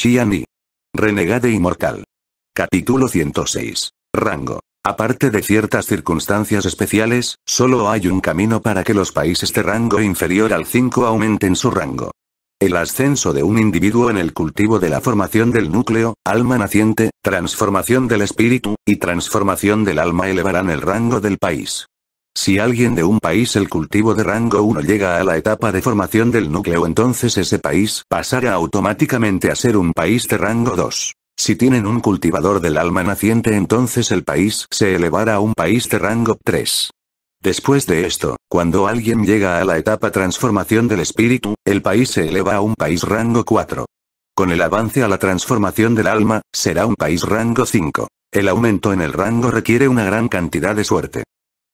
Xiani. Renegade Inmortal. Capítulo 106. Rango. Aparte de ciertas circunstancias especiales, solo hay un camino para que los países de rango inferior al 5 aumenten su rango. El ascenso de un individuo en el cultivo de la formación del núcleo, alma naciente, transformación del espíritu, y transformación del alma elevarán el rango del país. Si alguien de un país el cultivo de rango 1 llega a la etapa de formación del núcleo entonces ese país pasará automáticamente a ser un país de rango 2. Si tienen un cultivador del alma naciente entonces el país se elevará a un país de rango 3. Después de esto, cuando alguien llega a la etapa transformación del espíritu, el país se eleva a un país rango 4. Con el avance a la transformación del alma, será un país rango 5. El aumento en el rango requiere una gran cantidad de suerte.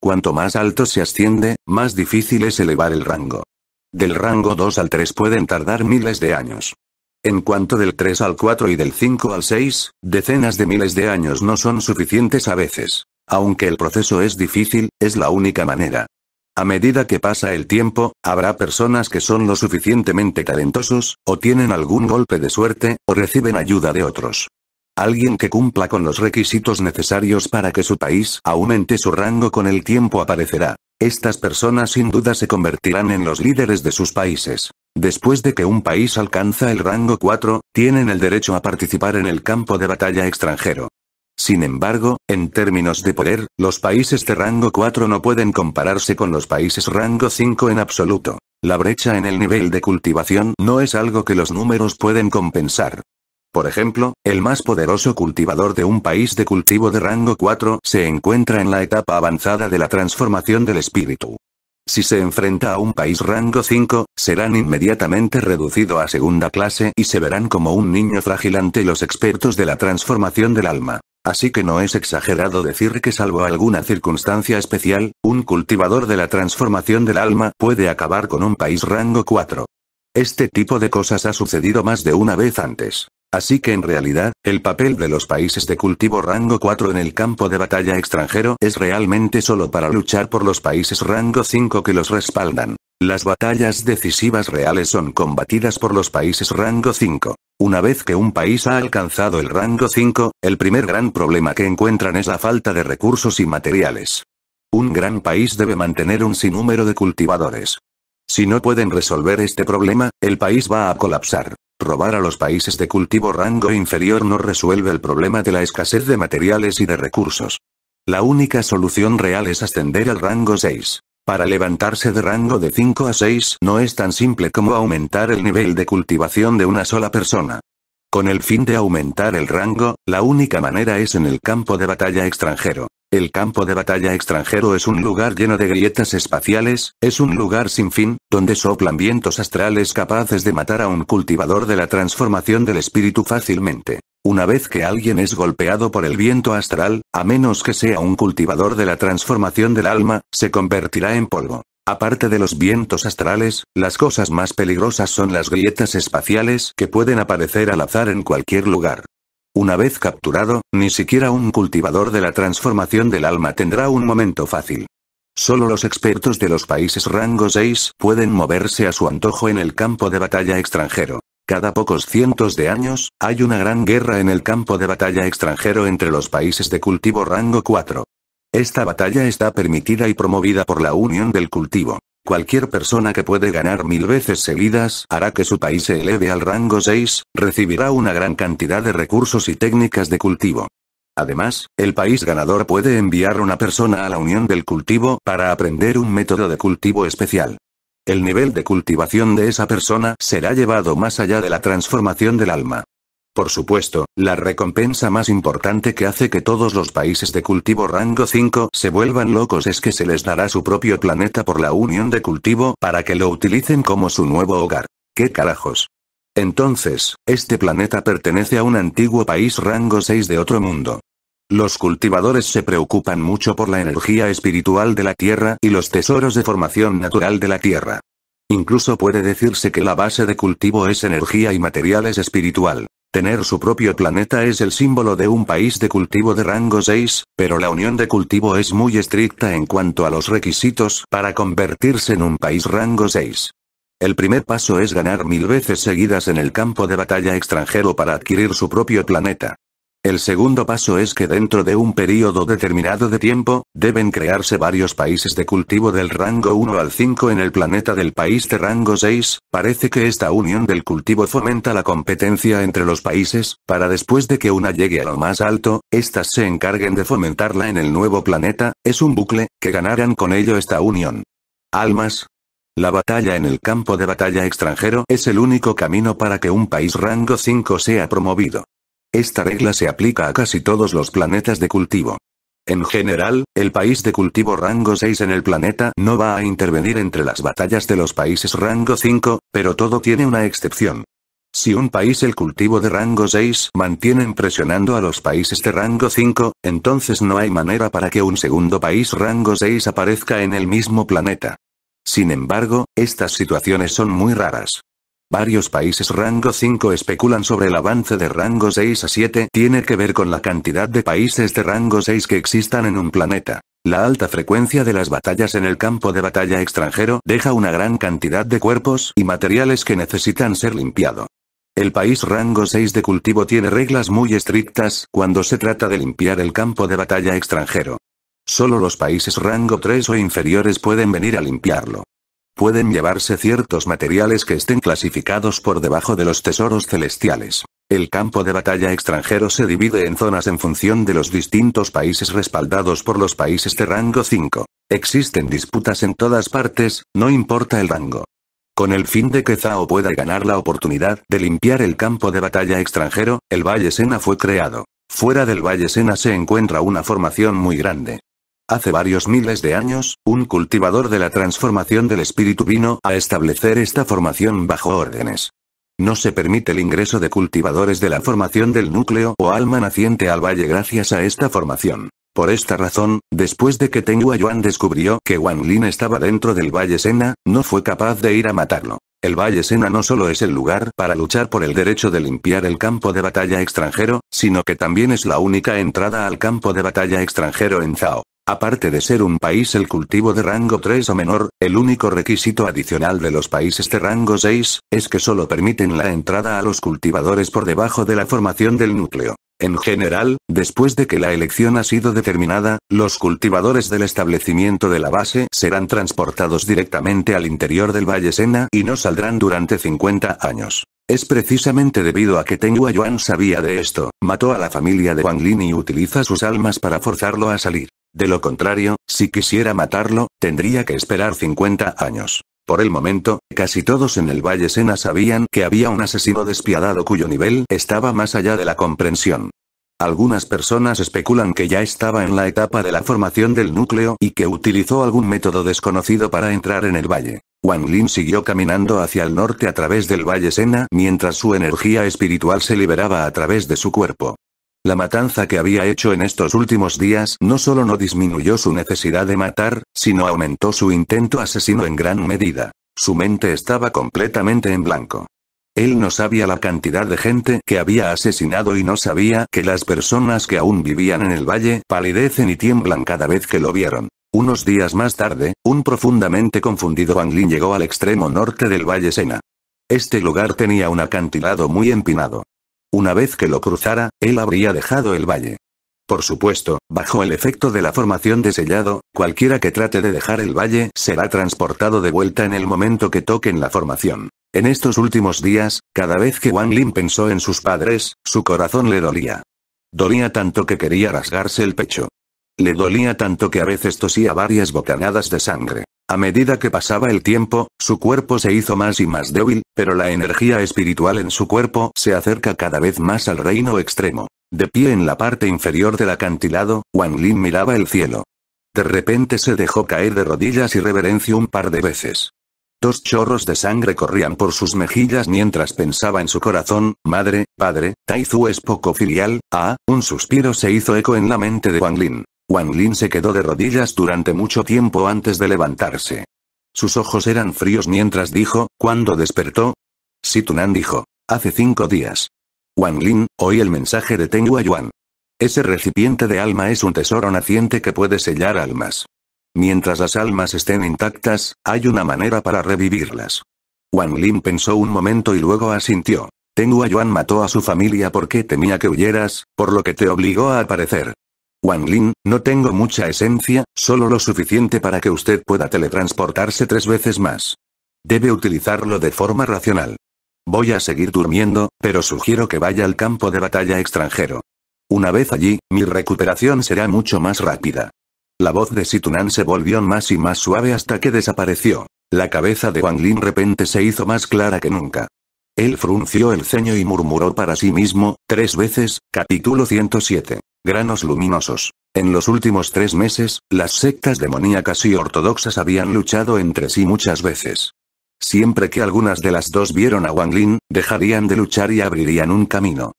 Cuanto más alto se asciende, más difícil es elevar el rango. Del rango 2 al 3 pueden tardar miles de años. En cuanto del 3 al 4 y del 5 al 6, decenas de miles de años no son suficientes a veces. Aunque el proceso es difícil, es la única manera. A medida que pasa el tiempo, habrá personas que son lo suficientemente talentosos, o tienen algún golpe de suerte, o reciben ayuda de otros. Alguien que cumpla con los requisitos necesarios para que su país aumente su rango con el tiempo aparecerá. Estas personas sin duda se convertirán en los líderes de sus países. Después de que un país alcanza el rango 4, tienen el derecho a participar en el campo de batalla extranjero. Sin embargo, en términos de poder, los países de rango 4 no pueden compararse con los países rango 5 en absoluto. La brecha en el nivel de cultivación no es algo que los números pueden compensar. Por ejemplo, el más poderoso cultivador de un país de cultivo de rango 4 se encuentra en la etapa avanzada de la transformación del espíritu. Si se enfrenta a un país rango 5, serán inmediatamente reducido a segunda clase y se verán como un niño frágil ante los expertos de la transformación del alma. Así que no es exagerado decir que salvo alguna circunstancia especial, un cultivador de la transformación del alma puede acabar con un país rango 4. Este tipo de cosas ha sucedido más de una vez antes. Así que en realidad, el papel de los países de cultivo rango 4 en el campo de batalla extranjero es realmente solo para luchar por los países rango 5 que los respaldan. Las batallas decisivas reales son combatidas por los países rango 5. Una vez que un país ha alcanzado el rango 5, el primer gran problema que encuentran es la falta de recursos y materiales. Un gran país debe mantener un sinnúmero de cultivadores. Si no pueden resolver este problema, el país va a colapsar robar a los países de cultivo rango inferior no resuelve el problema de la escasez de materiales y de recursos. La única solución real es ascender al rango 6. Para levantarse de rango de 5 a 6 no es tan simple como aumentar el nivel de cultivación de una sola persona. Con el fin de aumentar el rango, la única manera es en el campo de batalla extranjero. El campo de batalla extranjero es un lugar lleno de grietas espaciales, es un lugar sin fin, donde soplan vientos astrales capaces de matar a un cultivador de la transformación del espíritu fácilmente. Una vez que alguien es golpeado por el viento astral, a menos que sea un cultivador de la transformación del alma, se convertirá en polvo. Aparte de los vientos astrales, las cosas más peligrosas son las grietas espaciales que pueden aparecer al azar en cualquier lugar. Una vez capturado, ni siquiera un cultivador de la transformación del alma tendrá un momento fácil. Solo los expertos de los países rango 6 pueden moverse a su antojo en el campo de batalla extranjero. Cada pocos cientos de años, hay una gran guerra en el campo de batalla extranjero entre los países de cultivo rango 4. Esta batalla está permitida y promovida por la Unión del Cultivo. Cualquier persona que puede ganar mil veces seguidas hará que su país se eleve al rango 6, recibirá una gran cantidad de recursos y técnicas de cultivo. Además, el país ganador puede enviar una persona a la Unión del Cultivo para aprender un método de cultivo especial. El nivel de cultivación de esa persona será llevado más allá de la transformación del alma. Por supuesto, la recompensa más importante que hace que todos los países de cultivo rango 5 se vuelvan locos es que se les dará su propio planeta por la unión de cultivo para que lo utilicen como su nuevo hogar. ¿Qué carajos? Entonces, este planeta pertenece a un antiguo país rango 6 de otro mundo. Los cultivadores se preocupan mucho por la energía espiritual de la Tierra y los tesoros de formación natural de la Tierra. Incluso puede decirse que la base de cultivo es energía y materiales espiritual. Tener su propio planeta es el símbolo de un país de cultivo de rango 6, pero la unión de cultivo es muy estricta en cuanto a los requisitos para convertirse en un país rango 6. El primer paso es ganar mil veces seguidas en el campo de batalla extranjero para adquirir su propio planeta. El segundo paso es que dentro de un periodo determinado de tiempo, deben crearse varios países de cultivo del rango 1 al 5 en el planeta del país de rango 6, parece que esta unión del cultivo fomenta la competencia entre los países, para después de que una llegue a lo más alto, éstas se encarguen de fomentarla en el nuevo planeta, es un bucle, que ganarán con ello esta unión. Almas, la batalla en el campo de batalla extranjero es el único camino para que un país rango 5 sea promovido. Esta regla se aplica a casi todos los planetas de cultivo. En general, el país de cultivo rango 6 en el planeta no va a intervenir entre las batallas de los países rango 5, pero todo tiene una excepción. Si un país el cultivo de rango 6 mantiene presionando a los países de rango 5, entonces no hay manera para que un segundo país rango 6 aparezca en el mismo planeta. Sin embargo, estas situaciones son muy raras. Varios países rango 5 especulan sobre el avance de rango 6 a 7 tiene que ver con la cantidad de países de rango 6 que existan en un planeta. La alta frecuencia de las batallas en el campo de batalla extranjero deja una gran cantidad de cuerpos y materiales que necesitan ser limpiado. El país rango 6 de cultivo tiene reglas muy estrictas cuando se trata de limpiar el campo de batalla extranjero. Solo los países rango 3 o inferiores pueden venir a limpiarlo. Pueden llevarse ciertos materiales que estén clasificados por debajo de los tesoros celestiales. El campo de batalla extranjero se divide en zonas en función de los distintos países respaldados por los países de rango 5. Existen disputas en todas partes, no importa el rango. Con el fin de que Zhao pueda ganar la oportunidad de limpiar el campo de batalla extranjero, el Valle Sena fue creado. Fuera del Valle Sena se encuentra una formación muy grande. Hace varios miles de años, un cultivador de la transformación del espíritu vino a establecer esta formación bajo órdenes. No se permite el ingreso de cultivadores de la formación del núcleo o alma naciente al valle gracias a esta formación. Por esta razón, después de que Tenguayuan Yuan descubrió que Wang Lin estaba dentro del Valle Sena, no fue capaz de ir a matarlo. El Valle Sena no solo es el lugar para luchar por el derecho de limpiar el campo de batalla extranjero, sino que también es la única entrada al campo de batalla extranjero en Zhao. Aparte de ser un país el cultivo de rango 3 o menor, el único requisito adicional de los países de rango 6, es que solo permiten la entrada a los cultivadores por debajo de la formación del núcleo. En general, después de que la elección ha sido determinada, los cultivadores del establecimiento de la base serán transportados directamente al interior del Valle Sena y no saldrán durante 50 años. Es precisamente debido a que Tengu Yuan sabía de esto, mató a la familia de Wang Lin y utiliza sus almas para forzarlo a salir. De lo contrario, si quisiera matarlo, tendría que esperar 50 años. Por el momento, casi todos en el Valle Sena sabían que había un asesino despiadado cuyo nivel estaba más allá de la comprensión. Algunas personas especulan que ya estaba en la etapa de la formación del núcleo y que utilizó algún método desconocido para entrar en el valle. Wang Lin siguió caminando hacia el norte a través del Valle Sena mientras su energía espiritual se liberaba a través de su cuerpo. La matanza que había hecho en estos últimos días no solo no disminuyó su necesidad de matar, sino aumentó su intento asesino en gran medida. Su mente estaba completamente en blanco. Él no sabía la cantidad de gente que había asesinado y no sabía que las personas que aún vivían en el valle palidecen y tiemblan cada vez que lo vieron. Unos días más tarde, un profundamente confundido Wang llegó al extremo norte del Valle Sena. Este lugar tenía un acantilado muy empinado. Una vez que lo cruzara, él habría dejado el valle. Por supuesto, bajo el efecto de la formación de sellado, cualquiera que trate de dejar el valle será transportado de vuelta en el momento que toquen la formación. En estos últimos días, cada vez que Wang Lin pensó en sus padres, su corazón le dolía. Dolía tanto que quería rasgarse el pecho. Le dolía tanto que a veces tosía varias bocanadas de sangre. A medida que pasaba el tiempo, su cuerpo se hizo más y más débil, pero la energía espiritual en su cuerpo se acerca cada vez más al reino extremo. De pie en la parte inferior del acantilado, Wang Lin miraba el cielo. De repente se dejó caer de rodillas y reverenció un par de veces. Dos chorros de sangre corrían por sus mejillas mientras pensaba en su corazón, madre, padre, Taizu es poco filial, ah, un suspiro se hizo eco en la mente de Wang Lin. Wang Lin se quedó de rodillas durante mucho tiempo antes de levantarse. Sus ojos eran fríos mientras dijo, ¿cuándo despertó? Si Tunan dijo, hace cinco días. Wang Lin, oí el mensaje de Teng Yuan. Ese recipiente de alma es un tesoro naciente que puede sellar almas. Mientras las almas estén intactas, hay una manera para revivirlas. Wang Lin pensó un momento y luego asintió. Tengua Yuan mató a su familia porque temía que huyeras, por lo que te obligó a aparecer. Wang Lin, no tengo mucha esencia, solo lo suficiente para que usted pueda teletransportarse tres veces más. Debe utilizarlo de forma racional. Voy a seguir durmiendo, pero sugiero que vaya al campo de batalla extranjero. Una vez allí, mi recuperación será mucho más rápida. La voz de Situnan se volvió más y más suave hasta que desapareció. La cabeza de Wang Lin repente se hizo más clara que nunca. Él frunció el ceño y murmuró para sí mismo, tres veces, capítulo 107 granos luminosos. En los últimos tres meses, las sectas demoníacas y ortodoxas habían luchado entre sí muchas veces. Siempre que algunas de las dos vieron a Wang Lin, dejarían de luchar y abrirían un camino.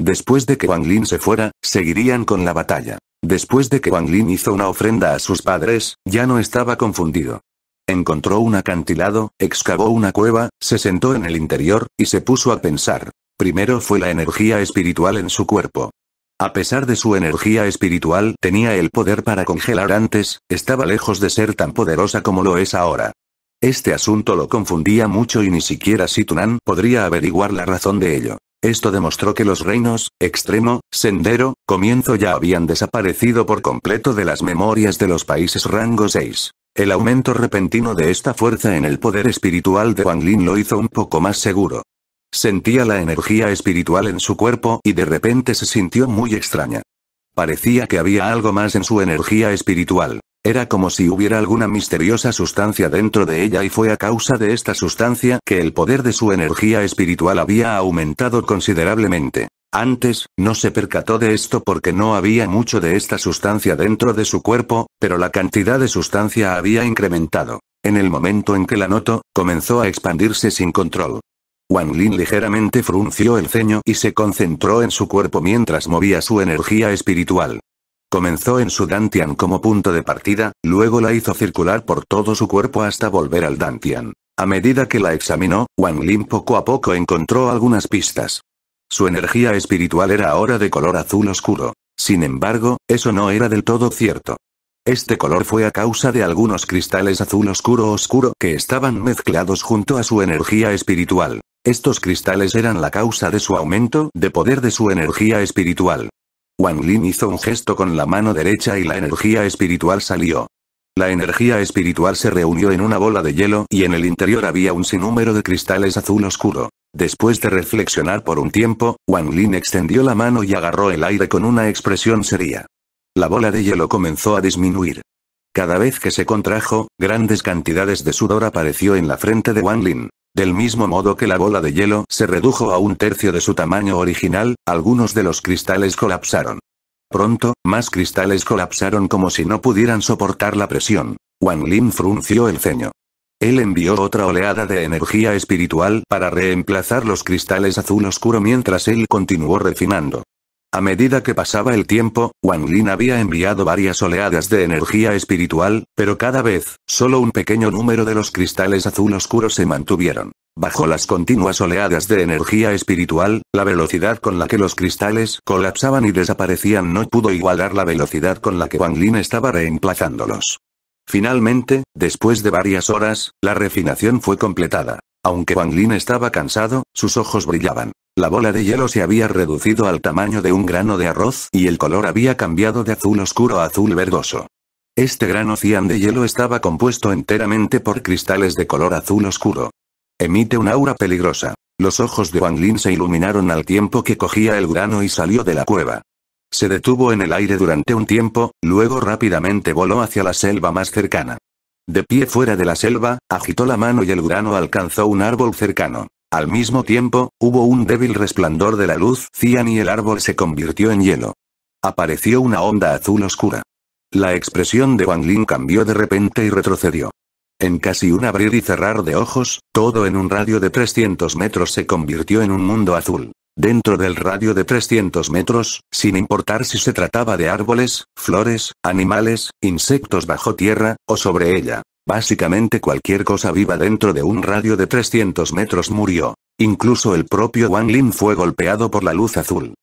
Después de que Wang Lin se fuera, seguirían con la batalla. Después de que Wang Lin hizo una ofrenda a sus padres, ya no estaba confundido. Encontró un acantilado, excavó una cueva, se sentó en el interior, y se puso a pensar. Primero fue la energía espiritual en su cuerpo, a pesar de su energía espiritual, tenía el poder para congelar antes, estaba lejos de ser tan poderosa como lo es ahora. Este asunto lo confundía mucho y ni siquiera Situnan podría averiguar la razón de ello. Esto demostró que los reinos, extremo, sendero, comienzo ya habían desaparecido por completo de las memorias de los países rango 6. El aumento repentino de esta fuerza en el poder espiritual de Wang Lin lo hizo un poco más seguro. Sentía la energía espiritual en su cuerpo y de repente se sintió muy extraña. Parecía que había algo más en su energía espiritual. Era como si hubiera alguna misteriosa sustancia dentro de ella y fue a causa de esta sustancia que el poder de su energía espiritual había aumentado considerablemente. Antes, no se percató de esto porque no había mucho de esta sustancia dentro de su cuerpo, pero la cantidad de sustancia había incrementado. En el momento en que la notó, comenzó a expandirse sin control. Wang Lin ligeramente frunció el ceño y se concentró en su cuerpo mientras movía su energía espiritual. Comenzó en su Dantian como punto de partida, luego la hizo circular por todo su cuerpo hasta volver al Dantian. A medida que la examinó, Wang Lin poco a poco encontró algunas pistas. Su energía espiritual era ahora de color azul oscuro. Sin embargo, eso no era del todo cierto. Este color fue a causa de algunos cristales azul oscuro oscuro que estaban mezclados junto a su energía espiritual. Estos cristales eran la causa de su aumento de poder de su energía espiritual. Wang Lin hizo un gesto con la mano derecha y la energía espiritual salió. La energía espiritual se reunió en una bola de hielo y en el interior había un sinnúmero de cristales azul oscuro. Después de reflexionar por un tiempo, Wang Lin extendió la mano y agarró el aire con una expresión seria. La bola de hielo comenzó a disminuir. Cada vez que se contrajo, grandes cantidades de sudor apareció en la frente de Wang Lin. Del mismo modo que la bola de hielo se redujo a un tercio de su tamaño original, algunos de los cristales colapsaron. Pronto, más cristales colapsaron como si no pudieran soportar la presión. Wang Lin frunció el ceño. Él envió otra oleada de energía espiritual para reemplazar los cristales azul oscuro mientras él continuó refinando. A medida que pasaba el tiempo, Wang Lin había enviado varias oleadas de energía espiritual, pero cada vez, solo un pequeño número de los cristales azul oscuro se mantuvieron. Bajo las continuas oleadas de energía espiritual, la velocidad con la que los cristales colapsaban y desaparecían no pudo igualar la velocidad con la que Wang Lin estaba reemplazándolos. Finalmente, después de varias horas, la refinación fue completada. Aunque Wang Lin estaba cansado, sus ojos brillaban. La bola de hielo se había reducido al tamaño de un grano de arroz y el color había cambiado de azul oscuro a azul verdoso. Este grano cian de hielo estaba compuesto enteramente por cristales de color azul oscuro. Emite un aura peligrosa. Los ojos de Wang Lin se iluminaron al tiempo que cogía el grano y salió de la cueva. Se detuvo en el aire durante un tiempo, luego rápidamente voló hacia la selva más cercana. De pie fuera de la selva, agitó la mano y el grano alcanzó un árbol cercano. Al mismo tiempo, hubo un débil resplandor de la luz cian y el árbol se convirtió en hielo. Apareció una onda azul oscura. La expresión de Wang Lin cambió de repente y retrocedió. En casi un abrir y cerrar de ojos, todo en un radio de 300 metros se convirtió en un mundo azul. Dentro del radio de 300 metros, sin importar si se trataba de árboles, flores, animales, insectos bajo tierra, o sobre ella, Básicamente cualquier cosa viva dentro de un radio de 300 metros murió. Incluso el propio Wang Lin fue golpeado por la luz azul.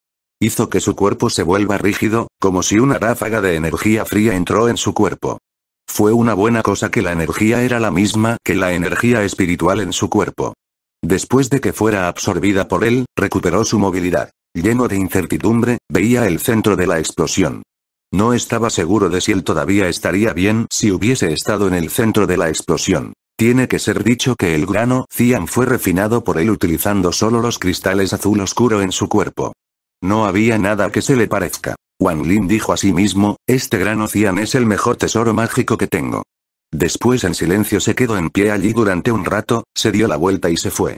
Hizo que su cuerpo se vuelva rígido, como si una ráfaga de energía fría entró en su cuerpo. Fue una buena cosa que la energía era la misma que la energía espiritual en su cuerpo. Después de que fuera absorbida por él, recuperó su movilidad. Lleno de incertidumbre, veía el centro de la explosión. No estaba seguro de si él todavía estaría bien si hubiese estado en el centro de la explosión. Tiene que ser dicho que el grano Cian fue refinado por él utilizando solo los cristales azul oscuro en su cuerpo. No había nada que se le parezca. Wang Lin dijo a sí mismo, este grano Cian es el mejor tesoro mágico que tengo. Después en silencio se quedó en pie allí durante un rato, se dio la vuelta y se fue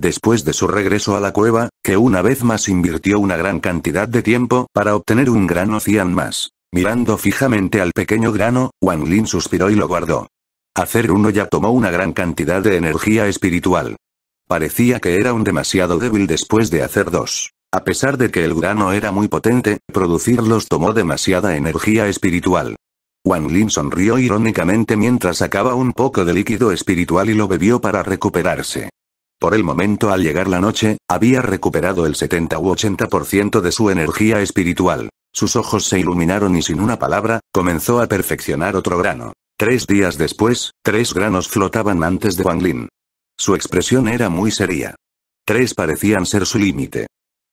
después de su regreso a la cueva, que una vez más invirtió una gran cantidad de tiempo para obtener un grano cian más. Mirando fijamente al pequeño grano, Wang Lin suspiró y lo guardó. Hacer uno ya tomó una gran cantidad de energía espiritual. Parecía que era un demasiado débil después de hacer dos. A pesar de que el grano era muy potente, producirlos tomó demasiada energía espiritual. Wang Lin sonrió irónicamente mientras sacaba un poco de líquido espiritual y lo bebió para recuperarse. Por el momento al llegar la noche, había recuperado el 70 u 80% de su energía espiritual. Sus ojos se iluminaron y sin una palabra, comenzó a perfeccionar otro grano. Tres días después, tres granos flotaban antes de Wang Lin. Su expresión era muy seria. Tres parecían ser su límite.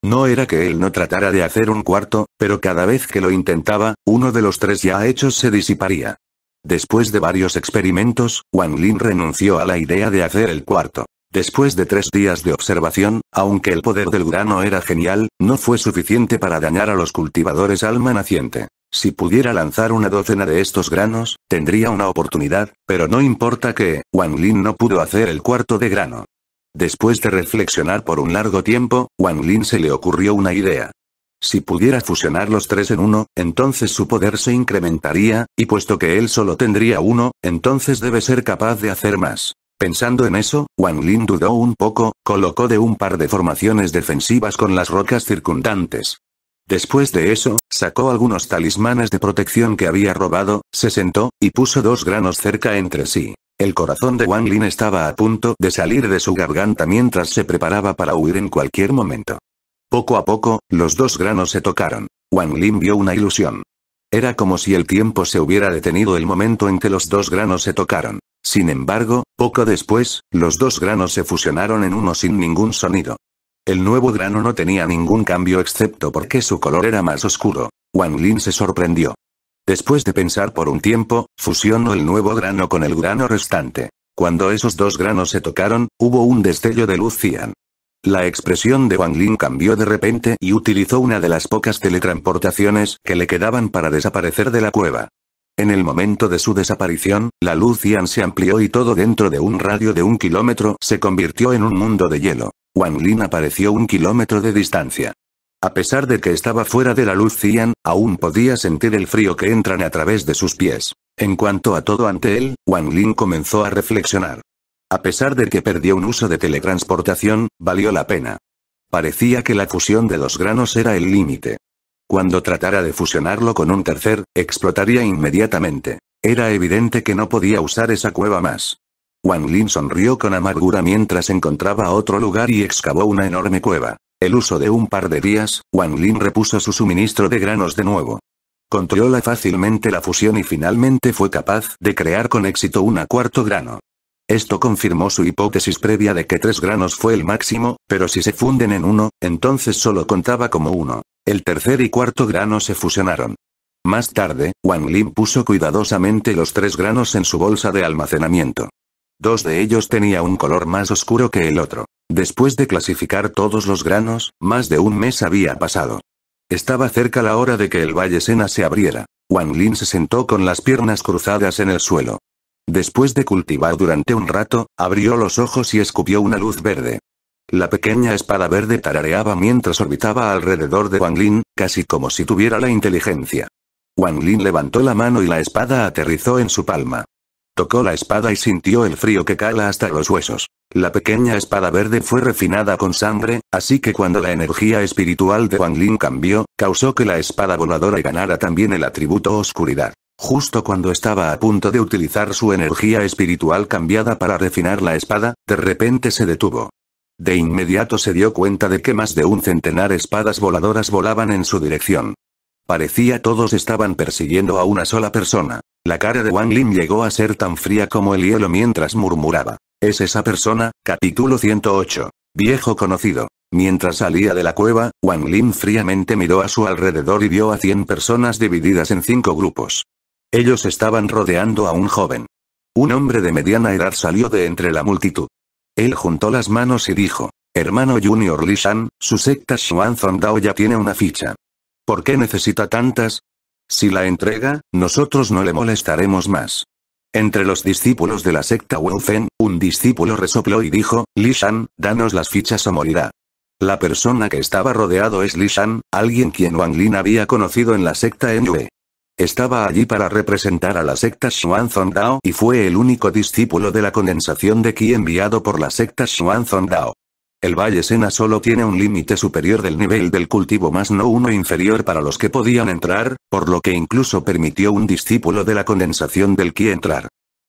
No era que él no tratara de hacer un cuarto, pero cada vez que lo intentaba, uno de los tres ya hechos se disiparía. Después de varios experimentos, Wang Lin renunció a la idea de hacer el cuarto. Después de tres días de observación, aunque el poder del grano era genial, no fue suficiente para dañar a los cultivadores alma naciente. Si pudiera lanzar una docena de estos granos, tendría una oportunidad, pero no importa que, Wang Lin no pudo hacer el cuarto de grano. Después de reflexionar por un largo tiempo, Wang Lin se le ocurrió una idea. Si pudiera fusionar los tres en uno, entonces su poder se incrementaría, y puesto que él solo tendría uno, entonces debe ser capaz de hacer más. Pensando en eso, Wang Lin dudó un poco, colocó de un par de formaciones defensivas con las rocas circundantes. Después de eso, sacó algunos talismanes de protección que había robado, se sentó, y puso dos granos cerca entre sí. El corazón de Wang Lin estaba a punto de salir de su garganta mientras se preparaba para huir en cualquier momento. Poco a poco, los dos granos se tocaron. Wang Lin vio una ilusión. Era como si el tiempo se hubiera detenido el momento en que los dos granos se tocaron. Sin embargo, poco después, los dos granos se fusionaron en uno sin ningún sonido. El nuevo grano no tenía ningún cambio excepto porque su color era más oscuro. Wang Lin se sorprendió. Después de pensar por un tiempo, fusionó el nuevo grano con el grano restante. Cuando esos dos granos se tocaron, hubo un destello de luz cian. La expresión de Wang Lin cambió de repente y utilizó una de las pocas teletransportaciones que le quedaban para desaparecer de la cueva. En el momento de su desaparición, la luz Ian se amplió y todo dentro de un radio de un kilómetro se convirtió en un mundo de hielo. Wang Lin apareció un kilómetro de distancia. A pesar de que estaba fuera de la luz Cian, aún podía sentir el frío que entran a través de sus pies. En cuanto a todo ante él, Wang Lin comenzó a reflexionar. A pesar de que perdió un uso de teletransportación, valió la pena. Parecía que la fusión de los granos era el límite. Cuando tratara de fusionarlo con un tercer, explotaría inmediatamente. Era evidente que no podía usar esa cueva más. Wang Lin sonrió con amargura mientras encontraba otro lugar y excavó una enorme cueva. El uso de un par de días, Wang Lin repuso su suministro de granos de nuevo. Controla fácilmente la fusión y finalmente fue capaz de crear con éxito una cuarto grano. Esto confirmó su hipótesis previa de que tres granos fue el máximo, pero si se funden en uno, entonces solo contaba como uno. El tercer y cuarto grano se fusionaron. Más tarde, Wang Lin puso cuidadosamente los tres granos en su bolsa de almacenamiento. Dos de ellos tenía un color más oscuro que el otro. Después de clasificar todos los granos, más de un mes había pasado. Estaba cerca la hora de que el Valle Sena se abriera. Wang Lin se sentó con las piernas cruzadas en el suelo. Después de cultivar durante un rato, abrió los ojos y escupió una luz verde. La pequeña espada verde tarareaba mientras orbitaba alrededor de Wang Lin, casi como si tuviera la inteligencia. Wang Lin levantó la mano y la espada aterrizó en su palma. Tocó la espada y sintió el frío que cala hasta los huesos. La pequeña espada verde fue refinada con sangre, así que cuando la energía espiritual de Wang Lin cambió, causó que la espada voladora ganara también el atributo oscuridad. Justo cuando estaba a punto de utilizar su energía espiritual cambiada para refinar la espada, de repente se detuvo. De inmediato se dio cuenta de que más de un centenar espadas voladoras volaban en su dirección. Parecía todos estaban persiguiendo a una sola persona. La cara de Wang Lin llegó a ser tan fría como el hielo mientras murmuraba. Es esa persona, capítulo 108. Viejo conocido. Mientras salía de la cueva, Wang Lin fríamente miró a su alrededor y vio a 100 personas divididas en cinco grupos. Ellos estaban rodeando a un joven. Un hombre de mediana edad salió de entre la multitud. Él juntó las manos y dijo, hermano Junior Shan, su secta Dao ya tiene una ficha. ¿Por qué necesita tantas? Si la entrega, nosotros no le molestaremos más. Entre los discípulos de la secta wolfen un discípulo resopló y dijo, «Li Shan, danos las fichas o morirá. La persona que estaba rodeado es Li Shan, alguien quien Wang Lin había conocido en la secta Enyue. Estaba allí para representar a la secta Xuanzong y fue el único discípulo de la condensación de Qi enviado por la secta Xuanzong El Valle Sena solo tiene un límite superior del nivel del cultivo más no uno inferior para los que podían entrar, por lo que incluso permitió un discípulo de la condensación del Qi entrar.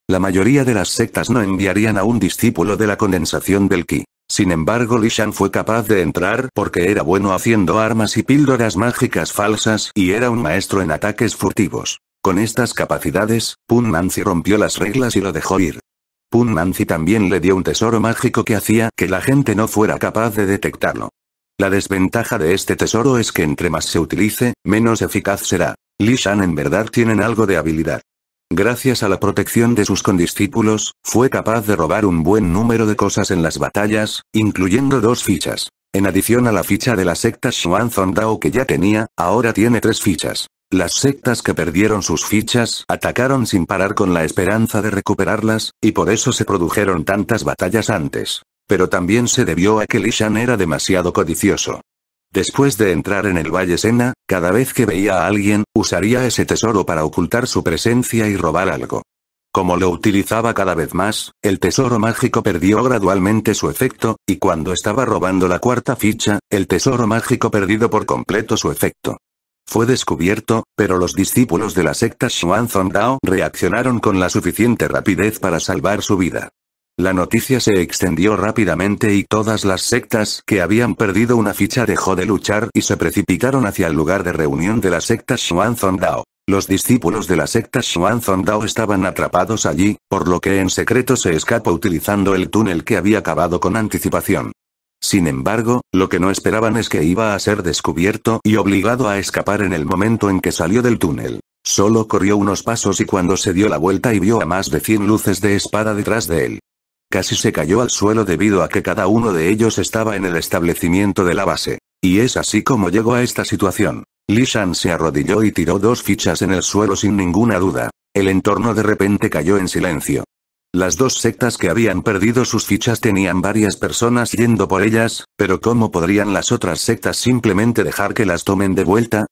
La mayoría de las sectas no enviarían a un discípulo de la condensación del Qi. Sin embargo Shan fue capaz de entrar porque era bueno haciendo armas y píldoras mágicas falsas y era un maestro en ataques furtivos. Con estas capacidades, Pun Nancy rompió las reglas y lo dejó ir. Pun Nancy también le dio un tesoro mágico que hacía que la gente no fuera capaz de detectarlo. La desventaja de este tesoro es que entre más se utilice, menos eficaz será. Li Shan en verdad tienen algo de habilidad. Gracias a la protección de sus condiscípulos, fue capaz de robar un buen número de cosas en las batallas, incluyendo dos fichas. En adición a la ficha de la secta Dao que ya tenía, ahora tiene tres fichas. Las sectas que perdieron sus fichas atacaron sin parar con la esperanza de recuperarlas, y por eso se produjeron tantas batallas antes. Pero también se debió a que Lishan era demasiado codicioso. Después de entrar en el Valle Sena, cada vez que veía a alguien, usaría ese tesoro para ocultar su presencia y robar algo. Como lo utilizaba cada vez más, el tesoro mágico perdió gradualmente su efecto, y cuando estaba robando la cuarta ficha, el tesoro mágico perdido por completo su efecto. Fue descubierto, pero los discípulos de la secta Xuanzong Dao reaccionaron con la suficiente rapidez para salvar su vida. La noticia se extendió rápidamente y todas las sectas que habían perdido una ficha dejó de luchar y se precipitaron hacia el lugar de reunión de la secta Dao. Los discípulos de la secta Dao estaban atrapados allí, por lo que en secreto se escapó utilizando el túnel que había acabado con anticipación. Sin embargo, lo que no esperaban es que iba a ser descubierto y obligado a escapar en el momento en que salió del túnel. Solo corrió unos pasos y cuando se dio la vuelta y vio a más de 100 luces de espada detrás de él. Casi se cayó al suelo debido a que cada uno de ellos estaba en el establecimiento de la base. Y es así como llegó a esta situación. Lishan se arrodilló y tiró dos fichas en el suelo sin ninguna duda. El entorno de repente cayó en silencio. Las dos sectas que habían perdido sus fichas tenían varias personas yendo por ellas, pero ¿cómo podrían las otras sectas simplemente dejar que las tomen de vuelta?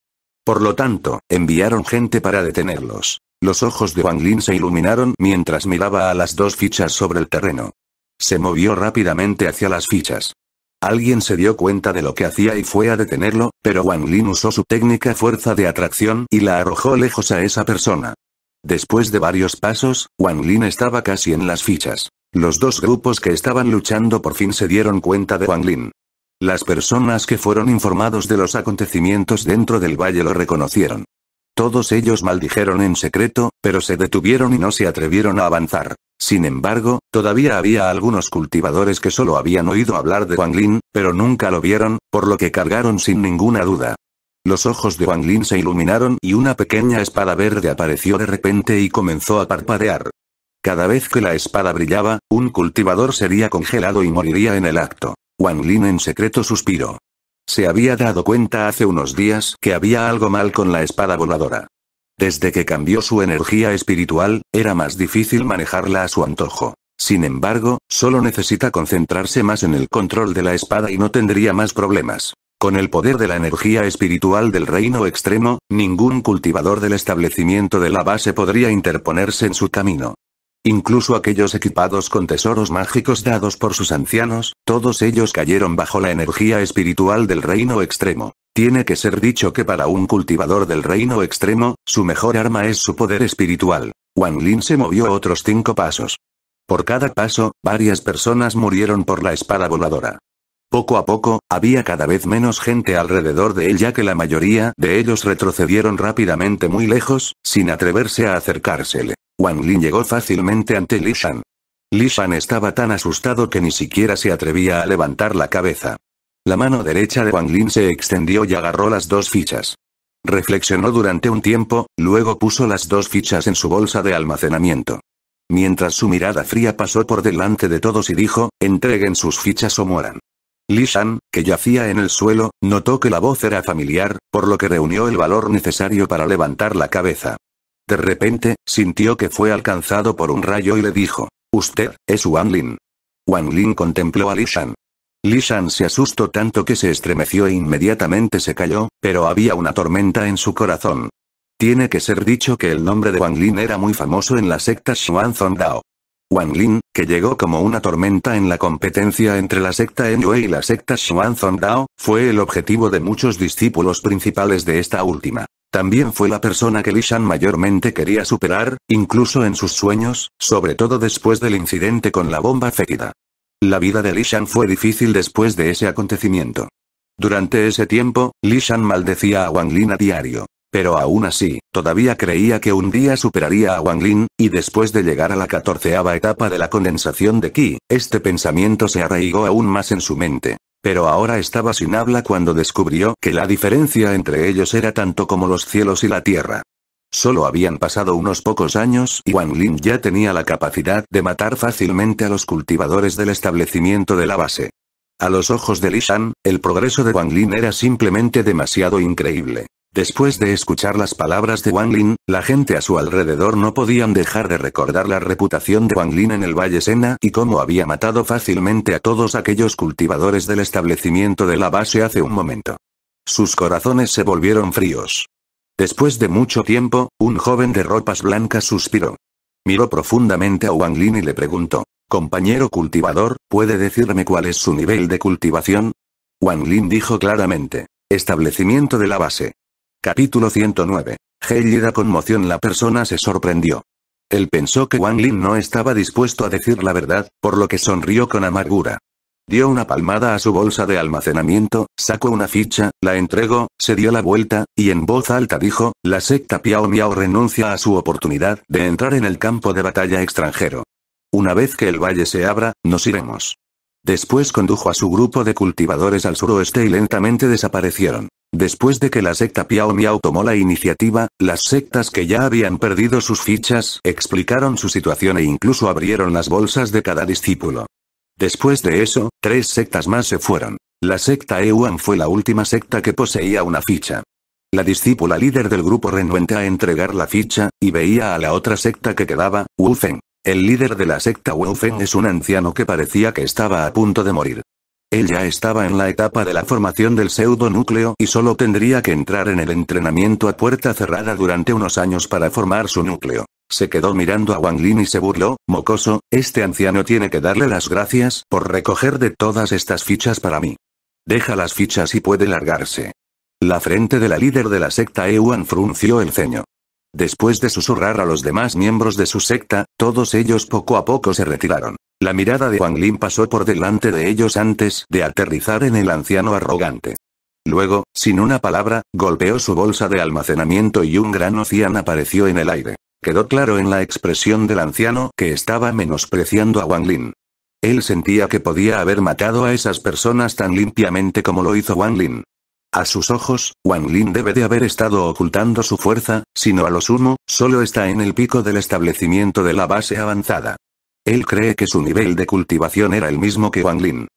Por lo tanto, enviaron gente para detenerlos. Los ojos de Wang Lin se iluminaron mientras miraba a las dos fichas sobre el terreno. Se movió rápidamente hacia las fichas. Alguien se dio cuenta de lo que hacía y fue a detenerlo, pero Wang Lin usó su técnica fuerza de atracción y la arrojó lejos a esa persona. Después de varios pasos, Wang Lin estaba casi en las fichas. Los dos grupos que estaban luchando por fin se dieron cuenta de Wang Lin. Las personas que fueron informados de los acontecimientos dentro del valle lo reconocieron. Todos ellos maldijeron en secreto, pero se detuvieron y no se atrevieron a avanzar. Sin embargo, todavía había algunos cultivadores que solo habían oído hablar de Wang Lin, pero nunca lo vieron, por lo que cargaron sin ninguna duda. Los ojos de Wang Lin se iluminaron y una pequeña espada verde apareció de repente y comenzó a parpadear. Cada vez que la espada brillaba, un cultivador sería congelado y moriría en el acto. Wang Lin en secreto suspiró. Se había dado cuenta hace unos días que había algo mal con la espada voladora. Desde que cambió su energía espiritual, era más difícil manejarla a su antojo. Sin embargo, solo necesita concentrarse más en el control de la espada y no tendría más problemas. Con el poder de la energía espiritual del reino extremo, ningún cultivador del establecimiento de la base podría interponerse en su camino. Incluso aquellos equipados con tesoros mágicos dados por sus ancianos, todos ellos cayeron bajo la energía espiritual del reino extremo. Tiene que ser dicho que para un cultivador del reino extremo, su mejor arma es su poder espiritual. Wang Lin se movió otros cinco pasos. Por cada paso, varias personas murieron por la espada voladora. Poco a poco, había cada vez menos gente alrededor de él ya que la mayoría de ellos retrocedieron rápidamente muy lejos, sin atreverse a acercársele. Wang Lin llegó fácilmente ante Li Shan. Li Shan estaba tan asustado que ni siquiera se atrevía a levantar la cabeza. La mano derecha de Wang Lin se extendió y agarró las dos fichas. Reflexionó durante un tiempo, luego puso las dos fichas en su bolsa de almacenamiento. Mientras su mirada fría pasó por delante de todos y dijo, entreguen sus fichas o mueran. Li Shan, que yacía en el suelo, notó que la voz era familiar, por lo que reunió el valor necesario para levantar la cabeza. De repente, sintió que fue alcanzado por un rayo y le dijo, Usted, es Wang Lin. Wang Lin contempló a Li Shan. Li Shan se asustó tanto que se estremeció e inmediatamente se cayó, pero había una tormenta en su corazón. Tiene que ser dicho que el nombre de Wang Lin era muy famoso en la secta Dao. Wang Lin, que llegó como una tormenta en la competencia entre la secta Enyue y la secta Dao, fue el objetivo de muchos discípulos principales de esta última. También fue la persona que Li Shan mayormente quería superar, incluso en sus sueños, sobre todo después del incidente con la bomba fétida. La vida de Li Shan fue difícil después de ese acontecimiento. Durante ese tiempo, Li Shan maldecía a Wang Lin a diario. Pero aún así, todavía creía que un día superaría a Wang Lin, y después de llegar a la catorceava etapa de la condensación de Qi, este pensamiento se arraigó aún más en su mente. Pero ahora estaba sin habla cuando descubrió que la diferencia entre ellos era tanto como los cielos y la tierra. Solo habían pasado unos pocos años y Wang Lin ya tenía la capacidad de matar fácilmente a los cultivadores del establecimiento de la base. A los ojos de Li Shan, el progreso de Wang Lin era simplemente demasiado increíble. Después de escuchar las palabras de Wang Lin, la gente a su alrededor no podían dejar de recordar la reputación de Wang Lin en el Valle Sena y cómo había matado fácilmente a todos aquellos cultivadores del establecimiento de la base hace un momento. Sus corazones se volvieron fríos. Después de mucho tiempo, un joven de ropas blancas suspiró. Miró profundamente a Wang Lin y le preguntó, Compañero cultivador, ¿puede decirme cuál es su nivel de cultivación? Wang Lin dijo claramente, Establecimiento de la base. Capítulo 109. Gellida conmoción La persona se sorprendió. Él pensó que Wang Lin no estaba dispuesto a decir la verdad, por lo que sonrió con amargura. Dio una palmada a su bolsa de almacenamiento, sacó una ficha, la entregó, se dio la vuelta, y en voz alta dijo, la secta Piao Miao renuncia a su oportunidad de entrar en el campo de batalla extranjero. Una vez que el valle se abra, nos iremos. Después condujo a su grupo de cultivadores al suroeste y lentamente desaparecieron. Después de que la secta Piao Miao tomó la iniciativa, las sectas que ya habían perdido sus fichas explicaron su situación e incluso abrieron las bolsas de cada discípulo. Después de eso, tres sectas más se fueron. La secta Ewan fue la última secta que poseía una ficha. La discípula líder del grupo renuente a entregar la ficha, y veía a la otra secta que quedaba, Wu El líder de la secta Wu es un anciano que parecía que estaba a punto de morir. Él ya estaba en la etapa de la formación del pseudo núcleo y solo tendría que entrar en el entrenamiento a puerta cerrada durante unos años para formar su núcleo. Se quedó mirando a Wang Lin y se burló, mocoso, este anciano tiene que darle las gracias por recoger de todas estas fichas para mí. Deja las fichas y puede largarse. La frente de la líder de la secta Ewan frunció el ceño. Después de susurrar a los demás miembros de su secta, todos ellos poco a poco se retiraron. La mirada de Wang Lin pasó por delante de ellos antes de aterrizar en el anciano arrogante. Luego, sin una palabra, golpeó su bolsa de almacenamiento y un gran océano apareció en el aire. Quedó claro en la expresión del anciano que estaba menospreciando a Wang Lin. Él sentía que podía haber matado a esas personas tan limpiamente como lo hizo Wang Lin. A sus ojos, Wang Lin debe de haber estado ocultando su fuerza, sino a lo sumo, solo está en el pico del establecimiento de la base avanzada. Él cree que su nivel de cultivación era el mismo que Wang Lin.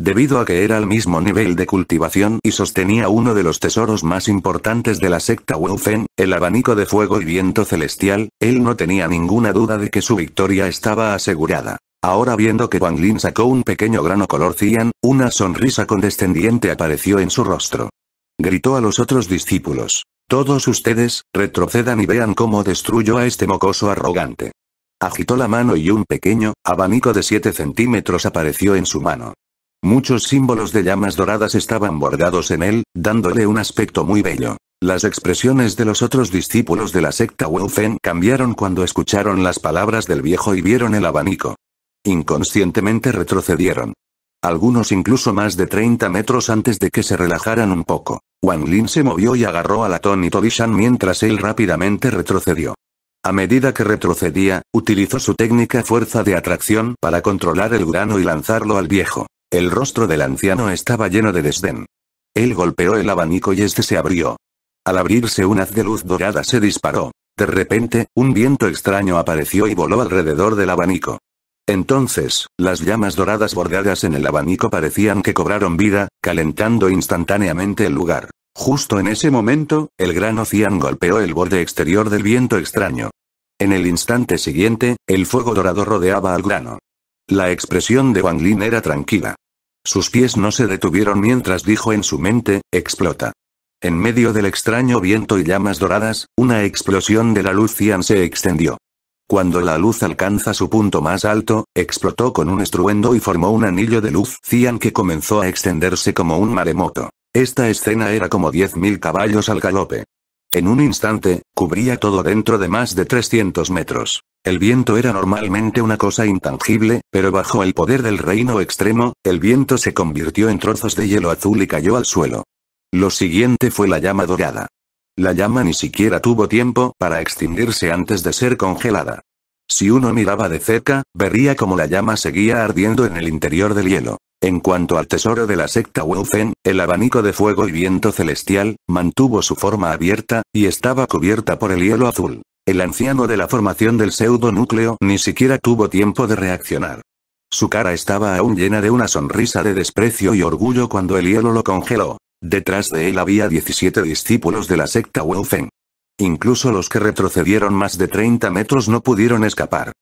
Debido a que era el mismo nivel de cultivación y sostenía uno de los tesoros más importantes de la secta Wu Fen, el abanico de fuego y viento celestial, él no tenía ninguna duda de que su victoria estaba asegurada. Ahora viendo que Wang Lin sacó un pequeño grano color cian, una sonrisa condescendiente apareció en su rostro. Gritó a los otros discípulos. Todos ustedes, retrocedan y vean cómo destruyo a este mocoso arrogante. Agitó la mano y un pequeño abanico de 7 centímetros apareció en su mano. Muchos símbolos de llamas doradas estaban bordados en él, dándole un aspecto muy bello. Las expresiones de los otros discípulos de la secta Fen cambiaron cuando escucharon las palabras del viejo y vieron el abanico. Inconscientemente retrocedieron. Algunos incluso más de 30 metros antes de que se relajaran un poco. Wang Lin se movió y agarró a al atónito Bishan mientras él rápidamente retrocedió. A medida que retrocedía, utilizó su técnica fuerza de atracción para controlar el grano y lanzarlo al viejo. El rostro del anciano estaba lleno de desdén. Él golpeó el abanico y este se abrió. Al abrirse un haz de luz dorada se disparó. De repente, un viento extraño apareció y voló alrededor del abanico. Entonces, las llamas doradas bordadas en el abanico parecían que cobraron vida, calentando instantáneamente el lugar. Justo en ese momento, el grano Cian golpeó el borde exterior del viento extraño. En el instante siguiente, el fuego dorado rodeaba al grano. La expresión de Wang Lin era tranquila. Sus pies no se detuvieron mientras dijo en su mente, explota. En medio del extraño viento y llamas doradas, una explosión de la luz cian se extendió. Cuando la luz alcanza su punto más alto, explotó con un estruendo y formó un anillo de luz cian que comenzó a extenderse como un maremoto. Esta escena era como 10.000 caballos al galope. En un instante, cubría todo dentro de más de 300 metros. El viento era normalmente una cosa intangible, pero bajo el poder del reino extremo, el viento se convirtió en trozos de hielo azul y cayó al suelo. Lo siguiente fue la llama dorada. La llama ni siquiera tuvo tiempo para extinguirse antes de ser congelada. Si uno miraba de cerca, vería como la llama seguía ardiendo en el interior del hielo. En cuanto al tesoro de la secta wolfen el abanico de fuego y viento celestial, mantuvo su forma abierta, y estaba cubierta por el hielo azul. El anciano de la formación del pseudo núcleo ni siquiera tuvo tiempo de reaccionar. Su cara estaba aún llena de una sonrisa de desprecio y orgullo cuando el hielo lo congeló. Detrás de él había 17 discípulos de la secta wolfen Incluso los que retrocedieron más de 30 metros no pudieron escapar.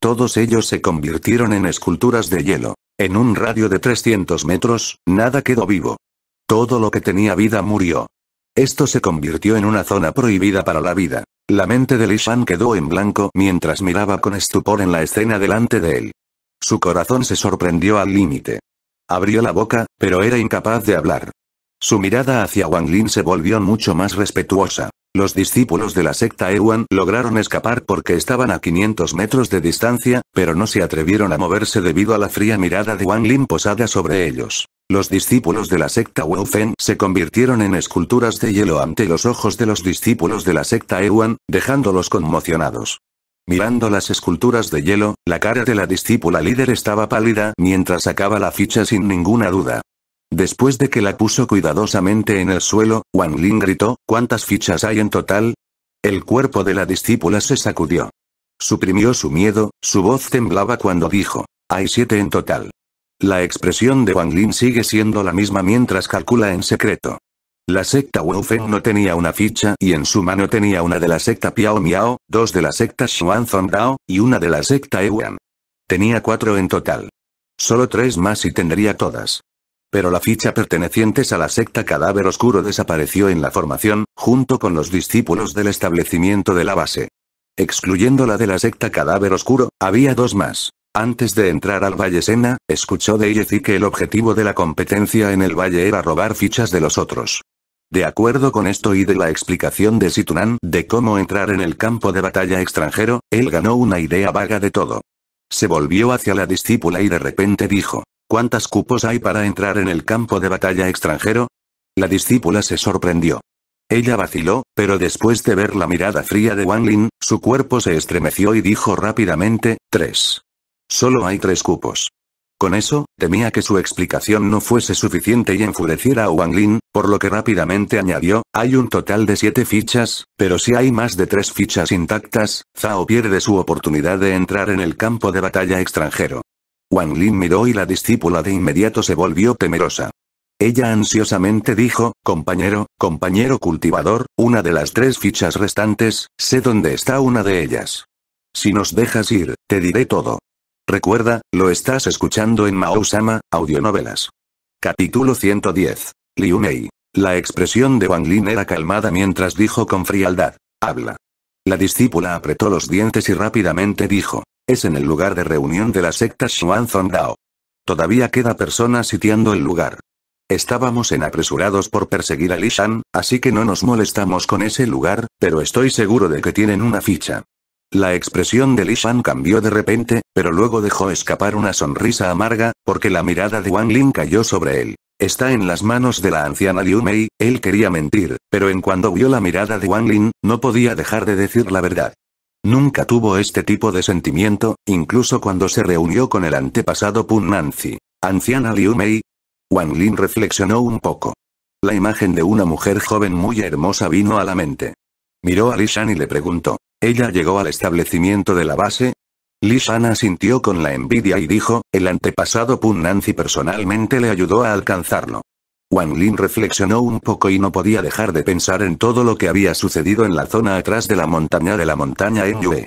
Todos ellos se convirtieron en esculturas de hielo. En un radio de 300 metros, nada quedó vivo. Todo lo que tenía vida murió. Esto se convirtió en una zona prohibida para la vida. La mente de Shan quedó en blanco mientras miraba con estupor en la escena delante de él. Su corazón se sorprendió al límite. Abrió la boca, pero era incapaz de hablar. Su mirada hacia Wang Lin se volvió mucho más respetuosa. Los discípulos de la secta Ewan lograron escapar porque estaban a 500 metros de distancia, pero no se atrevieron a moverse debido a la fría mirada de Wang Lin posada sobre ellos. Los discípulos de la secta Wu Fen se convirtieron en esculturas de hielo ante los ojos de los discípulos de la secta Ewan, dejándolos conmocionados. Mirando las esculturas de hielo, la cara de la discípula líder estaba pálida mientras sacaba la ficha sin ninguna duda. Después de que la puso cuidadosamente en el suelo, Wang Lin gritó, ¿cuántas fichas hay en total? El cuerpo de la discípula se sacudió. Suprimió su miedo, su voz temblaba cuando dijo, hay siete en total. La expresión de Wang Lin sigue siendo la misma mientras calcula en secreto. La secta Wu no tenía una ficha y en su mano tenía una de la secta Piao Miao, dos de la secta Xuan Dao, y una de la secta Ewan. Tenía cuatro en total. Solo tres más y tendría todas. Pero la ficha pertenecientes a la secta Cadáver Oscuro desapareció en la formación, junto con los discípulos del establecimiento de la base. Excluyendo la de la secta Cadáver Oscuro, había dos más. Antes de entrar al Valle Sena, escuchó de y que el objetivo de la competencia en el Valle era robar fichas de los otros. De acuerdo con esto y de la explicación de Situnan de cómo entrar en el campo de batalla extranjero, él ganó una idea vaga de todo. Se volvió hacia la discípula y de repente dijo, ¿Cuántas cupos hay para entrar en el campo de batalla extranjero? La discípula se sorprendió. Ella vaciló, pero después de ver la mirada fría de Wang Lin, su cuerpo se estremeció y dijo rápidamente, tres. Solo hay tres cupos. Con eso, temía que su explicación no fuese suficiente y enfureciera a Wang Lin, por lo que rápidamente añadió, hay un total de siete fichas, pero si hay más de tres fichas intactas, Zhao pierde su oportunidad de entrar en el campo de batalla extranjero. Wang Lin miró y la discípula de inmediato se volvió temerosa. Ella ansiosamente dijo, compañero, compañero cultivador, una de las tres fichas restantes, sé dónde está una de ellas. Si nos dejas ir, te diré todo. Recuerda, lo estás escuchando en Mao-sama, audionovelas. Capítulo 110. Liu Mei. La expresión de Wang Lin era calmada mientras dijo con frialdad, habla. La discípula apretó los dientes y rápidamente dijo, es en el lugar de reunión de la secta Dao. Todavía queda persona sitiando el lugar. Estábamos en apresurados por perseguir a Li Shan, así que no nos molestamos con ese lugar, pero estoy seguro de que tienen una ficha. La expresión de Li Shan cambió de repente, pero luego dejó escapar una sonrisa amarga, porque la mirada de Wang Lin cayó sobre él. Está en las manos de la anciana Liu Mei, él quería mentir, pero en cuanto vio la mirada de Wang Lin, no podía dejar de decir la verdad. Nunca tuvo este tipo de sentimiento, incluso cuando se reunió con el antepasado Pun Nancy. Anciana Liu Mei. Wang Lin reflexionó un poco. La imagen de una mujer joven muy hermosa vino a la mente. Miró a Li Shan y le preguntó. ¿Ella llegó al establecimiento de la base? Li Shan asintió con la envidia y dijo, el antepasado Pun Nancy personalmente le ayudó a alcanzarlo. Wang Lin reflexionó un poco y no podía dejar de pensar en todo lo que había sucedido en la zona atrás de la montaña de la montaña en Yue.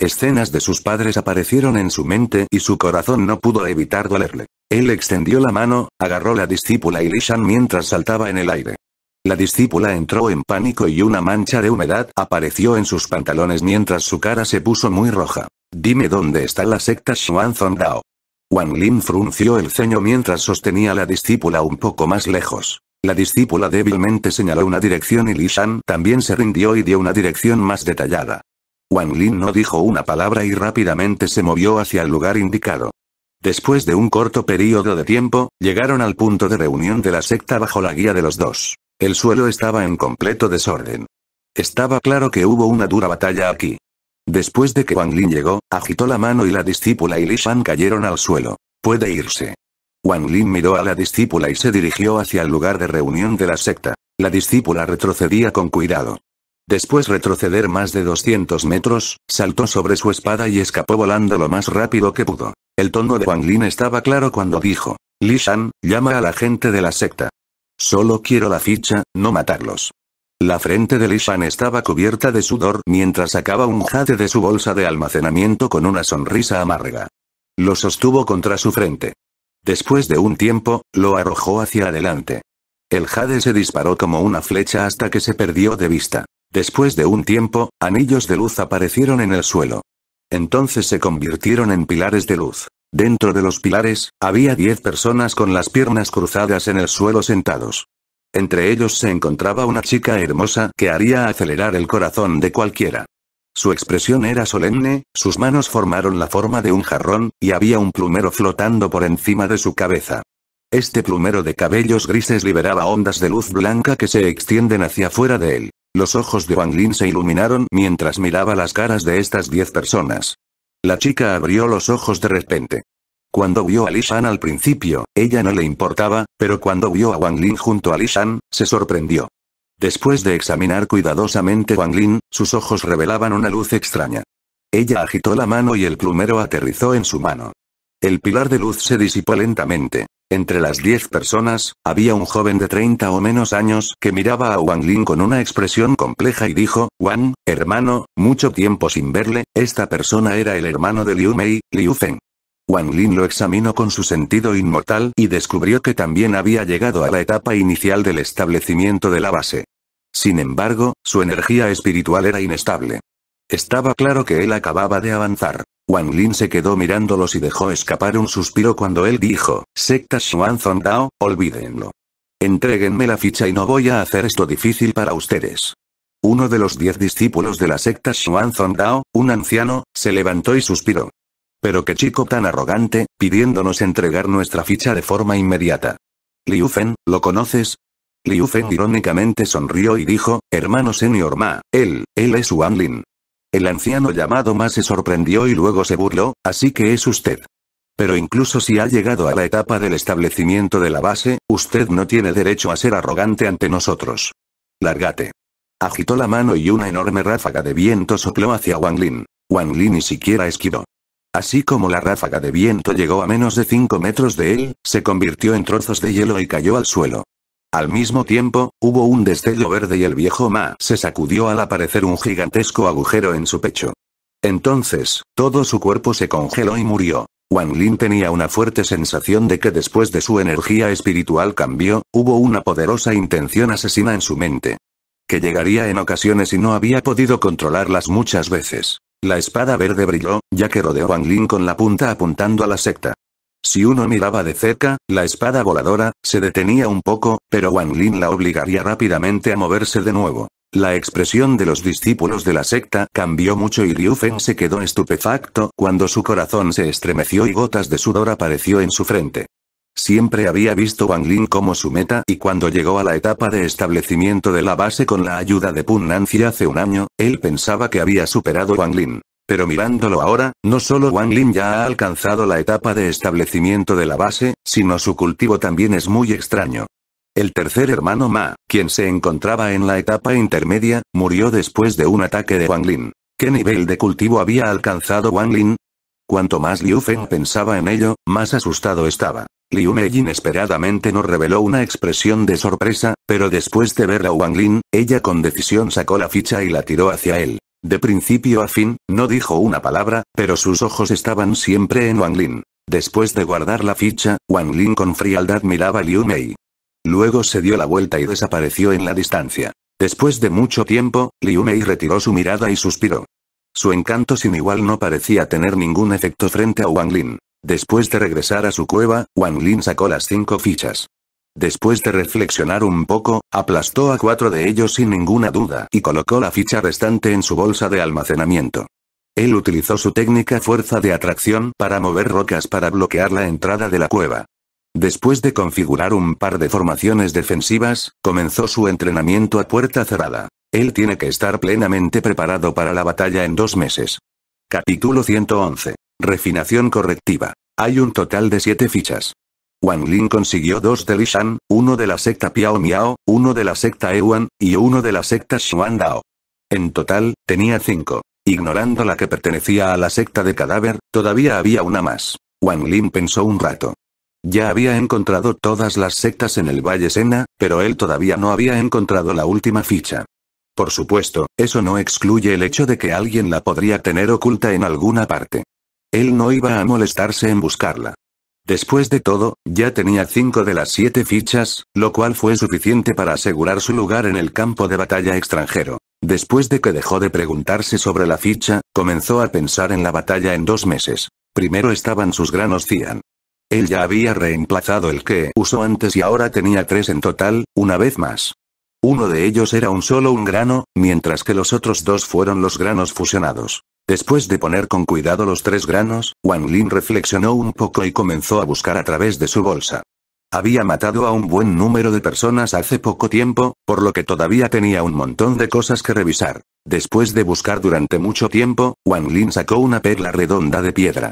Escenas de sus padres aparecieron en su mente y su corazón no pudo evitar dolerle. Él extendió la mano, agarró la discípula y Shan mientras saltaba en el aire. La discípula entró en pánico y una mancha de humedad apareció en sus pantalones mientras su cara se puso muy roja. Dime dónde está la secta Xuanzong Dao. Wang Lin frunció el ceño mientras sostenía a la discípula un poco más lejos. La discípula débilmente señaló una dirección y Li Shan también se rindió y dio una dirección más detallada. Wang Lin no dijo una palabra y rápidamente se movió hacia el lugar indicado. Después de un corto periodo de tiempo, llegaron al punto de reunión de la secta bajo la guía de los dos. El suelo estaba en completo desorden. Estaba claro que hubo una dura batalla aquí. Después de que Wang Lin llegó, agitó la mano y la discípula y Li Shan cayeron al suelo. Puede irse. Wang Lin miró a la discípula y se dirigió hacia el lugar de reunión de la secta. La discípula retrocedía con cuidado. Después retroceder más de 200 metros, saltó sobre su espada y escapó volando lo más rápido que pudo. El tono de Wang Lin estaba claro cuando dijo, Li Shan, llama a la gente de la secta. Solo quiero la ficha, no matarlos. La frente de Lishan estaba cubierta de sudor mientras sacaba un jade de su bolsa de almacenamiento con una sonrisa amarga. Lo sostuvo contra su frente. Después de un tiempo, lo arrojó hacia adelante. El jade se disparó como una flecha hasta que se perdió de vista. Después de un tiempo, anillos de luz aparecieron en el suelo. Entonces se convirtieron en pilares de luz. Dentro de los pilares, había diez personas con las piernas cruzadas en el suelo sentados. Entre ellos se encontraba una chica hermosa que haría acelerar el corazón de cualquiera. Su expresión era solemne, sus manos formaron la forma de un jarrón, y había un plumero flotando por encima de su cabeza. Este plumero de cabellos grises liberaba ondas de luz blanca que se extienden hacia fuera de él. Los ojos de Wang Lin se iluminaron mientras miraba las caras de estas diez personas. La chica abrió los ojos de repente. Cuando vio a Li Shan al principio, ella no le importaba, pero cuando vio a Wang Lin junto a Li Shan, se sorprendió. Después de examinar cuidadosamente Wang Lin, sus ojos revelaban una luz extraña. Ella agitó la mano y el plumero aterrizó en su mano. El pilar de luz se disipó lentamente. Entre las diez personas, había un joven de 30 o menos años que miraba a Wang Lin con una expresión compleja y dijo, Wang, hermano, mucho tiempo sin verle, esta persona era el hermano de Liu Mei, Liu Feng. Wang Lin lo examinó con su sentido inmortal y descubrió que también había llegado a la etapa inicial del establecimiento de la base. Sin embargo, su energía espiritual era inestable. Estaba claro que él acababa de avanzar. Wang Lin se quedó mirándolos y dejó escapar un suspiro cuando él dijo, secta Xuanzong Dao, olvídenlo. Entréguenme la ficha y no voy a hacer esto difícil para ustedes. Uno de los diez discípulos de la secta Xuanzong Dao, un anciano, se levantó y suspiró. Pero qué chico tan arrogante, pidiéndonos entregar nuestra ficha de forma inmediata. Liu Fen, ¿lo conoces? Liu Feng irónicamente sonrió y dijo, hermano senior Ma, él, él es Wang Lin. El anciano llamado Ma se sorprendió y luego se burló, así que es usted. Pero incluso si ha llegado a la etapa del establecimiento de la base, usted no tiene derecho a ser arrogante ante nosotros. Lárgate. Agitó la mano y una enorme ráfaga de viento sopló hacia Wang Lin. Wang Lin ni siquiera esquivó. Así como la ráfaga de viento llegó a menos de 5 metros de él, se convirtió en trozos de hielo y cayó al suelo. Al mismo tiempo, hubo un destello verde y el viejo Ma se sacudió al aparecer un gigantesco agujero en su pecho. Entonces, todo su cuerpo se congeló y murió. Wang Lin tenía una fuerte sensación de que después de su energía espiritual cambió, hubo una poderosa intención asesina en su mente. Que llegaría en ocasiones y no había podido controlarlas muchas veces. La espada verde brilló, ya que rodeó a Lin con la punta apuntando a la secta. Si uno miraba de cerca, la espada voladora, se detenía un poco, pero Wang Lin la obligaría rápidamente a moverse de nuevo. La expresión de los discípulos de la secta cambió mucho y Feng se quedó estupefacto cuando su corazón se estremeció y gotas de sudor apareció en su frente. Siempre había visto Wang Lin como su meta y cuando llegó a la etapa de establecimiento de la base con la ayuda de pugnancia hace un año, él pensaba que había superado Wang Lin. Pero mirándolo ahora, no solo Wang Lin ya ha alcanzado la etapa de establecimiento de la base, sino su cultivo también es muy extraño. El tercer hermano Ma, quien se encontraba en la etapa intermedia, murió después de un ataque de Wang Lin. ¿Qué nivel de cultivo había alcanzado Wang Lin? Cuanto más Liu Feng pensaba en ello, más asustado estaba. Liu Mei inesperadamente no reveló una expresión de sorpresa, pero después de ver a Wang Lin, ella con decisión sacó la ficha y la tiró hacia él. De principio a fin, no dijo una palabra, pero sus ojos estaban siempre en Wang Lin. Después de guardar la ficha, Wang Lin con frialdad miraba a Liu Mei. Luego se dio la vuelta y desapareció en la distancia. Después de mucho tiempo, Liu Mei retiró su mirada y suspiró. Su encanto sin igual no parecía tener ningún efecto frente a Wang Lin. Después de regresar a su cueva, Wang Lin sacó las cinco fichas. Después de reflexionar un poco, aplastó a cuatro de ellos sin ninguna duda y colocó la ficha restante en su bolsa de almacenamiento. Él utilizó su técnica fuerza de atracción para mover rocas para bloquear la entrada de la cueva. Después de configurar un par de formaciones defensivas, comenzó su entrenamiento a puerta cerrada. Él tiene que estar plenamente preparado para la batalla en dos meses. Capítulo 111 Refinación correctiva. Hay un total de siete fichas. Wang Lin consiguió dos de Lishan, uno de la secta Piao Miao, uno de la secta Ewan, y uno de la secta Xuandao. En total, tenía cinco. Ignorando la que pertenecía a la secta de cadáver, todavía había una más. Wang Lin pensó un rato. Ya había encontrado todas las sectas en el Valle Sena, pero él todavía no había encontrado la última ficha. Por supuesto, eso no excluye el hecho de que alguien la podría tener oculta en alguna parte. Él no iba a molestarse en buscarla. Después de todo, ya tenía cinco de las siete fichas, lo cual fue suficiente para asegurar su lugar en el campo de batalla extranjero. Después de que dejó de preguntarse sobre la ficha, comenzó a pensar en la batalla en dos meses. Primero estaban sus granos Cian. Él ya había reemplazado el que usó antes y ahora tenía tres en total, una vez más. Uno de ellos era un solo un grano, mientras que los otros dos fueron los granos fusionados. Después de poner con cuidado los tres granos, Wang Lin reflexionó un poco y comenzó a buscar a través de su bolsa. Había matado a un buen número de personas hace poco tiempo, por lo que todavía tenía un montón de cosas que revisar. Después de buscar durante mucho tiempo, Wang Lin sacó una perla redonda de piedra.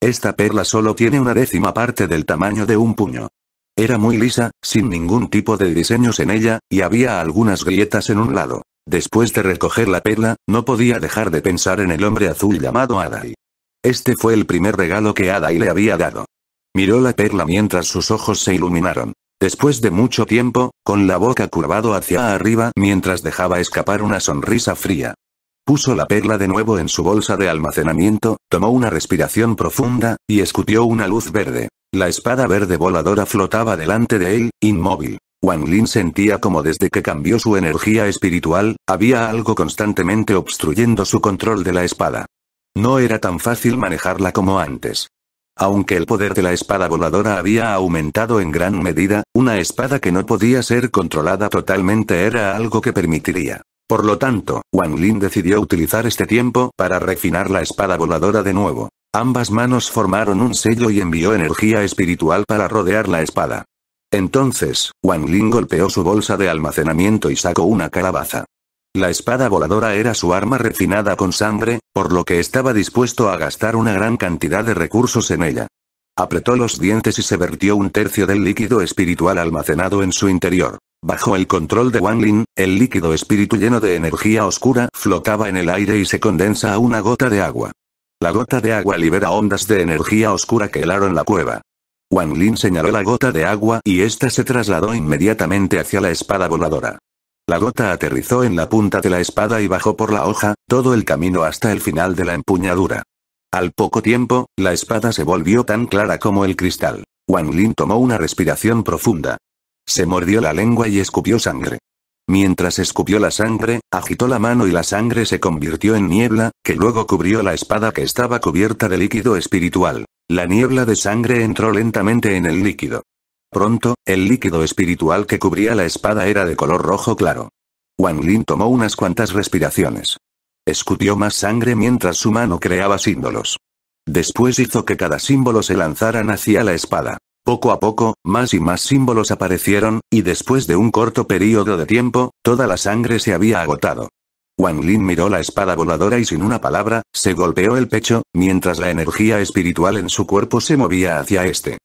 Esta perla solo tiene una décima parte del tamaño de un puño. Era muy lisa, sin ningún tipo de diseños en ella, y había algunas grietas en un lado. Después de recoger la perla, no podía dejar de pensar en el hombre azul llamado Adai. Este fue el primer regalo que Adai le había dado. Miró la perla mientras sus ojos se iluminaron. Después de mucho tiempo, con la boca curvado hacia arriba mientras dejaba escapar una sonrisa fría. Puso la perla de nuevo en su bolsa de almacenamiento, tomó una respiración profunda, y escupió una luz verde. La espada verde voladora flotaba delante de él, inmóvil. Wang Lin sentía como desde que cambió su energía espiritual, había algo constantemente obstruyendo su control de la espada. No era tan fácil manejarla como antes. Aunque el poder de la espada voladora había aumentado en gran medida, una espada que no podía ser controlada totalmente era algo que permitiría. Por lo tanto, Wang Lin decidió utilizar este tiempo para refinar la espada voladora de nuevo. Ambas manos formaron un sello y envió energía espiritual para rodear la espada. Entonces, Wang Lin golpeó su bolsa de almacenamiento y sacó una calabaza. La espada voladora era su arma refinada con sangre, por lo que estaba dispuesto a gastar una gran cantidad de recursos en ella. Apretó los dientes y se vertió un tercio del líquido espiritual almacenado en su interior. Bajo el control de Wang Lin, el líquido espíritu lleno de energía oscura flotaba en el aire y se condensa a una gota de agua. La gota de agua libera ondas de energía oscura que helaron la cueva. Wang Lin señaló la gota de agua y ésta se trasladó inmediatamente hacia la espada voladora. La gota aterrizó en la punta de la espada y bajó por la hoja, todo el camino hasta el final de la empuñadura. Al poco tiempo, la espada se volvió tan clara como el cristal. Wang Lin tomó una respiración profunda. Se mordió la lengua y escupió sangre. Mientras escupió la sangre, agitó la mano y la sangre se convirtió en niebla, que luego cubrió la espada que estaba cubierta de líquido espiritual. La niebla de sangre entró lentamente en el líquido. Pronto, el líquido espiritual que cubría la espada era de color rojo claro. Wang Lin tomó unas cuantas respiraciones. Escutió más sangre mientras su mano creaba símbolos. Después hizo que cada símbolo se lanzaran hacia la espada. Poco a poco, más y más símbolos aparecieron, y después de un corto periodo de tiempo, toda la sangre se había agotado. Wang Lin miró la espada voladora y sin una palabra, se golpeó el pecho, mientras la energía espiritual en su cuerpo se movía hacia este.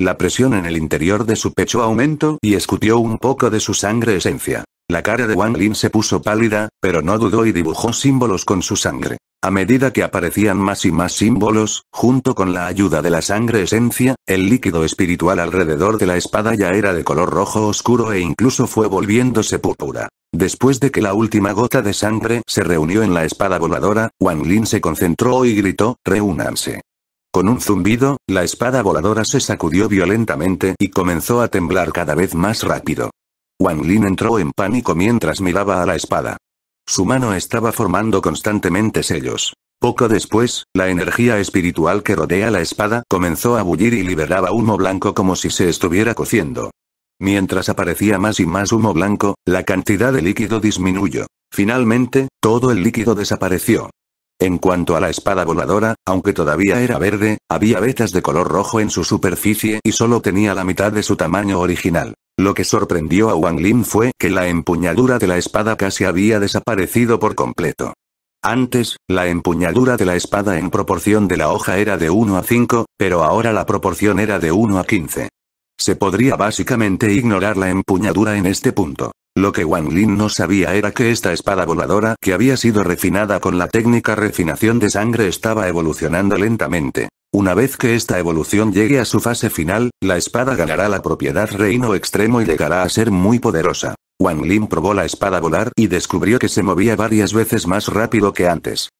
La presión en el interior de su pecho aumentó y escutió un poco de su sangre esencia. La cara de Wang Lin se puso pálida, pero no dudó y dibujó símbolos con su sangre. A medida que aparecían más y más símbolos, junto con la ayuda de la sangre esencia, el líquido espiritual alrededor de la espada ya era de color rojo oscuro e incluso fue volviéndose púrpura. Después de que la última gota de sangre se reunió en la espada voladora, Wang Lin se concentró y gritó, reúnanse. Con un zumbido, la espada voladora se sacudió violentamente y comenzó a temblar cada vez más rápido. Wang Lin entró en pánico mientras miraba a la espada. Su mano estaba formando constantemente sellos. Poco después, la energía espiritual que rodea la espada comenzó a bullir y liberaba humo blanco como si se estuviera cociendo. Mientras aparecía más y más humo blanco, la cantidad de líquido disminuyó. Finalmente, todo el líquido desapareció. En cuanto a la espada voladora, aunque todavía era verde, había vetas de color rojo en su superficie y solo tenía la mitad de su tamaño original. Lo que sorprendió a Wang Lin fue que la empuñadura de la espada casi había desaparecido por completo. Antes, la empuñadura de la espada en proporción de la hoja era de 1 a 5, pero ahora la proporción era de 1 a 15. Se podría básicamente ignorar la empuñadura en este punto. Lo que Wang Lin no sabía era que esta espada voladora que había sido refinada con la técnica refinación de sangre estaba evolucionando lentamente. Una vez que esta evolución llegue a su fase final, la espada ganará la propiedad reino extremo y llegará a ser muy poderosa. Wang Lin probó la espada volar y descubrió que se movía varias veces más rápido que antes.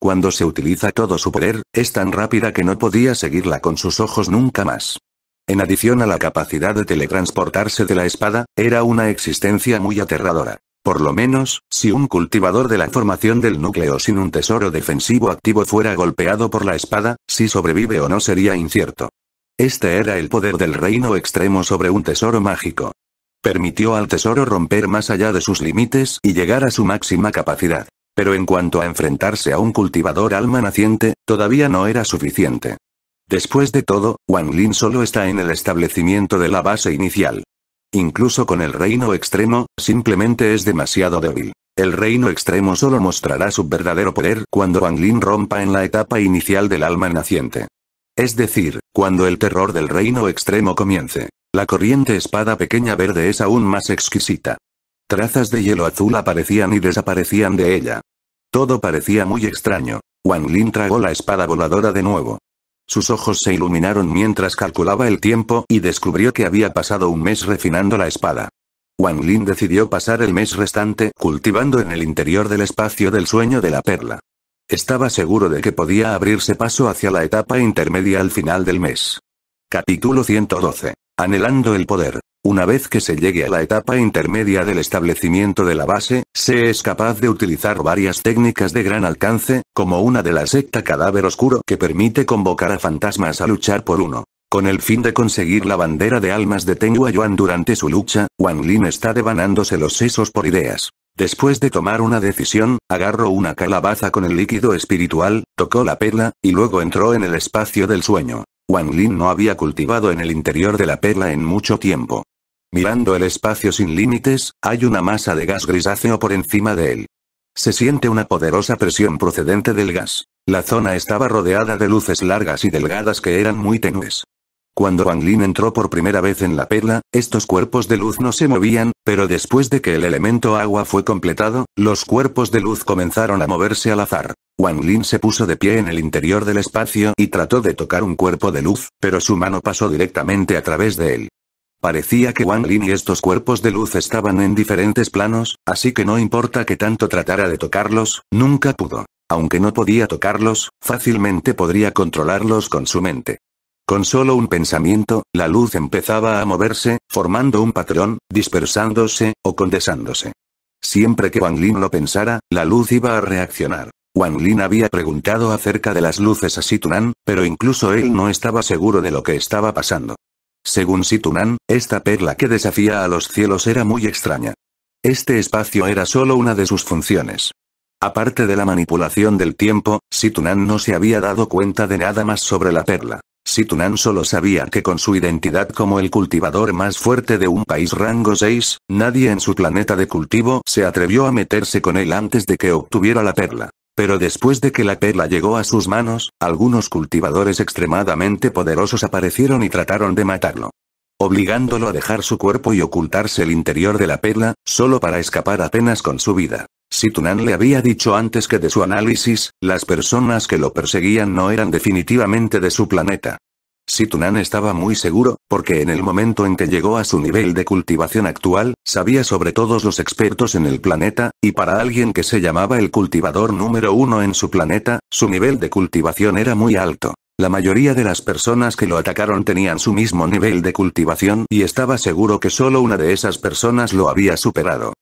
Cuando se utiliza todo su poder, es tan rápida que no podía seguirla con sus ojos nunca más. En adición a la capacidad de teletransportarse de la espada, era una existencia muy aterradora. Por lo menos, si un cultivador de la formación del núcleo sin un tesoro defensivo activo fuera golpeado por la espada, si sobrevive o no sería incierto. Este era el poder del reino extremo sobre un tesoro mágico. Permitió al tesoro romper más allá de sus límites y llegar a su máxima capacidad. Pero en cuanto a enfrentarse a un cultivador alma naciente, todavía no era suficiente. Después de todo, Wang Lin solo está en el establecimiento de la base inicial. Incluso con el reino extremo, simplemente es demasiado débil. El reino extremo solo mostrará su verdadero poder cuando Wang Lin rompa en la etapa inicial del alma naciente. Es decir, cuando el terror del reino extremo comience. La corriente espada pequeña verde es aún más exquisita. Trazas de hielo azul aparecían y desaparecían de ella. Todo parecía muy extraño. Wang Lin tragó la espada voladora de nuevo. Sus ojos se iluminaron mientras calculaba el tiempo y descubrió que había pasado un mes refinando la espada. Wang Lin decidió pasar el mes restante cultivando en el interior del espacio del sueño de la perla. Estaba seguro de que podía abrirse paso hacia la etapa intermedia al final del mes. Capítulo 112. Anhelando el poder. Una vez que se llegue a la etapa intermedia del establecimiento de la base, se es capaz de utilizar varias técnicas de gran alcance, como una de la secta cadáver oscuro que permite convocar a fantasmas a luchar por uno. Con el fin de conseguir la bandera de almas de Tengua Yuan durante su lucha, Wang Lin está devanándose los sesos por ideas. Después de tomar una decisión, agarró una calabaza con el líquido espiritual, tocó la perla, y luego entró en el espacio del sueño. Wang Lin no había cultivado en el interior de la perla en mucho tiempo. Mirando el espacio sin límites, hay una masa de gas grisáceo por encima de él. Se siente una poderosa presión procedente del gas. La zona estaba rodeada de luces largas y delgadas que eran muy tenues. Cuando Wang Lin entró por primera vez en la perla, estos cuerpos de luz no se movían, pero después de que el elemento agua fue completado, los cuerpos de luz comenzaron a moverse al azar. Wang Lin se puso de pie en el interior del espacio y trató de tocar un cuerpo de luz, pero su mano pasó directamente a través de él. Parecía que Wang Lin y estos cuerpos de luz estaban en diferentes planos, así que no importa que tanto tratara de tocarlos, nunca pudo. Aunque no podía tocarlos, fácilmente podría controlarlos con su mente. Con solo un pensamiento, la luz empezaba a moverse, formando un patrón, dispersándose, o condensándose. Siempre que Wang Lin lo pensara, la luz iba a reaccionar. Wang Lin había preguntado acerca de las luces a Situnan, pero incluso él no estaba seguro de lo que estaba pasando. Según Situnan, esta perla que desafía a los cielos era muy extraña. Este espacio era solo una de sus funciones. Aparte de la manipulación del tiempo, Situnan no se había dado cuenta de nada más sobre la perla. Situnan solo sabía que con su identidad como el cultivador más fuerte de un país rango 6, nadie en su planeta de cultivo se atrevió a meterse con él antes de que obtuviera la perla. Pero después de que la perla llegó a sus manos, algunos cultivadores extremadamente poderosos aparecieron y trataron de matarlo. Obligándolo a dejar su cuerpo y ocultarse el interior de la perla, solo para escapar apenas con su vida. Si Tunan le había dicho antes que de su análisis, las personas que lo perseguían no eran definitivamente de su planeta. Situnan estaba muy seguro, porque en el momento en que llegó a su nivel de cultivación actual, sabía sobre todos los expertos en el planeta, y para alguien que se llamaba el cultivador número uno en su planeta, su nivel de cultivación era muy alto. La mayoría de las personas que lo atacaron tenían su mismo nivel de cultivación y estaba seguro que solo una de esas personas lo había superado.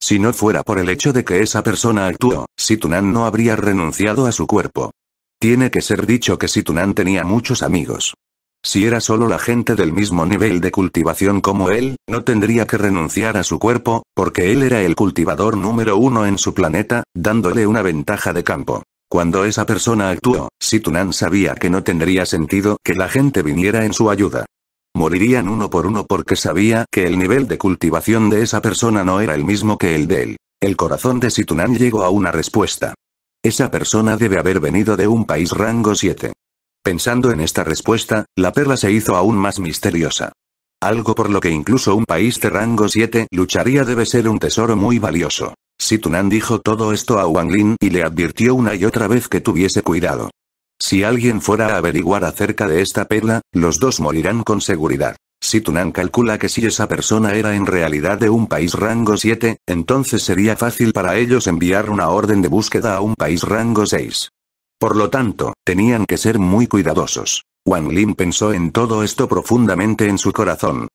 Si no fuera por el hecho de que esa persona actuó, Situnan no habría renunciado a su cuerpo. Tiene que ser dicho que Situnan tenía muchos amigos. Si era solo la gente del mismo nivel de cultivación como él, no tendría que renunciar a su cuerpo, porque él era el cultivador número uno en su planeta, dándole una ventaja de campo. Cuando esa persona actuó, Situnan sabía que no tendría sentido que la gente viniera en su ayuda. Morirían uno por uno porque sabía que el nivel de cultivación de esa persona no era el mismo que el de él. El corazón de Situnan llegó a una respuesta. Esa persona debe haber venido de un país rango 7. Pensando en esta respuesta, la perla se hizo aún más misteriosa. Algo por lo que incluso un país de rango 7 lucharía debe ser un tesoro muy valioso. Situnan dijo todo esto a Wang Lin y le advirtió una y otra vez que tuviese cuidado. Si alguien fuera a averiguar acerca de esta perla, los dos morirán con seguridad. Situnan calcula que si esa persona era en realidad de un país rango 7, entonces sería fácil para ellos enviar una orden de búsqueda a un país rango 6. Por lo tanto, tenían que ser muy cuidadosos. Wang Lin pensó en todo esto profundamente en su corazón.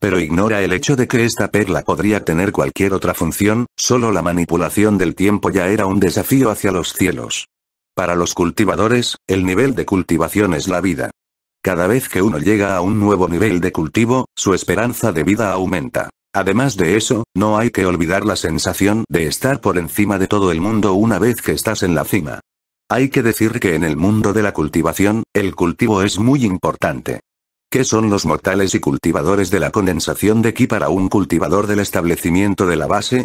Pero ignora el hecho de que esta perla podría tener cualquier otra función, solo la manipulación del tiempo ya era un desafío hacia los cielos. Para los cultivadores, el nivel de cultivación es la vida. Cada vez que uno llega a un nuevo nivel de cultivo, su esperanza de vida aumenta. Además de eso, no hay que olvidar la sensación de estar por encima de todo el mundo una vez que estás en la cima. Hay que decir que en el mundo de la cultivación, el cultivo es muy importante. ¿Qué son los mortales y cultivadores de la condensación de ki para un cultivador del establecimiento de la base?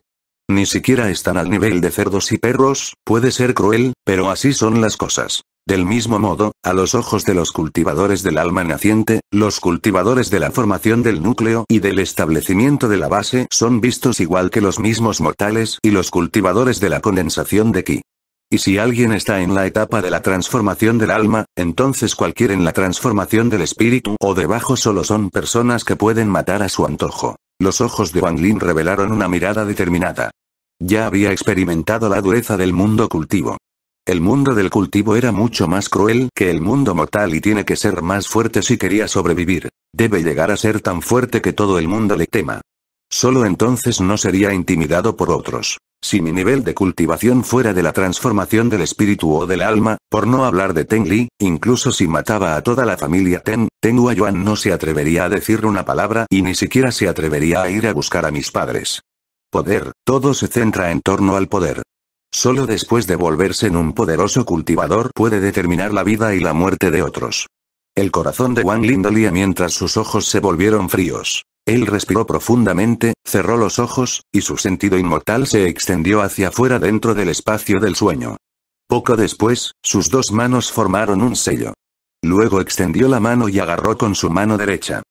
Ni siquiera están al nivel de cerdos y perros, puede ser cruel, pero así son las cosas. Del mismo modo, a los ojos de los cultivadores del alma naciente, los cultivadores de la formación del núcleo y del establecimiento de la base son vistos igual que los mismos mortales y los cultivadores de la condensación de ki. Y si alguien está en la etapa de la transformación del alma, entonces cualquier en la transformación del espíritu o debajo solo son personas que pueden matar a su antojo. Los ojos de Wang Lin revelaron una mirada determinada. Ya había experimentado la dureza del mundo cultivo. El mundo del cultivo era mucho más cruel que el mundo mortal y tiene que ser más fuerte si quería sobrevivir. Debe llegar a ser tan fuerte que todo el mundo le tema. Solo entonces no sería intimidado por otros. Si mi nivel de cultivación fuera de la transformación del espíritu o del alma, por no hablar de Teng Li, incluso si mataba a toda la familia Ten, Ten Yuan no se atrevería a decir una palabra y ni siquiera se atrevería a ir a buscar a mis padres. Poder, todo se centra en torno al poder. Solo después de volverse en un poderoso cultivador puede determinar la vida y la muerte de otros. El corazón de Wang Lin mientras sus ojos se volvieron fríos. Él respiró profundamente, cerró los ojos, y su sentido inmortal se extendió hacia afuera dentro del espacio del sueño. Poco después, sus dos manos formaron un sello. Luego extendió la mano y agarró con su mano derecha.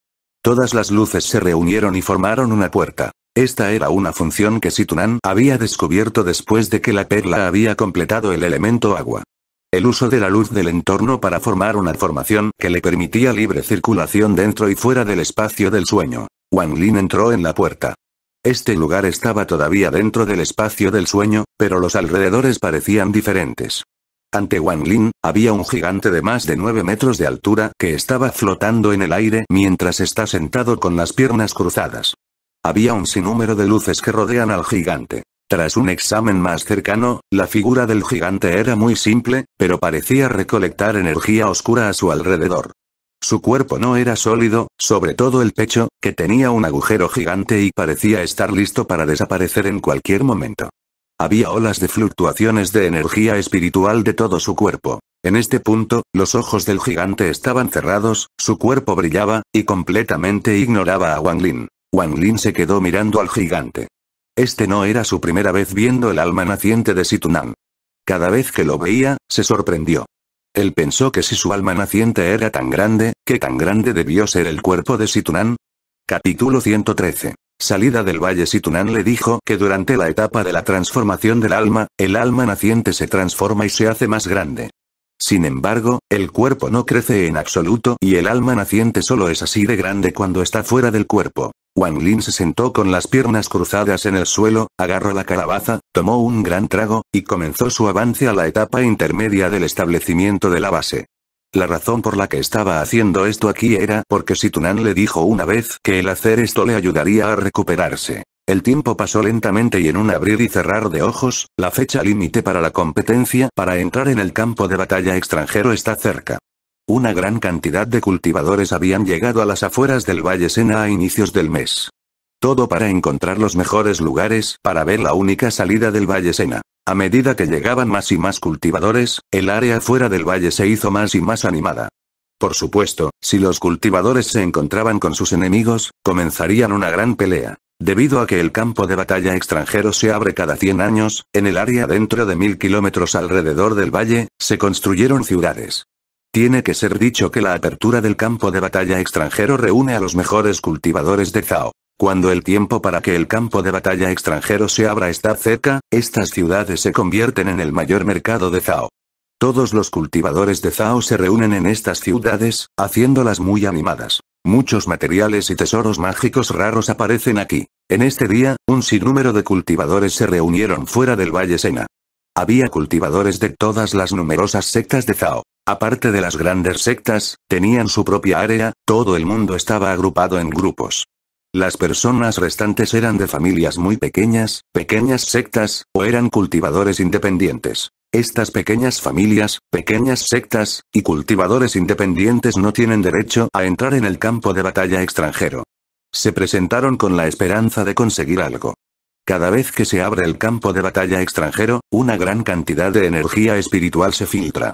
Todas las luces se reunieron y formaron una puerta. Esta era una función que Situnan había descubierto después de que la perla había completado el elemento agua. El uso de la luz del entorno para formar una formación que le permitía libre circulación dentro y fuera del espacio del sueño. Wang Lin entró en la puerta. Este lugar estaba todavía dentro del espacio del sueño, pero los alrededores parecían diferentes. Ante Wang Lin, había un gigante de más de 9 metros de altura que estaba flotando en el aire mientras está sentado con las piernas cruzadas. Había un sinnúmero de luces que rodean al gigante. Tras un examen más cercano, la figura del gigante era muy simple, pero parecía recolectar energía oscura a su alrededor. Su cuerpo no era sólido, sobre todo el pecho, que tenía un agujero gigante y parecía estar listo para desaparecer en cualquier momento. Había olas de fluctuaciones de energía espiritual de todo su cuerpo. En este punto, los ojos del gigante estaban cerrados, su cuerpo brillaba, y completamente ignoraba a Wang Lin. Wang Lin se quedó mirando al gigante. Este no era su primera vez viendo el alma naciente de Situnan. Cada vez que lo veía, se sorprendió. Él pensó que si su alma naciente era tan grande, ¿qué tan grande debió ser el cuerpo de Situnán? Capítulo 113. Salida del valle Situnán le dijo que durante la etapa de la transformación del alma, el alma naciente se transforma y se hace más grande. Sin embargo, el cuerpo no crece en absoluto y el alma naciente solo es así de grande cuando está fuera del cuerpo. Wang Lin se sentó con las piernas cruzadas en el suelo, agarró la calabaza, tomó un gran trago, y comenzó su avance a la etapa intermedia del establecimiento de la base. La razón por la que estaba haciendo esto aquí era porque Situnan le dijo una vez que el hacer esto le ayudaría a recuperarse. El tiempo pasó lentamente y en un abrir y cerrar de ojos, la fecha límite para la competencia para entrar en el campo de batalla extranjero está cerca. Una gran cantidad de cultivadores habían llegado a las afueras del Valle Sena a inicios del mes. Todo para encontrar los mejores lugares para ver la única salida del Valle Sena. A medida que llegaban más y más cultivadores, el área fuera del valle se hizo más y más animada. Por supuesto, si los cultivadores se encontraban con sus enemigos, comenzarían una gran pelea. Debido a que el campo de batalla extranjero se abre cada 100 años, en el área dentro de mil kilómetros alrededor del valle, se construyeron ciudades. Tiene que ser dicho que la apertura del campo de batalla extranjero reúne a los mejores cultivadores de Zhao. Cuando el tiempo para que el campo de batalla extranjero se abra está cerca, estas ciudades se convierten en el mayor mercado de Zhao. Todos los cultivadores de Zhao se reúnen en estas ciudades, haciéndolas muy animadas. Muchos materiales y tesoros mágicos raros aparecen aquí. En este día, un sinnúmero de cultivadores se reunieron fuera del Valle Sena. Había cultivadores de todas las numerosas sectas de Zhao. Aparte de las grandes sectas, tenían su propia área, todo el mundo estaba agrupado en grupos. Las personas restantes eran de familias muy pequeñas, pequeñas sectas, o eran cultivadores independientes. Estas pequeñas familias, pequeñas sectas, y cultivadores independientes no tienen derecho a entrar en el campo de batalla extranjero. Se presentaron con la esperanza de conseguir algo. Cada vez que se abre el campo de batalla extranjero, una gran cantidad de energía espiritual se filtra.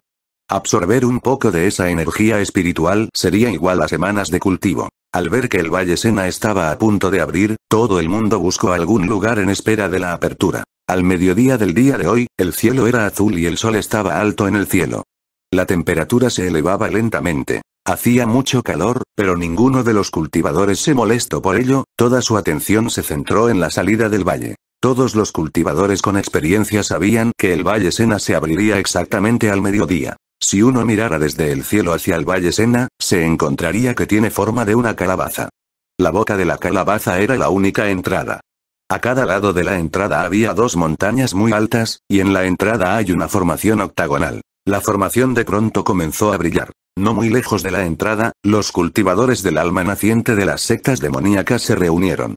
Absorber un poco de esa energía espiritual sería igual a semanas de cultivo. Al ver que el Valle Sena estaba a punto de abrir, todo el mundo buscó algún lugar en espera de la apertura. Al mediodía del día de hoy, el cielo era azul y el sol estaba alto en el cielo. La temperatura se elevaba lentamente. Hacía mucho calor, pero ninguno de los cultivadores se molestó por ello, toda su atención se centró en la salida del valle. Todos los cultivadores con experiencia sabían que el valle Sena se abriría exactamente al mediodía. Si uno mirara desde el cielo hacia el valle Sena, se encontraría que tiene forma de una calabaza. La boca de la calabaza era la única entrada. A cada lado de la entrada había dos montañas muy altas, y en la entrada hay una formación octagonal. La formación de pronto comenzó a brillar. No muy lejos de la entrada, los cultivadores del alma naciente de las sectas demoníacas se reunieron.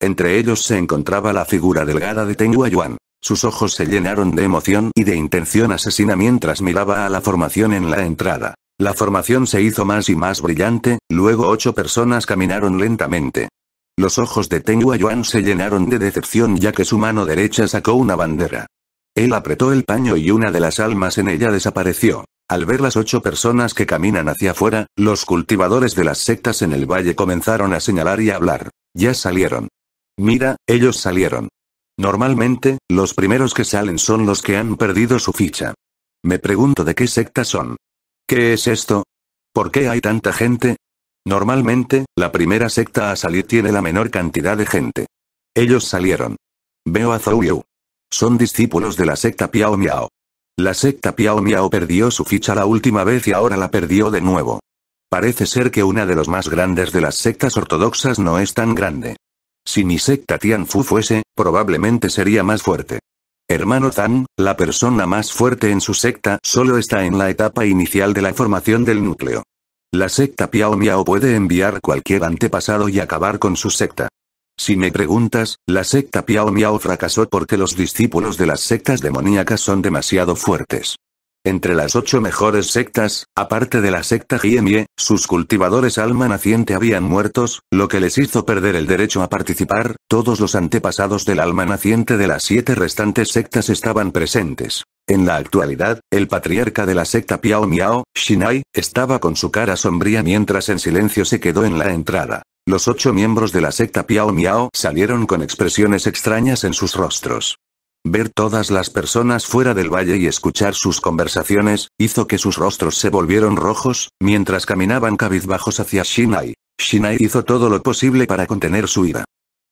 Entre ellos se encontraba la figura delgada de Tenguayuan. Sus ojos se llenaron de emoción y de intención asesina mientras miraba a la formación en la entrada. La formación se hizo más y más brillante, luego ocho personas caminaron lentamente. Los ojos de Tenghua Yuan se llenaron de decepción ya que su mano derecha sacó una bandera. Él apretó el paño y una de las almas en ella desapareció. Al ver las ocho personas que caminan hacia afuera, los cultivadores de las sectas en el valle comenzaron a señalar y a hablar. Ya salieron. Mira, ellos salieron. Normalmente, los primeros que salen son los que han perdido su ficha. Me pregunto de qué secta son. ¿Qué es esto? ¿Por qué hay tanta gente? Normalmente, la primera secta a salir tiene la menor cantidad de gente. Ellos salieron. Veo a Zhou Yu. Son discípulos de la secta Piao Miao. La secta Piao Miao perdió su ficha la última vez y ahora la perdió de nuevo. Parece ser que una de los más grandes de las sectas ortodoxas no es tan grande. Si mi secta Tianfu fuese, probablemente sería más fuerte. Hermano Zhang, la persona más fuerte en su secta solo está en la etapa inicial de la formación del núcleo. La secta Piao Miao puede enviar cualquier antepasado y acabar con su secta. Si me preguntas, la secta Piao Miao fracasó porque los discípulos de las sectas demoníacas son demasiado fuertes. Entre las ocho mejores sectas, aparte de la secta Giemie, sus cultivadores alma naciente habían muertos, lo que les hizo perder el derecho a participar, todos los antepasados del alma naciente de las siete restantes sectas estaban presentes. En la actualidad, el patriarca de la secta Piao Miao, Shinai, estaba con su cara sombría mientras en silencio se quedó en la entrada. Los ocho miembros de la secta Piao Miao salieron con expresiones extrañas en sus rostros. Ver todas las personas fuera del valle y escuchar sus conversaciones, hizo que sus rostros se volvieron rojos, mientras caminaban cabizbajos hacia Shinai. Shinai hizo todo lo posible para contener su ira.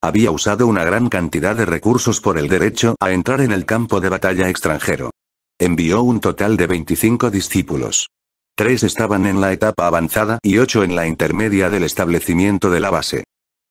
Había usado una gran cantidad de recursos por el derecho a entrar en el campo de batalla extranjero. Envió un total de 25 discípulos. Tres estaban en la etapa avanzada y ocho en la intermedia del establecimiento de la base.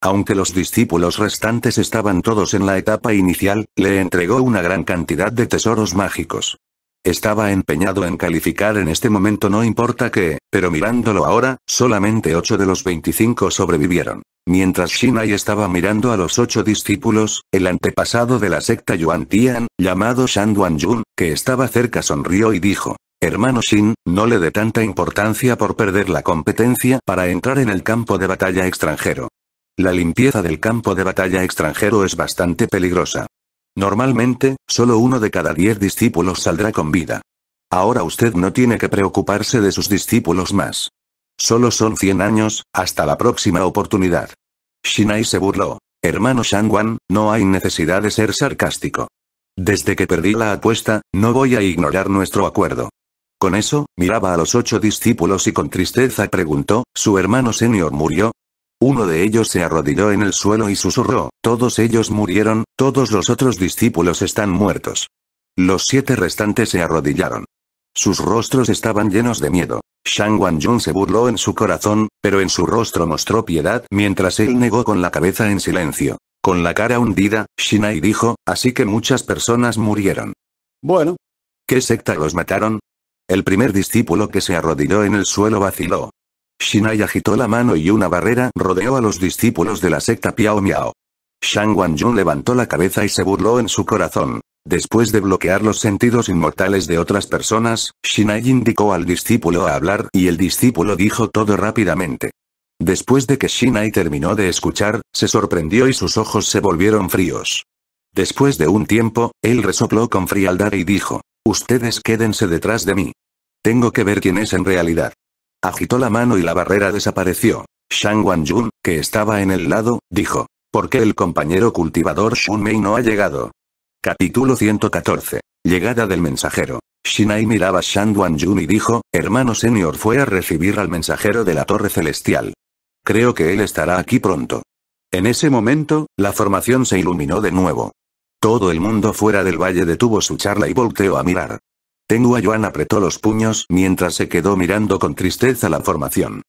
Aunque los discípulos restantes estaban todos en la etapa inicial, le entregó una gran cantidad de tesoros mágicos. Estaba empeñado en calificar en este momento no importa qué, pero mirándolo ahora, solamente 8 de los 25 sobrevivieron. Mientras Shinai estaba mirando a los ocho discípulos, el antepasado de la secta Yuan Tian, llamado Shan Duan que estaba cerca sonrió y dijo, Hermano Shin, no le dé tanta importancia por perder la competencia para entrar en el campo de batalla extranjero. La limpieza del campo de batalla extranjero es bastante peligrosa. Normalmente, solo uno de cada diez discípulos saldrá con vida. Ahora usted no tiene que preocuparse de sus discípulos más. Solo son 100 años, hasta la próxima oportunidad. Shinai se burló. Hermano Shangwan, no hay necesidad de ser sarcástico. Desde que perdí la apuesta, no voy a ignorar nuestro acuerdo. Con eso, miraba a los ocho discípulos y con tristeza preguntó, ¿su hermano senior murió? Uno de ellos se arrodilló en el suelo y susurró, todos ellos murieron, todos los otros discípulos están muertos. Los siete restantes se arrodillaron. Sus rostros estaban llenos de miedo. Shang Wanjun se burló en su corazón, pero en su rostro mostró piedad mientras él negó con la cabeza en silencio. Con la cara hundida, Shinai dijo, así que muchas personas murieron. Bueno. ¿Qué secta los mataron? El primer discípulo que se arrodilló en el suelo vaciló, Shinai agitó la mano y una barrera rodeó a los discípulos de la secta Piao Miao. Shang Wanjun levantó la cabeza y se burló en su corazón. Después de bloquear los sentidos inmortales de otras personas, Shinai indicó al discípulo a hablar y el discípulo dijo todo rápidamente. Después de que Shinai terminó de escuchar, se sorprendió y sus ojos se volvieron fríos. Después de un tiempo, él resopló con frialdad y dijo, Ustedes quédense detrás de mí. Tengo que ver quién es en realidad. Agitó la mano y la barrera desapareció. Shang Jun, que estaba en el lado, dijo. ¿Por qué el compañero cultivador Shun Mei no ha llegado? Capítulo 114. Llegada del mensajero. Shinai miraba a Shang Wanjun y dijo, hermano senior fue a recibir al mensajero de la Torre Celestial. Creo que él estará aquí pronto. En ese momento, la formación se iluminó de nuevo. Todo el mundo fuera del valle detuvo su charla y volteó a mirar. Tenguayuan apretó los puños mientras se quedó mirando con tristeza la formación.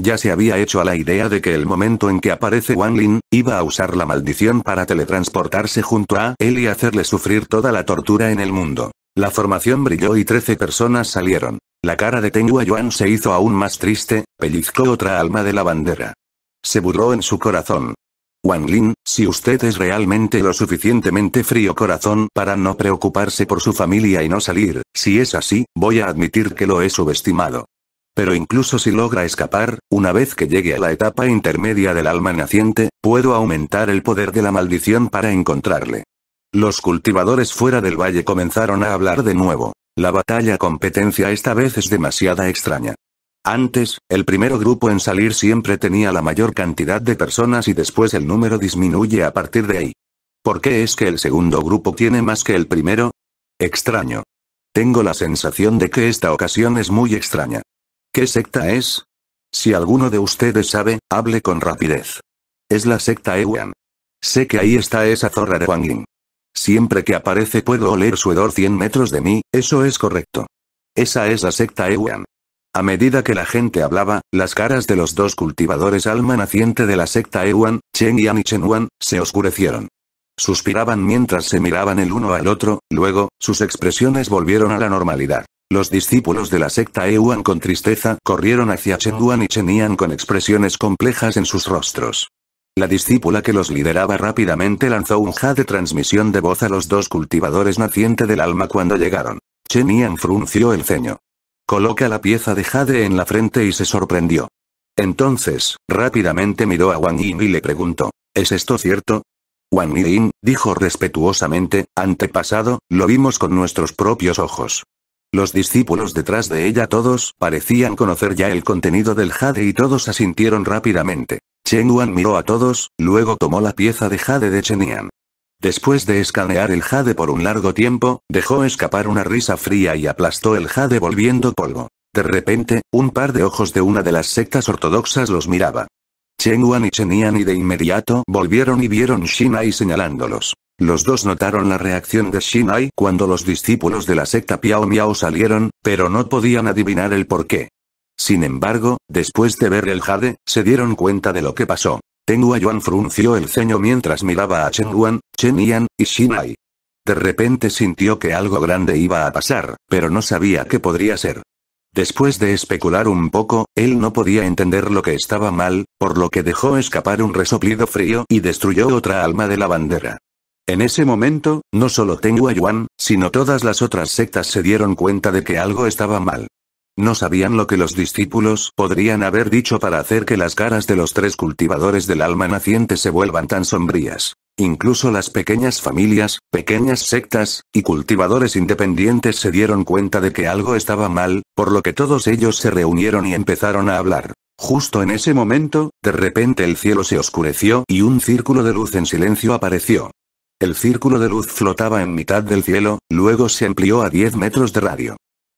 Ya se había hecho a la idea de que el momento en que aparece Wang Lin, iba a usar la maldición para teletransportarse junto a él y hacerle sufrir toda la tortura en el mundo. La formación brilló y trece personas salieron. La cara de Tenguayuan Yuan se hizo aún más triste, pellizcó otra alma de la bandera. Se burló en su corazón. Wang Lin, si usted es realmente lo suficientemente frío corazón para no preocuparse por su familia y no salir, si es así, voy a admitir que lo he subestimado. Pero incluso si logra escapar, una vez que llegue a la etapa intermedia del alma naciente, puedo aumentar el poder de la maldición para encontrarle. Los cultivadores fuera del valle comenzaron a hablar de nuevo. La batalla competencia esta vez es demasiada extraña. Antes, el primer grupo en salir siempre tenía la mayor cantidad de personas y después el número disminuye a partir de ahí. ¿Por qué es que el segundo grupo tiene más que el primero? Extraño. Tengo la sensación de que esta ocasión es muy extraña. ¿Qué secta es? Si alguno de ustedes sabe, hable con rapidez. Es la secta Ewan. Sé que ahí está esa zorra de Wang Siempre que aparece puedo oler su hedor 100 metros de mí, eso es correcto. Esa es la secta Ewan. A medida que la gente hablaba, las caras de los dos cultivadores alma naciente de la secta Ewan, Chen Yan y Chen Wan, se oscurecieron. Suspiraban mientras se miraban el uno al otro, luego, sus expresiones volvieron a la normalidad. Los discípulos de la secta Ewan con tristeza corrieron hacia Chen Wan y Chen Yan con expresiones complejas en sus rostros. La discípula que los lideraba rápidamente lanzó un ja de transmisión de voz a los dos cultivadores naciente del alma cuando llegaron. Chen Yan frunció el ceño. Coloca la pieza de jade en la frente y se sorprendió. Entonces, rápidamente miró a Wang Yin y le preguntó, ¿es esto cierto? Wang Yin, dijo respetuosamente, antepasado, lo vimos con nuestros propios ojos. Los discípulos detrás de ella todos parecían conocer ya el contenido del jade y todos asintieron rápidamente. Chen Wan miró a todos, luego tomó la pieza de jade de Chenian. Después de escanear el jade por un largo tiempo, dejó escapar una risa fría y aplastó el jade volviendo polvo. De repente, un par de ojos de una de las sectas ortodoxas los miraba. Cheng Wan y Chen Yan y de inmediato volvieron y vieron Shinai señalándolos. Los dos notaron la reacción de Shinai cuando los discípulos de la secta Piao Miao salieron, pero no podían adivinar el porqué. Sin embargo, después de ver el jade, se dieron cuenta de lo que pasó. Tengua Yuan frunció el ceño mientras miraba a Chen y Shinai. De repente sintió que algo grande iba a pasar, pero no sabía qué podría ser. Después de especular un poco, él no podía entender lo que estaba mal, por lo que dejó escapar un resoplido frío y destruyó otra alma de la bandera. En ese momento, no solo tengu Yuan, sino todas las otras sectas se dieron cuenta de que algo estaba mal. No sabían lo que los discípulos podrían haber dicho para hacer que las caras de los tres cultivadores del alma naciente se vuelvan tan sombrías. Incluso las pequeñas familias, pequeñas sectas, y cultivadores independientes se dieron cuenta de que algo estaba mal, por lo que todos ellos se reunieron y empezaron a hablar. Justo en ese momento, de repente el cielo se oscureció y un círculo de luz en silencio apareció. El círculo de luz flotaba en mitad del cielo, luego se amplió a 10 metros de radio.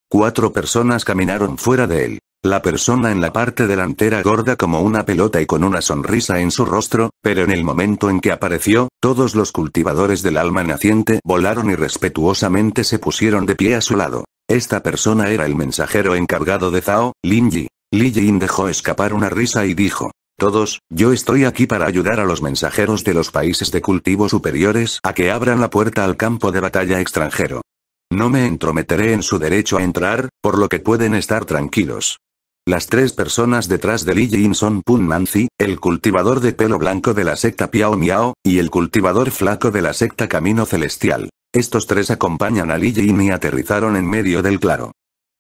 Cuatro personas caminaron fuera de él. La persona en la parte delantera gorda como una pelota y con una sonrisa en su rostro, pero en el momento en que apareció, todos los cultivadores del alma naciente volaron y respetuosamente se pusieron de pie a su lado. Esta persona era el mensajero encargado de Zhao, Lin Yi. Li Jin dejó escapar una risa y dijo, todos, yo estoy aquí para ayudar a los mensajeros de los países de cultivo superiores a que abran la puerta al campo de batalla extranjero. No me entrometeré en su derecho a entrar, por lo que pueden estar tranquilos. Las tres personas detrás de Li Jin son Pun Manzi, el cultivador de pelo blanco de la secta Piao Miao, y el cultivador flaco de la secta Camino Celestial. Estos tres acompañan a Li Jin y aterrizaron en medio del claro.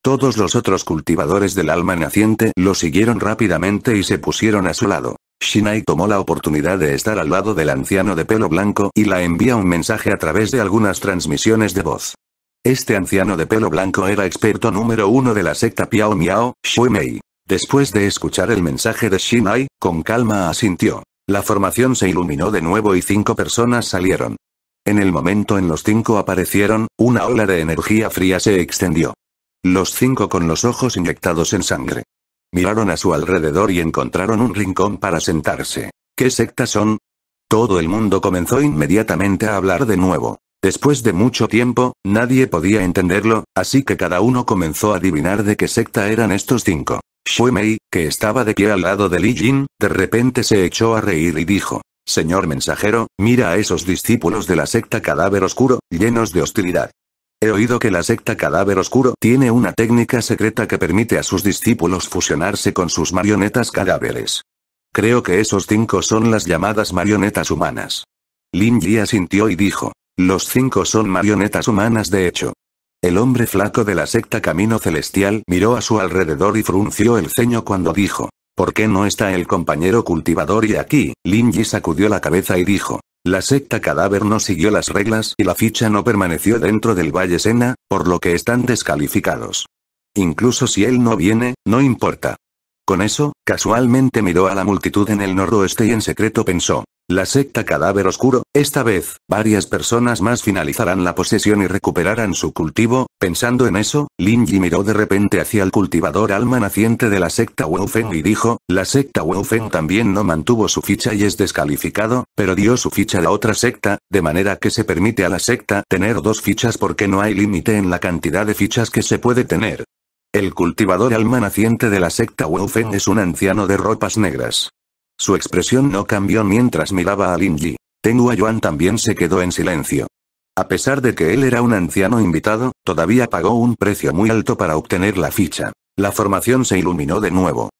Todos los otros cultivadores del alma naciente lo siguieron rápidamente y se pusieron a su lado. Shinai tomó la oportunidad de estar al lado del anciano de pelo blanco y la envía un mensaje a través de algunas transmisiones de voz. Este anciano de pelo blanco era experto número uno de la secta Piao Miao, Shui Mei. Después de escuchar el mensaje de Shinai, con calma asintió. La formación se iluminó de nuevo y cinco personas salieron. En el momento en los cinco aparecieron, una ola de energía fría se extendió. Los cinco con los ojos inyectados en sangre. Miraron a su alrededor y encontraron un rincón para sentarse. ¿Qué secta son? Todo el mundo comenzó inmediatamente a hablar de nuevo. Después de mucho tiempo, nadie podía entenderlo, así que cada uno comenzó a adivinar de qué secta eran estos cinco. Shue Mei, que estaba de pie al lado de Li Jin, de repente se echó a reír y dijo, Señor mensajero, mira a esos discípulos de la secta cadáver oscuro, llenos de hostilidad. He oído que la secta Cadáver Oscuro tiene una técnica secreta que permite a sus discípulos fusionarse con sus marionetas cadáveres. Creo que esos cinco son las llamadas marionetas humanas. Lin Yi asintió y dijo, los cinco son marionetas humanas de hecho. El hombre flaco de la secta Camino Celestial miró a su alrededor y frunció el ceño cuando dijo, ¿por qué no está el compañero cultivador y aquí? Linji sacudió la cabeza y dijo, la secta cadáver no siguió las reglas y la ficha no permaneció dentro del Valle Sena, por lo que están descalificados. Incluso si él no viene, no importa. Con eso, casualmente miró a la multitud en el noroeste y en secreto pensó, la secta Cadáver Oscuro, esta vez, varias personas más finalizarán la posesión y recuperarán su cultivo, pensando en eso, Lin miró de repente hacia el cultivador alma naciente de la secta wolfen y dijo, la secta wolfen también no mantuvo su ficha y es descalificado, pero dio su ficha a otra secta, de manera que se permite a la secta tener dos fichas porque no hay límite en la cantidad de fichas que se puede tener. El cultivador alma naciente de la secta wolfen es un anciano de ropas negras. Su expresión no cambió mientras miraba a Lin Yi. Tengua Yuan también se quedó en silencio. A pesar de que él era un anciano invitado, todavía pagó un precio muy alto para obtener la ficha. La formación se iluminó de nuevo.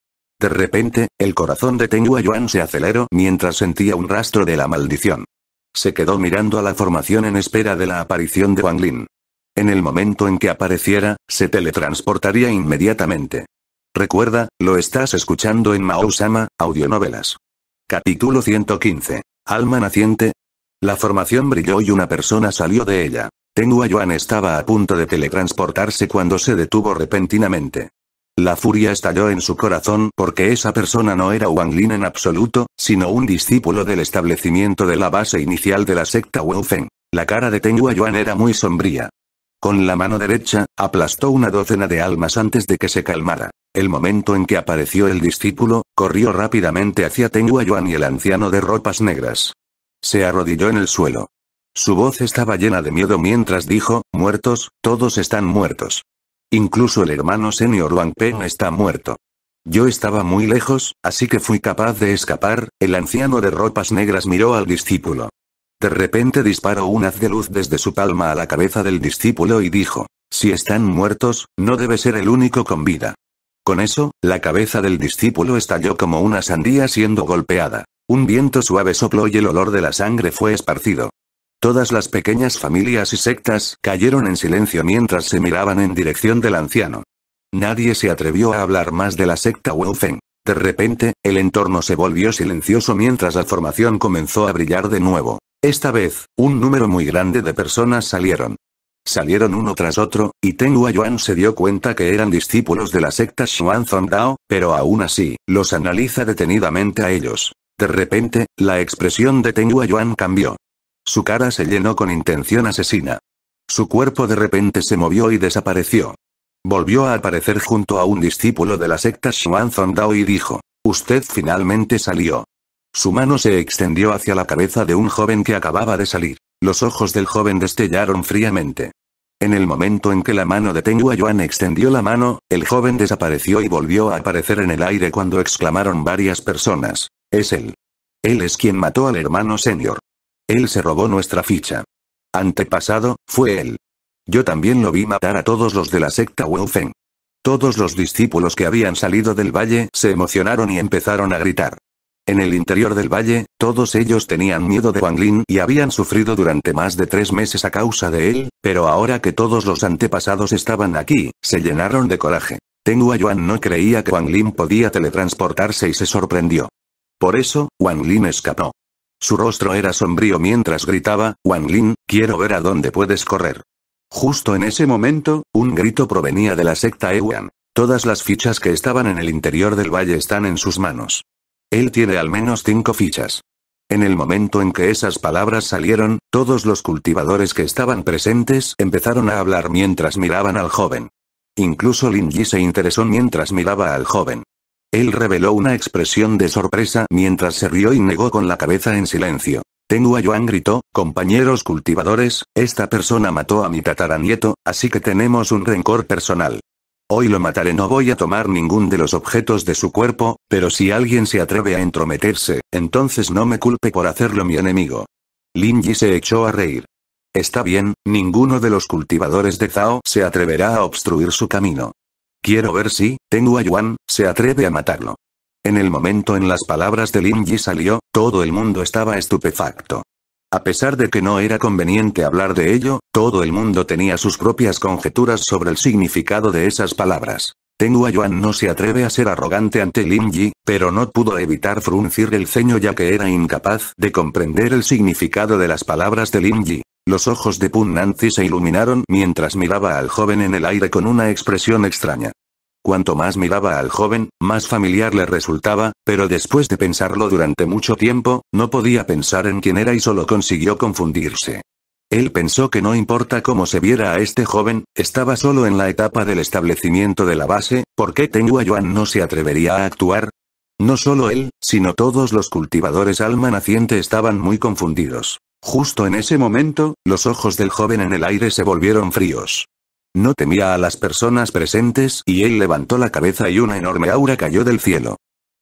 De repente, el corazón de Tengua Yuan se aceleró mientras sentía un rastro de la maldición. Se quedó mirando a la formación en espera de la aparición de Wang Lin. En el momento en que apareciera, se teletransportaría inmediatamente. Recuerda, lo estás escuchando en Mao-sama, Audionovelas. Capítulo 115. Alma naciente. La formación brilló y una persona salió de ella. Tengua Yuan estaba a punto de teletransportarse cuando se detuvo repentinamente. La furia estalló en su corazón porque esa persona no era Wang Lin en absoluto, sino un discípulo del establecimiento de la base inicial de la secta Wu La cara de Tengua Yuan era muy sombría. Con la mano derecha, aplastó una docena de almas antes de que se calmara. El momento en que apareció el discípulo, corrió rápidamente hacia Tenguayuan y el anciano de ropas negras. Se arrodilló en el suelo. Su voz estaba llena de miedo mientras dijo, muertos, todos están muertos. Incluso el hermano senior Wang Peng está muerto. Yo estaba muy lejos, así que fui capaz de escapar, el anciano de ropas negras miró al discípulo. De repente disparó un haz de luz desde su palma a la cabeza del discípulo y dijo, si están muertos, no debe ser el único con vida. Con eso, la cabeza del discípulo estalló como una sandía siendo golpeada. Un viento suave sopló y el olor de la sangre fue esparcido. Todas las pequeñas familias y sectas cayeron en silencio mientras se miraban en dirección del anciano. Nadie se atrevió a hablar más de la secta Wolfen. De repente, el entorno se volvió silencioso mientras la formación comenzó a brillar de nuevo. Esta vez, un número muy grande de personas salieron. Salieron uno tras otro, y tengu Yuan se dio cuenta que eran discípulos de la secta Dao, pero aún así, los analiza detenidamente a ellos. De repente, la expresión de tengu Yuan cambió. Su cara se llenó con intención asesina. Su cuerpo de repente se movió y desapareció. Volvió a aparecer junto a un discípulo de la secta Dao y dijo, Usted finalmente salió. Su mano se extendió hacia la cabeza de un joven que acababa de salir. Los ojos del joven destellaron fríamente. En el momento en que la mano de Tengua Yuan extendió la mano, el joven desapareció y volvió a aparecer en el aire cuando exclamaron varias personas. Es él. Él es quien mató al hermano senior. Él se robó nuestra ficha. Antepasado, fue él. Yo también lo vi matar a todos los de la secta Wu Todos los discípulos que habían salido del valle se emocionaron y empezaron a gritar. En el interior del valle, todos ellos tenían miedo de Wang Lin y habían sufrido durante más de tres meses a causa de él, pero ahora que todos los antepasados estaban aquí, se llenaron de coraje. Tengua Yuan no creía que Wang Lin podía teletransportarse y se sorprendió. Por eso, Wang Lin escapó. Su rostro era sombrío mientras gritaba, Wang Lin, quiero ver a dónde puedes correr. Justo en ese momento, un grito provenía de la secta Ewan. Todas las fichas que estaban en el interior del valle están en sus manos. Él tiene al menos cinco fichas. En el momento en que esas palabras salieron, todos los cultivadores que estaban presentes empezaron a hablar mientras miraban al joven. Incluso Lin Yi se interesó mientras miraba al joven. Él reveló una expresión de sorpresa mientras se rió y negó con la cabeza en silencio. Tenguayuan Yuan gritó, compañeros cultivadores, esta persona mató a mi tataranieto, así que tenemos un rencor personal. Hoy lo mataré, no voy a tomar ningún de los objetos de su cuerpo, pero si alguien se atreve a entrometerse, entonces no me culpe por hacerlo mi enemigo. Lin Yi se echó a reír. Está bien, ninguno de los cultivadores de Zhao se atreverá a obstruir su camino. Quiero ver si, Tengu Yuan, se atreve a matarlo. En el momento en las palabras de Lin Yi salió, todo el mundo estaba estupefacto. A pesar de que no era conveniente hablar de ello, todo el mundo tenía sus propias conjeturas sobre el significado de esas palabras. Tengu no se atreve a ser arrogante ante Lin Yi, pero no pudo evitar fruncir el ceño ya que era incapaz de comprender el significado de las palabras de Lin Yi. Los ojos de Pun Nancy se iluminaron mientras miraba al joven en el aire con una expresión extraña. Cuanto más miraba al joven, más familiar le resultaba, pero después de pensarlo durante mucho tiempo, no podía pensar en quién era y solo consiguió confundirse. Él pensó que no importa cómo se viera a este joven, estaba solo en la etapa del establecimiento de la base, ¿por qué Yuan no se atrevería a actuar? No solo él, sino todos los cultivadores alma naciente estaban muy confundidos. Justo en ese momento, los ojos del joven en el aire se volvieron fríos. No temía a las personas presentes y él levantó la cabeza y una enorme aura cayó del cielo.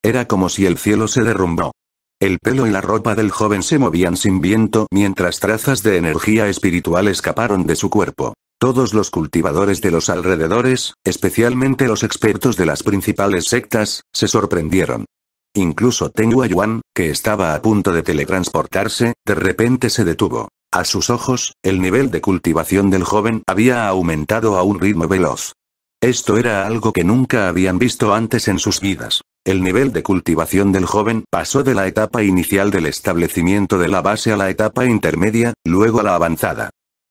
Era como si el cielo se derrumbó. El pelo y la ropa del joven se movían sin viento mientras trazas de energía espiritual escaparon de su cuerpo. Todos los cultivadores de los alrededores, especialmente los expertos de las principales sectas, se sorprendieron. Incluso Tenguayuan, Yuan, que estaba a punto de teletransportarse, de repente se detuvo. A sus ojos, el nivel de cultivación del joven había aumentado a un ritmo veloz. Esto era algo que nunca habían visto antes en sus vidas. El nivel de cultivación del joven pasó de la etapa inicial del establecimiento de la base a la etapa intermedia, luego a la avanzada.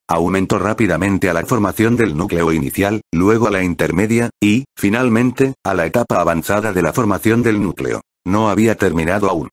Aumentó rápidamente a la formación del núcleo inicial, luego a la intermedia, y, finalmente, a la etapa avanzada de la formación del núcleo. No había terminado aún.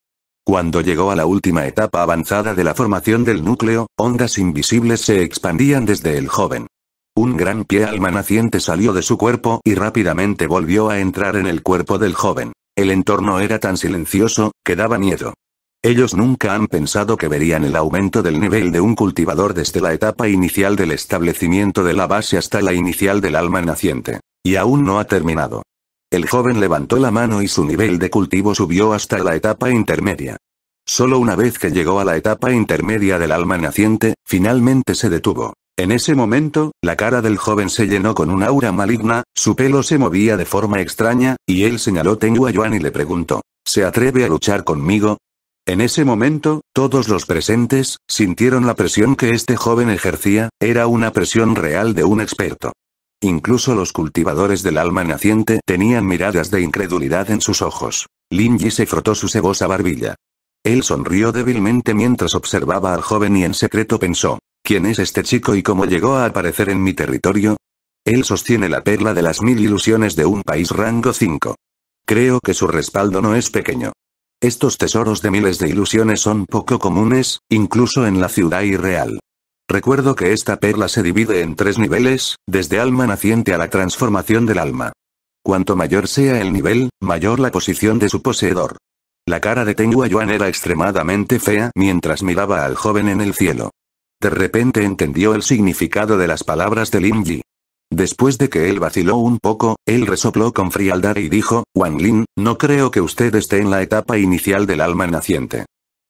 Cuando llegó a la última etapa avanzada de la formación del núcleo, ondas invisibles se expandían desde el joven. Un gran pie alma naciente salió de su cuerpo y rápidamente volvió a entrar en el cuerpo del joven. El entorno era tan silencioso, que daba miedo. Ellos nunca han pensado que verían el aumento del nivel de un cultivador desde la etapa inicial del establecimiento de la base hasta la inicial del alma naciente. Y aún no ha terminado. El joven levantó la mano y su nivel de cultivo subió hasta la etapa intermedia. Solo una vez que llegó a la etapa intermedia del alma naciente, finalmente se detuvo. En ese momento, la cara del joven se llenó con un aura maligna, su pelo se movía de forma extraña, y él señaló tengo a Yuan y le preguntó, ¿se atreve a luchar conmigo? En ese momento, todos los presentes, sintieron la presión que este joven ejercía, era una presión real de un experto. Incluso los cultivadores del alma naciente tenían miradas de incredulidad en sus ojos. Lin se frotó su cebosa barbilla. Él sonrió débilmente mientras observaba al joven y en secreto pensó, ¿quién es este chico y cómo llegó a aparecer en mi territorio? Él sostiene la perla de las mil ilusiones de un país rango 5. Creo que su respaldo no es pequeño. Estos tesoros de miles de ilusiones son poco comunes, incluso en la ciudad irreal. Recuerdo que esta perla se divide en tres niveles, desde alma naciente a la transformación del alma. Cuanto mayor sea el nivel, mayor la posición de su poseedor. La cara de Tenguayuan Yuan era extremadamente fea mientras miraba al joven en el cielo. De repente entendió el significado de las palabras de Lin Yi. Después de que él vaciló un poco, él resopló con frialdad y dijo, Wang Lin, no creo que usted esté en la etapa inicial del alma naciente.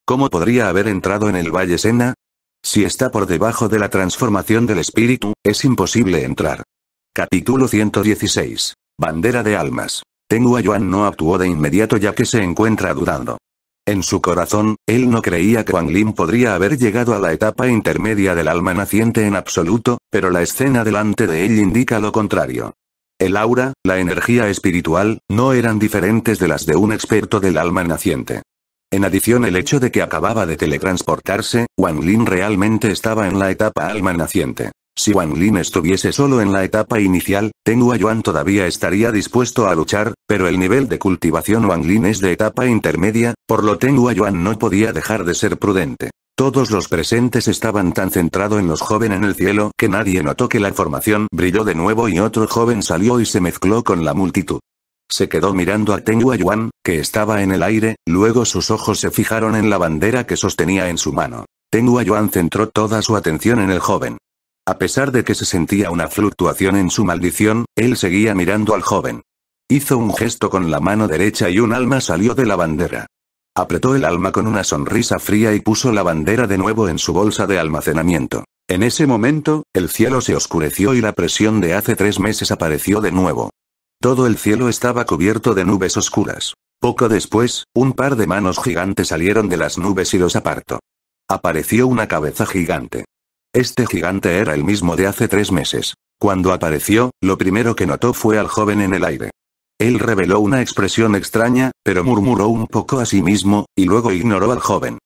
¿Cómo podría haber entrado en el Valle Sena? Si está por debajo de la transformación del espíritu, es imposible entrar. Capítulo 116. Bandera de almas. Tengua Yuan no actuó de inmediato ya que se encuentra dudando. En su corazón, él no creía que Wang Lin podría haber llegado a la etapa intermedia del alma naciente en absoluto, pero la escena delante de él indica lo contrario. El aura, la energía espiritual, no eran diferentes de las de un experto del alma naciente. En adición el hecho de que acababa de teletransportarse, Wang Lin realmente estaba en la etapa alma naciente. Si Wang Lin estuviese solo en la etapa inicial, Tengua Yuan todavía estaría dispuesto a luchar, pero el nivel de cultivación Wang Lin es de etapa intermedia, por lo Tengua Yuan no podía dejar de ser prudente. Todos los presentes estaban tan centrados en los jóvenes en el cielo que nadie notó que la formación brilló de nuevo y otro joven salió y se mezcló con la multitud. Se quedó mirando a Tengua Yuan, que estaba en el aire, luego sus ojos se fijaron en la bandera que sostenía en su mano. Tengua Yuan centró toda su atención en el joven. A pesar de que se sentía una fluctuación en su maldición, él seguía mirando al joven. Hizo un gesto con la mano derecha y un alma salió de la bandera. Apretó el alma con una sonrisa fría y puso la bandera de nuevo en su bolsa de almacenamiento. En ese momento, el cielo se oscureció y la presión de hace tres meses apareció de nuevo. Todo el cielo estaba cubierto de nubes oscuras. Poco después, un par de manos gigantes salieron de las nubes y los apartó. Apareció una cabeza gigante. Este gigante era el mismo de hace tres meses. Cuando apareció, lo primero que notó fue al joven en el aire. Él reveló una expresión extraña, pero murmuró un poco a sí mismo, y luego ignoró al joven.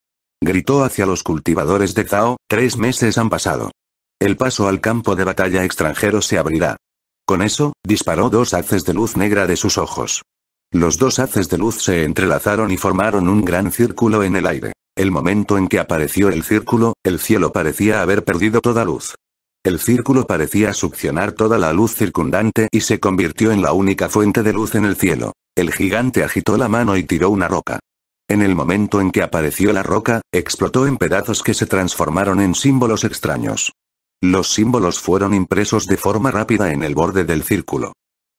Gritó hacia los cultivadores de Tao: tres meses han pasado. El paso al campo de batalla extranjero se abrirá. Con eso, disparó dos haces de luz negra de sus ojos. Los dos haces de luz se entrelazaron y formaron un gran círculo en el aire. El momento en que apareció el círculo, el cielo parecía haber perdido toda luz. El círculo parecía succionar toda la luz circundante y se convirtió en la única fuente de luz en el cielo. El gigante agitó la mano y tiró una roca. En el momento en que apareció la roca, explotó en pedazos que se transformaron en símbolos extraños. Los símbolos fueron impresos de forma rápida en el borde del círculo.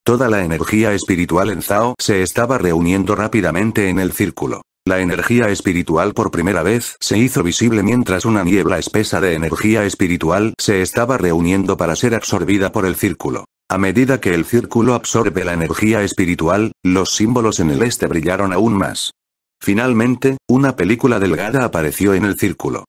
Toda la energía espiritual en Zhao se estaba reuniendo rápidamente en el círculo. La energía espiritual por primera vez se hizo visible mientras una niebla espesa de energía espiritual se estaba reuniendo para ser absorbida por el círculo. A medida que el círculo absorbe la energía espiritual, los símbolos en el este brillaron aún más. Finalmente, una película delgada apareció en el círculo.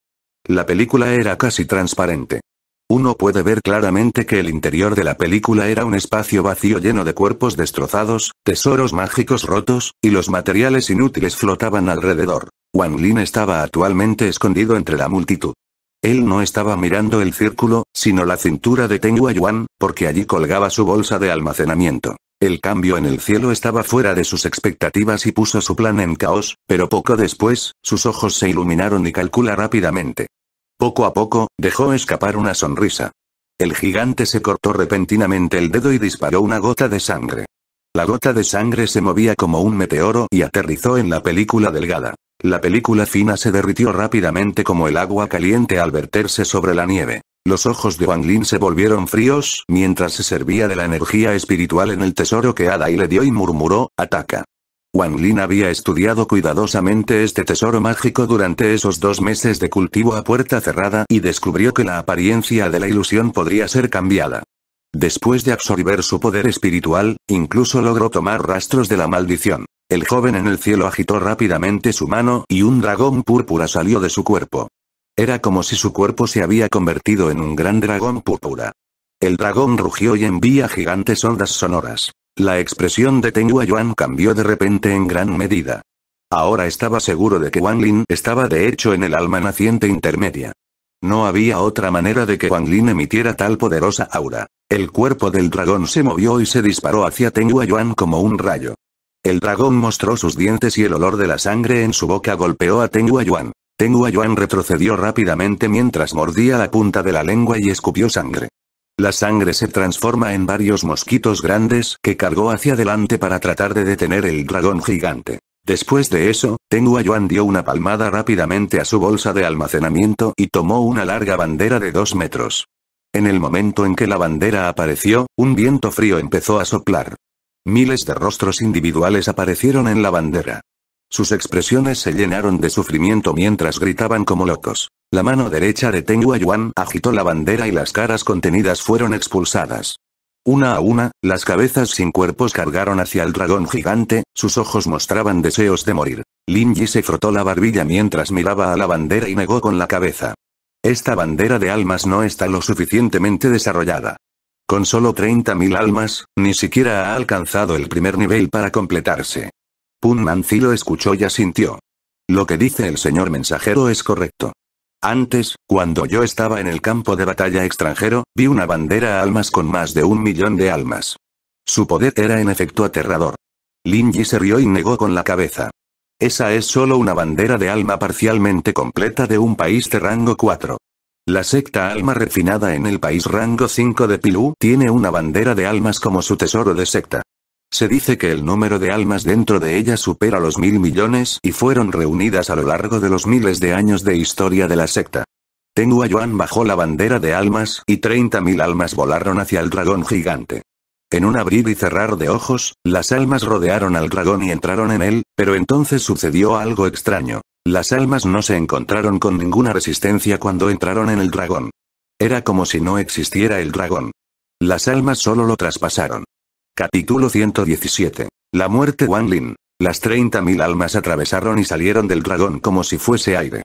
La película era casi transparente. Uno puede ver claramente que el interior de la película era un espacio vacío lleno de cuerpos destrozados, tesoros mágicos rotos, y los materiales inútiles flotaban alrededor. Wang Lin estaba actualmente escondido entre la multitud. Él no estaba mirando el círculo, sino la cintura de Teng Yuan, porque allí colgaba su bolsa de almacenamiento. El cambio en el cielo estaba fuera de sus expectativas y puso su plan en caos, pero poco después, sus ojos se iluminaron y calcula rápidamente. Poco a poco, dejó escapar una sonrisa. El gigante se cortó repentinamente el dedo y disparó una gota de sangre. La gota de sangre se movía como un meteoro y aterrizó en la película delgada. La película fina se derritió rápidamente como el agua caliente al verterse sobre la nieve. Los ojos de Wang Lin se volvieron fríos mientras se servía de la energía espiritual en el tesoro que Adai le dio y murmuró, ataca. Wang Lin había estudiado cuidadosamente este tesoro mágico durante esos dos meses de cultivo a puerta cerrada y descubrió que la apariencia de la ilusión podría ser cambiada. Después de absorber su poder espiritual, incluso logró tomar rastros de la maldición. El joven en el cielo agitó rápidamente su mano y un dragón púrpura salió de su cuerpo. Era como si su cuerpo se había convertido en un gran dragón púrpura. El dragón rugió y envía gigantes ondas sonoras. La expresión de Tenguayuan Yuan cambió de repente en gran medida. Ahora estaba seguro de que Wang Lin estaba de hecho en el alma naciente intermedia. No había otra manera de que Wang Lin emitiera tal poderosa aura. El cuerpo del dragón se movió y se disparó hacia Tenguayuan Yuan como un rayo. El dragón mostró sus dientes y el olor de la sangre en su boca golpeó a Tenguayuan. Yuan. Yuan retrocedió rápidamente mientras mordía la punta de la lengua y escupió sangre. La sangre se transforma en varios mosquitos grandes que cargó hacia adelante para tratar de detener el dragón gigante. Después de eso, Tenguayuan dio una palmada rápidamente a su bolsa de almacenamiento y tomó una larga bandera de dos metros. En el momento en que la bandera apareció, un viento frío empezó a soplar. Miles de rostros individuales aparecieron en la bandera. Sus expresiones se llenaron de sufrimiento mientras gritaban como locos. La mano derecha de Tenguayuan Yuan agitó la bandera y las caras contenidas fueron expulsadas. Una a una, las cabezas sin cuerpos cargaron hacia el dragón gigante, sus ojos mostraban deseos de morir. Lin Yi se frotó la barbilla mientras miraba a la bandera y negó con la cabeza. Esta bandera de almas no está lo suficientemente desarrollada. Con solo 30.000 almas, ni siquiera ha alcanzado el primer nivel para completarse. Pun Manzi lo escuchó y asintió. Lo que dice el señor mensajero es correcto. Antes, cuando yo estaba en el campo de batalla extranjero, vi una bandera almas con más de un millón de almas. Su poder era en efecto aterrador. Lin se rió y negó con la cabeza. Esa es solo una bandera de alma parcialmente completa de un país de rango 4. La secta alma refinada en el país rango 5 de Pilú tiene una bandera de almas como su tesoro de secta. Se dice que el número de almas dentro de ella supera los mil millones y fueron reunidas a lo largo de los miles de años de historia de la secta. Tenua Yuan bajó la bandera de almas y 30.000 almas volaron hacia el dragón gigante. En un abrir y cerrar de ojos, las almas rodearon al dragón y entraron en él, pero entonces sucedió algo extraño. Las almas no se encontraron con ninguna resistencia cuando entraron en el dragón. Era como si no existiera el dragón. Las almas solo lo traspasaron. Capítulo 117. La muerte Wang Lin. Las 30.000 almas atravesaron y salieron del dragón como si fuese aire.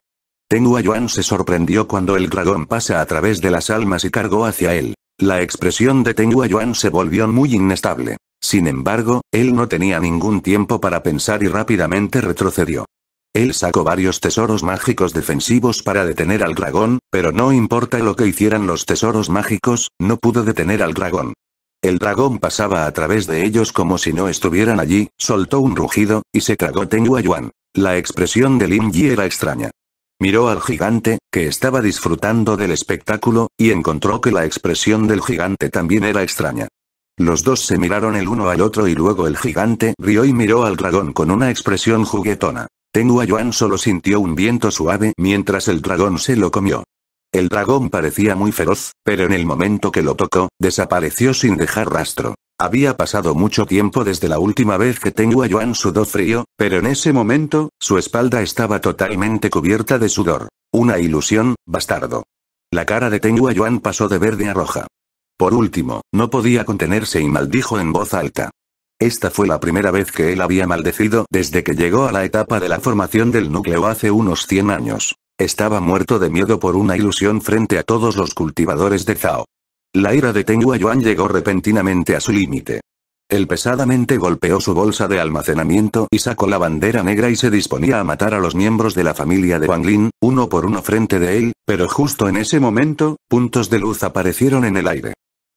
Tenguayuan Yuan se sorprendió cuando el dragón pasa a través de las almas y cargó hacia él. La expresión de Tenguayuan Yuan se volvió muy inestable. Sin embargo, él no tenía ningún tiempo para pensar y rápidamente retrocedió. Él sacó varios tesoros mágicos defensivos para detener al dragón, pero no importa lo que hicieran los tesoros mágicos, no pudo detener al dragón. El dragón pasaba a través de ellos como si no estuvieran allí, soltó un rugido, y se tragó Tenguayuan. La expresión de Lin Yi era extraña. Miró al gigante, que estaba disfrutando del espectáculo, y encontró que la expresión del gigante también era extraña. Los dos se miraron el uno al otro y luego el gigante rió y miró al dragón con una expresión juguetona. Tenguayuan solo sintió un viento suave mientras el dragón se lo comió. El dragón parecía muy feroz, pero en el momento que lo tocó, desapareció sin dejar rastro. Había pasado mucho tiempo desde la última vez que Tengua Yuan sudó frío, pero en ese momento, su espalda estaba totalmente cubierta de sudor. Una ilusión, bastardo. La cara de Tengua Yuan pasó de verde a roja. Por último, no podía contenerse y maldijo en voz alta. Esta fue la primera vez que él había maldecido desde que llegó a la etapa de la formación del núcleo hace unos 100 años. Estaba muerto de miedo por una ilusión frente a todos los cultivadores de Zhao. La ira de Tengua Yuan llegó repentinamente a su límite. Él pesadamente golpeó su bolsa de almacenamiento y sacó la bandera negra y se disponía a matar a los miembros de la familia de Wang Lin, uno por uno frente de él, pero justo en ese momento, puntos de luz aparecieron en el aire.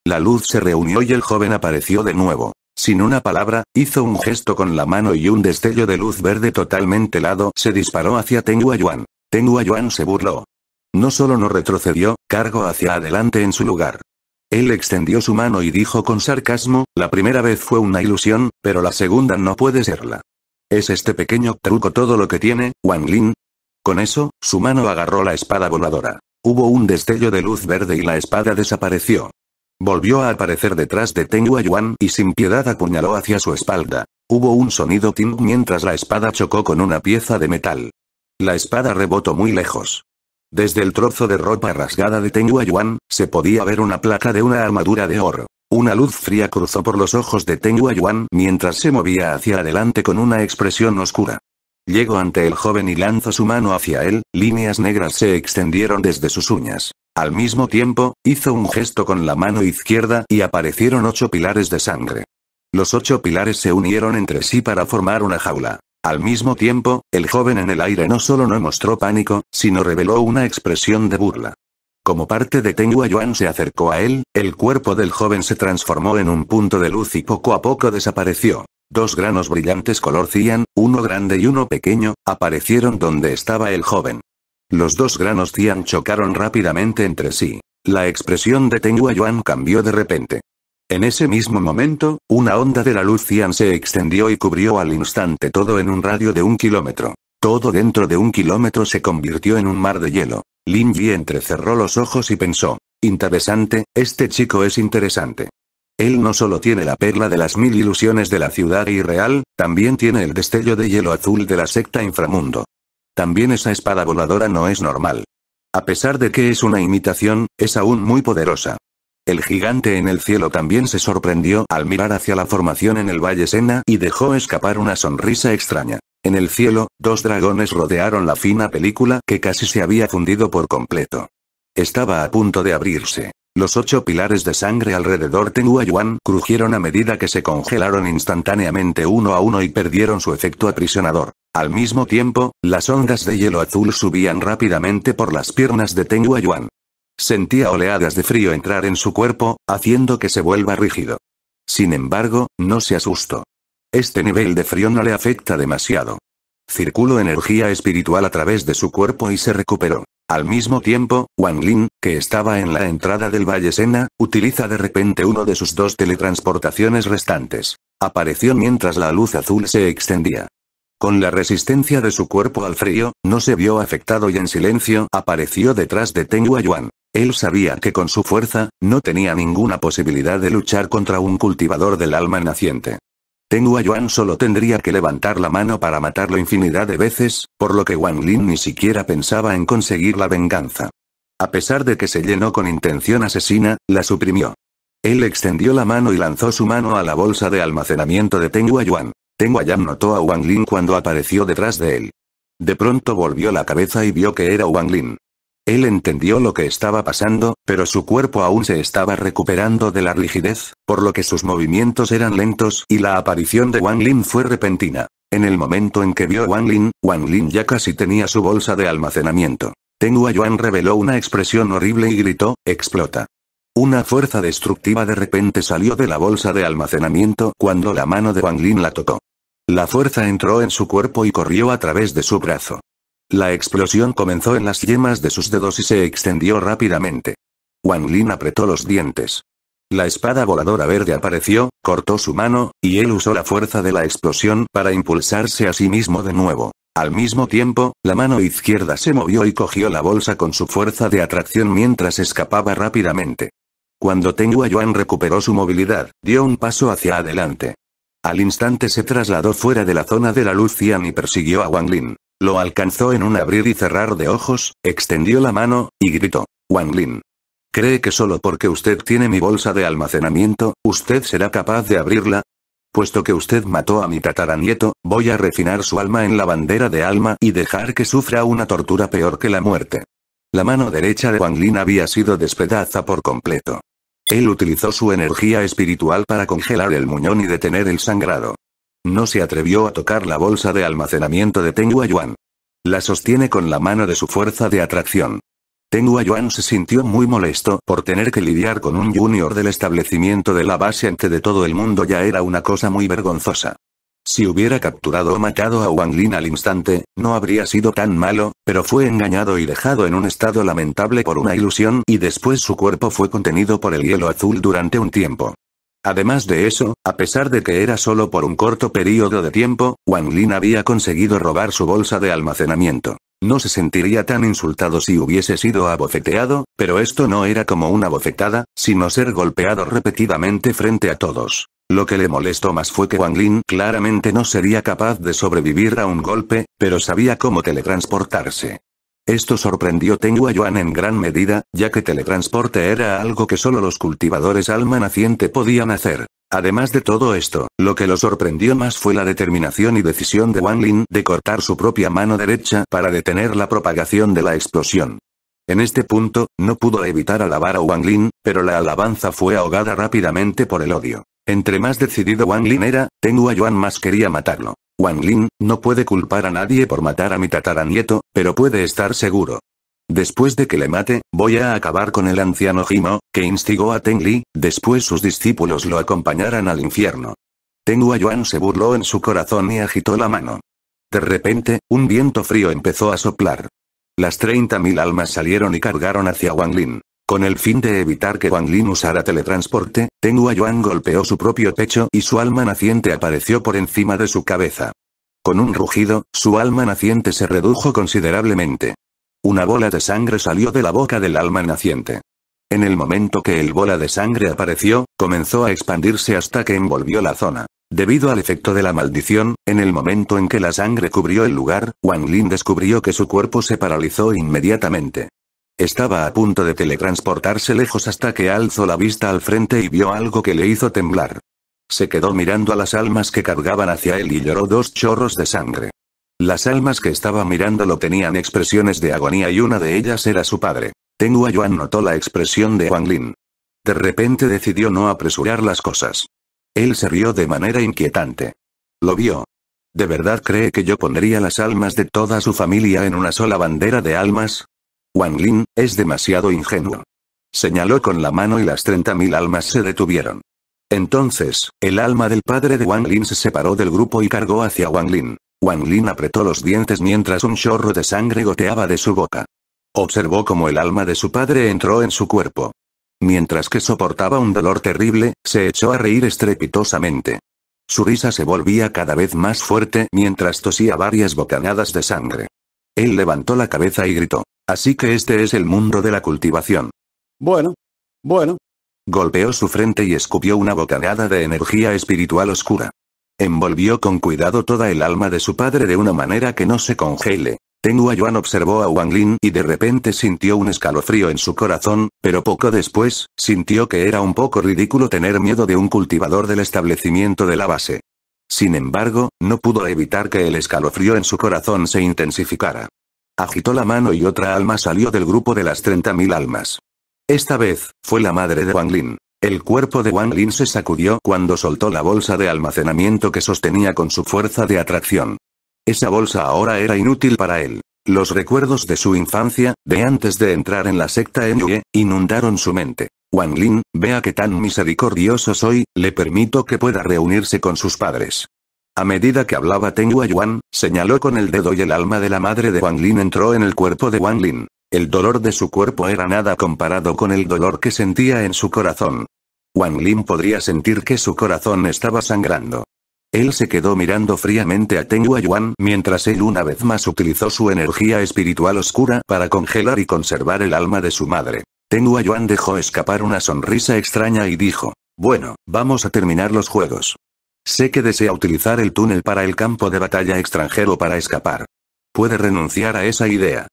La luz se reunió y el joven apareció de nuevo. Sin una palabra, hizo un gesto con la mano y un destello de luz verde totalmente helado se disparó hacia Tenguayuan. Yuan. Tengua Yuan se burló. No solo no retrocedió, cargó hacia adelante en su lugar. Él extendió su mano y dijo con sarcasmo, la primera vez fue una ilusión, pero la segunda no puede serla. ¿Es este pequeño truco todo lo que tiene, Wang Lin? Con eso, su mano agarró la espada voladora. Hubo un destello de luz verde y la espada desapareció. Volvió a aparecer detrás de Tengua Yuan y sin piedad apuñaló hacia su espalda. Hubo un sonido ting mientras la espada chocó con una pieza de metal. La espada rebotó muy lejos. Desde el trozo de ropa rasgada de Tenguayuan se podía ver una placa de una armadura de oro. Una luz fría cruzó por los ojos de Teng Yuan mientras se movía hacia adelante con una expresión oscura. Llegó ante el joven y lanzó su mano hacia él, líneas negras se extendieron desde sus uñas. Al mismo tiempo, hizo un gesto con la mano izquierda y aparecieron ocho pilares de sangre. Los ocho pilares se unieron entre sí para formar una jaula. Al mismo tiempo, el joven en el aire no solo no mostró pánico, sino reveló una expresión de burla. Como parte de Tengua Yuan se acercó a él, el cuerpo del joven se transformó en un punto de luz y poco a poco desapareció. Dos granos brillantes color cian, uno grande y uno pequeño, aparecieron donde estaba el joven. Los dos granos cian chocaron rápidamente entre sí. La expresión de Tengua Yuan cambió de repente. En ese mismo momento, una onda de la luz cian se extendió y cubrió al instante todo en un radio de un kilómetro. Todo dentro de un kilómetro se convirtió en un mar de hielo. Lin Yi entrecerró los ojos y pensó. Interesante, este chico es interesante. Él no solo tiene la perla de las mil ilusiones de la ciudad irreal, también tiene el destello de hielo azul de la secta inframundo. También esa espada voladora no es normal. A pesar de que es una imitación, es aún muy poderosa. El gigante en el cielo también se sorprendió al mirar hacia la formación en el Valle Sena y dejó escapar una sonrisa extraña. En el cielo, dos dragones rodearon la fina película que casi se había fundido por completo. Estaba a punto de abrirse. Los ocho pilares de sangre alrededor de Yuan crujieron a medida que se congelaron instantáneamente uno a uno y perdieron su efecto aprisionador. Al mismo tiempo, las ondas de hielo azul subían rápidamente por las piernas de Tenguayuan. Sentía oleadas de frío entrar en su cuerpo, haciendo que se vuelva rígido. Sin embargo, no se asustó. Este nivel de frío no le afecta demasiado. Circuló energía espiritual a través de su cuerpo y se recuperó. Al mismo tiempo, Wang Lin, que estaba en la entrada del Valle Sena, utiliza de repente uno de sus dos teletransportaciones restantes. Apareció mientras la luz azul se extendía. Con la resistencia de su cuerpo al frío, no se vio afectado y en silencio apareció detrás de Teng Yuan. Él sabía que con su fuerza, no tenía ninguna posibilidad de luchar contra un cultivador del alma naciente. Tengu Yuan solo tendría que levantar la mano para matarlo infinidad de veces, por lo que Wang Lin ni siquiera pensaba en conseguir la venganza. A pesar de que se llenó con intención asesina, la suprimió. Él extendió la mano y lanzó su mano a la bolsa de almacenamiento de Tengu Yuan. Tengu Yuan notó a Wang Lin cuando apareció detrás de él. De pronto volvió la cabeza y vio que era Wang Lin. Él entendió lo que estaba pasando, pero su cuerpo aún se estaba recuperando de la rigidez, por lo que sus movimientos eran lentos y la aparición de Wang Lin fue repentina. En el momento en que vio a Wang Lin, Wang Lin ya casi tenía su bolsa de almacenamiento. Tengu Yuan reveló una expresión horrible y gritó, explota. Una fuerza destructiva de repente salió de la bolsa de almacenamiento cuando la mano de Wang Lin la tocó. La fuerza entró en su cuerpo y corrió a través de su brazo. La explosión comenzó en las yemas de sus dedos y se extendió rápidamente. Wang Lin apretó los dientes. La espada voladora verde apareció, cortó su mano, y él usó la fuerza de la explosión para impulsarse a sí mismo de nuevo. Al mismo tiempo, la mano izquierda se movió y cogió la bolsa con su fuerza de atracción mientras escapaba rápidamente. Cuando Tengua Yuan recuperó su movilidad, dio un paso hacia adelante. Al instante se trasladó fuera de la zona de la luz cian y persiguió a Wang Lin. Lo alcanzó en un abrir y cerrar de ojos, extendió la mano, y gritó. Wang Lin. ¿Cree que solo porque usted tiene mi bolsa de almacenamiento, usted será capaz de abrirla? Puesto que usted mató a mi tataranieto, voy a refinar su alma en la bandera de alma y dejar que sufra una tortura peor que la muerte. La mano derecha de Wang Lin había sido despedaza por completo. Él utilizó su energía espiritual para congelar el muñón y detener el sangrado. No se atrevió a tocar la bolsa de almacenamiento de Tengua Yuan. La sostiene con la mano de su fuerza de atracción. Tengua Yuan se sintió muy molesto por tener que lidiar con un junior del establecimiento de la base ante de todo el mundo ya era una cosa muy vergonzosa. Si hubiera capturado o matado a Wang Lin al instante, no habría sido tan malo, pero fue engañado y dejado en un estado lamentable por una ilusión y después su cuerpo fue contenido por el hielo azul durante un tiempo. Además de eso, a pesar de que era solo por un corto periodo de tiempo, Wang Lin había conseguido robar su bolsa de almacenamiento. No se sentiría tan insultado si hubiese sido abofeteado, pero esto no era como una bofetada, sino ser golpeado repetidamente frente a todos. Lo que le molestó más fue que Wang Lin claramente no sería capaz de sobrevivir a un golpe, pero sabía cómo teletransportarse. Esto sorprendió Tengu Yuan en gran medida, ya que teletransporte era algo que solo los cultivadores alma naciente podían hacer. Además de todo esto, lo que lo sorprendió más fue la determinación y decisión de Wang Lin de cortar su propia mano derecha para detener la propagación de la explosión. En este punto, no pudo evitar alabar a Wang Lin, pero la alabanza fue ahogada rápidamente por el odio. Entre más decidido Wang Lin era, Tengu Yuan más quería matarlo. Wang Lin, no puede culpar a nadie por matar a mi tataranieto, pero puede estar seguro. Después de que le mate, voy a acabar con el anciano Jimo, que instigó a Teng Li, después sus discípulos lo acompañarán al infierno. Teng Yuan se burló en su corazón y agitó la mano. De repente, un viento frío empezó a soplar. Las 30.000 almas salieron y cargaron hacia Wang Lin. Con el fin de evitar que Wang Lin usara teletransporte, Tenghua Yuan golpeó su propio pecho y su alma naciente apareció por encima de su cabeza. Con un rugido, su alma naciente se redujo considerablemente. Una bola de sangre salió de la boca del alma naciente. En el momento que el bola de sangre apareció, comenzó a expandirse hasta que envolvió la zona. Debido al efecto de la maldición, en el momento en que la sangre cubrió el lugar, Wang Lin descubrió que su cuerpo se paralizó inmediatamente. Estaba a punto de teletransportarse lejos hasta que alzó la vista al frente y vio algo que le hizo temblar. Se quedó mirando a las almas que cargaban hacia él y lloró dos chorros de sangre. Las almas que estaba mirándolo tenían expresiones de agonía y una de ellas era su padre. Tengu Yuan notó la expresión de Huang Lin. De repente decidió no apresurar las cosas. Él se rió de manera inquietante. Lo vio. ¿De verdad cree que yo pondría las almas de toda su familia en una sola bandera de almas? Wang Lin, es demasiado ingenuo. Señaló con la mano y las 30.000 almas se detuvieron. Entonces, el alma del padre de Wang Lin se separó del grupo y cargó hacia Wang Lin. Wang Lin apretó los dientes mientras un chorro de sangre goteaba de su boca. Observó cómo el alma de su padre entró en su cuerpo. Mientras que soportaba un dolor terrible, se echó a reír estrepitosamente. Su risa se volvía cada vez más fuerte mientras tosía varias bocanadas de sangre. Él levantó la cabeza y gritó. Así que este es el mundo de la cultivación. Bueno. Bueno. Golpeó su frente y escupió una bocanada de energía espiritual oscura. Envolvió con cuidado toda el alma de su padre de una manera que no se congele. Tenguayuan Yuan observó a Wang Lin y de repente sintió un escalofrío en su corazón, pero poco después, sintió que era un poco ridículo tener miedo de un cultivador del establecimiento de la base. Sin embargo, no pudo evitar que el escalofrío en su corazón se intensificara. Agitó la mano y otra alma salió del grupo de las 30.000 almas. Esta vez, fue la madre de Wang Lin. El cuerpo de Wang Lin se sacudió cuando soltó la bolsa de almacenamiento que sostenía con su fuerza de atracción. Esa bolsa ahora era inútil para él. Los recuerdos de su infancia, de antes de entrar en la secta Yue, inundaron su mente. Wang Lin, vea que tan misericordioso soy, le permito que pueda reunirse con sus padres. A medida que hablaba Tengua Yuan, señaló con el dedo y el alma de la madre de Wang Lin entró en el cuerpo de Wang Lin. El dolor de su cuerpo era nada comparado con el dolor que sentía en su corazón. Wang Lin podría sentir que su corazón estaba sangrando. Él se quedó mirando fríamente a Tenguayuan Yuan mientras él una vez más utilizó su energía espiritual oscura para congelar y conservar el alma de su madre. Tengua Yuan dejó escapar una sonrisa extraña y dijo, bueno, vamos a terminar los juegos. Sé que desea utilizar el túnel para el campo de batalla extranjero para escapar. Puede renunciar a esa idea.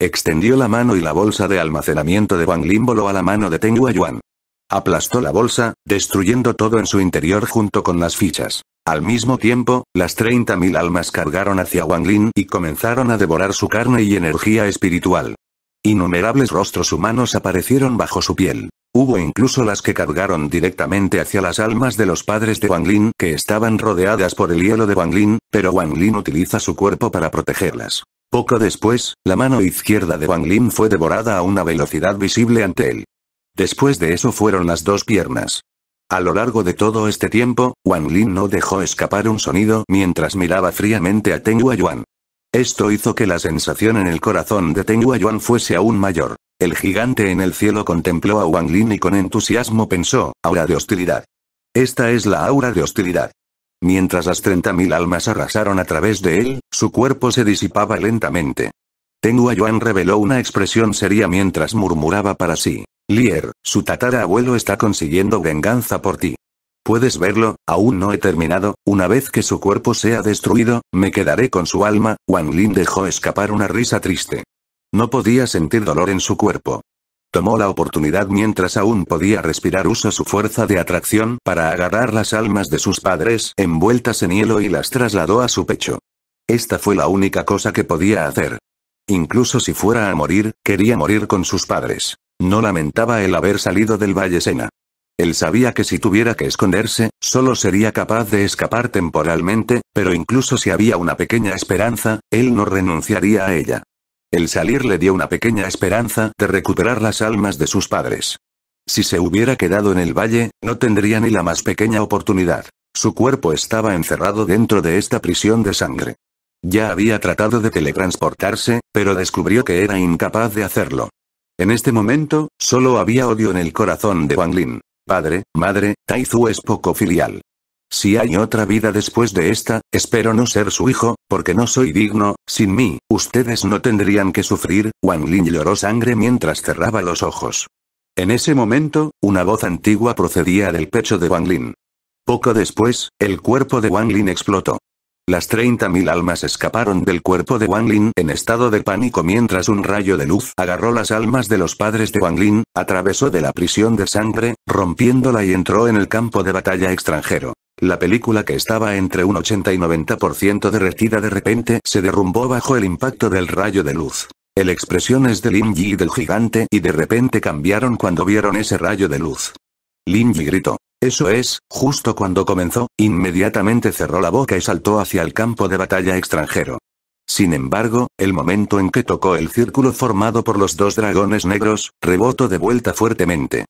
Extendió la mano y la bolsa de almacenamiento de Wang Lin voló a la mano de Teng Yuan. Aplastó la bolsa, destruyendo todo en su interior junto con las fichas. Al mismo tiempo, las 30.000 almas cargaron hacia Wang Lin y comenzaron a devorar su carne y energía espiritual. Innumerables rostros humanos aparecieron bajo su piel. Hubo incluso las que cargaron directamente hacia las almas de los padres de Wang Lin que estaban rodeadas por el hielo de Wang Lin, pero Wang Lin utiliza su cuerpo para protegerlas. Poco después, la mano izquierda de Wang Lin fue devorada a una velocidad visible ante él. Después de eso fueron las dos piernas. A lo largo de todo este tiempo, Wang Lin no dejó escapar un sonido mientras miraba fríamente a Teng Yuan. Esto hizo que la sensación en el corazón de Teng Yuan fuese aún mayor. El gigante en el cielo contempló a Wang Lin y con entusiasmo pensó, aura de hostilidad. Esta es la aura de hostilidad. Mientras las 30.000 almas arrasaron a través de él, su cuerpo se disipaba lentamente. Tengu Yuan reveló una expresión seria mientras murmuraba para sí. Lier, su tatara abuelo está consiguiendo venganza por ti. Puedes verlo, aún no he terminado, una vez que su cuerpo sea destruido, me quedaré con su alma, Wang Lin dejó escapar una risa triste. No podía sentir dolor en su cuerpo. Tomó la oportunidad mientras aún podía respirar usó su fuerza de atracción para agarrar las almas de sus padres envueltas en hielo y las trasladó a su pecho. Esta fue la única cosa que podía hacer. Incluso si fuera a morir, quería morir con sus padres. No lamentaba el haber salido del Valle Sena. Él sabía que si tuviera que esconderse, solo sería capaz de escapar temporalmente, pero incluso si había una pequeña esperanza, él no renunciaría a ella. El salir le dio una pequeña esperanza de recuperar las almas de sus padres. Si se hubiera quedado en el valle, no tendría ni la más pequeña oportunidad. Su cuerpo estaba encerrado dentro de esta prisión de sangre. Ya había tratado de teletransportarse, pero descubrió que era incapaz de hacerlo. En este momento, solo había odio en el corazón de Wang Lin. Padre, madre, Taizu es poco filial. Si hay otra vida después de esta, espero no ser su hijo, porque no soy digno, sin mí, ustedes no tendrían que sufrir, Wang Lin lloró sangre mientras cerraba los ojos. En ese momento, una voz antigua procedía del pecho de Wang Lin. Poco después, el cuerpo de Wang Lin explotó. Las 30.000 almas escaparon del cuerpo de Wang Lin en estado de pánico mientras un rayo de luz agarró las almas de los padres de Wang Lin, atravesó de la prisión de sangre, rompiéndola y entró en el campo de batalla extranjero. La película que estaba entre un 80 y 90% derretida de repente se derrumbó bajo el impacto del rayo de luz. El expresiones de Lin y del gigante y de repente cambiaron cuando vieron ese rayo de luz. Lin gritó. Eso es, justo cuando comenzó, inmediatamente cerró la boca y saltó hacia el campo de batalla extranjero. Sin embargo, el momento en que tocó el círculo formado por los dos dragones negros, rebotó de vuelta fuertemente.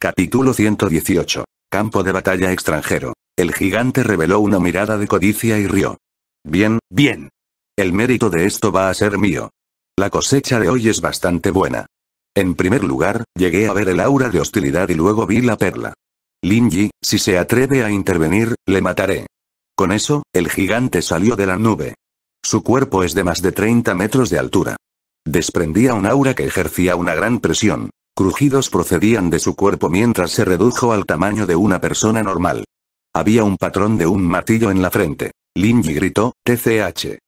Capítulo 118. Campo de batalla extranjero. El gigante reveló una mirada de codicia y rió. Bien, bien. El mérito de esto va a ser mío. La cosecha de hoy es bastante buena. En primer lugar, llegué a ver el aura de hostilidad y luego vi la perla. Linji, si se atreve a intervenir, le mataré. Con eso, el gigante salió de la nube. Su cuerpo es de más de 30 metros de altura. Desprendía un aura que ejercía una gran presión. Crujidos procedían de su cuerpo mientras se redujo al tamaño de una persona normal. Había un patrón de un martillo en la frente. Lin Yi gritó, TCH.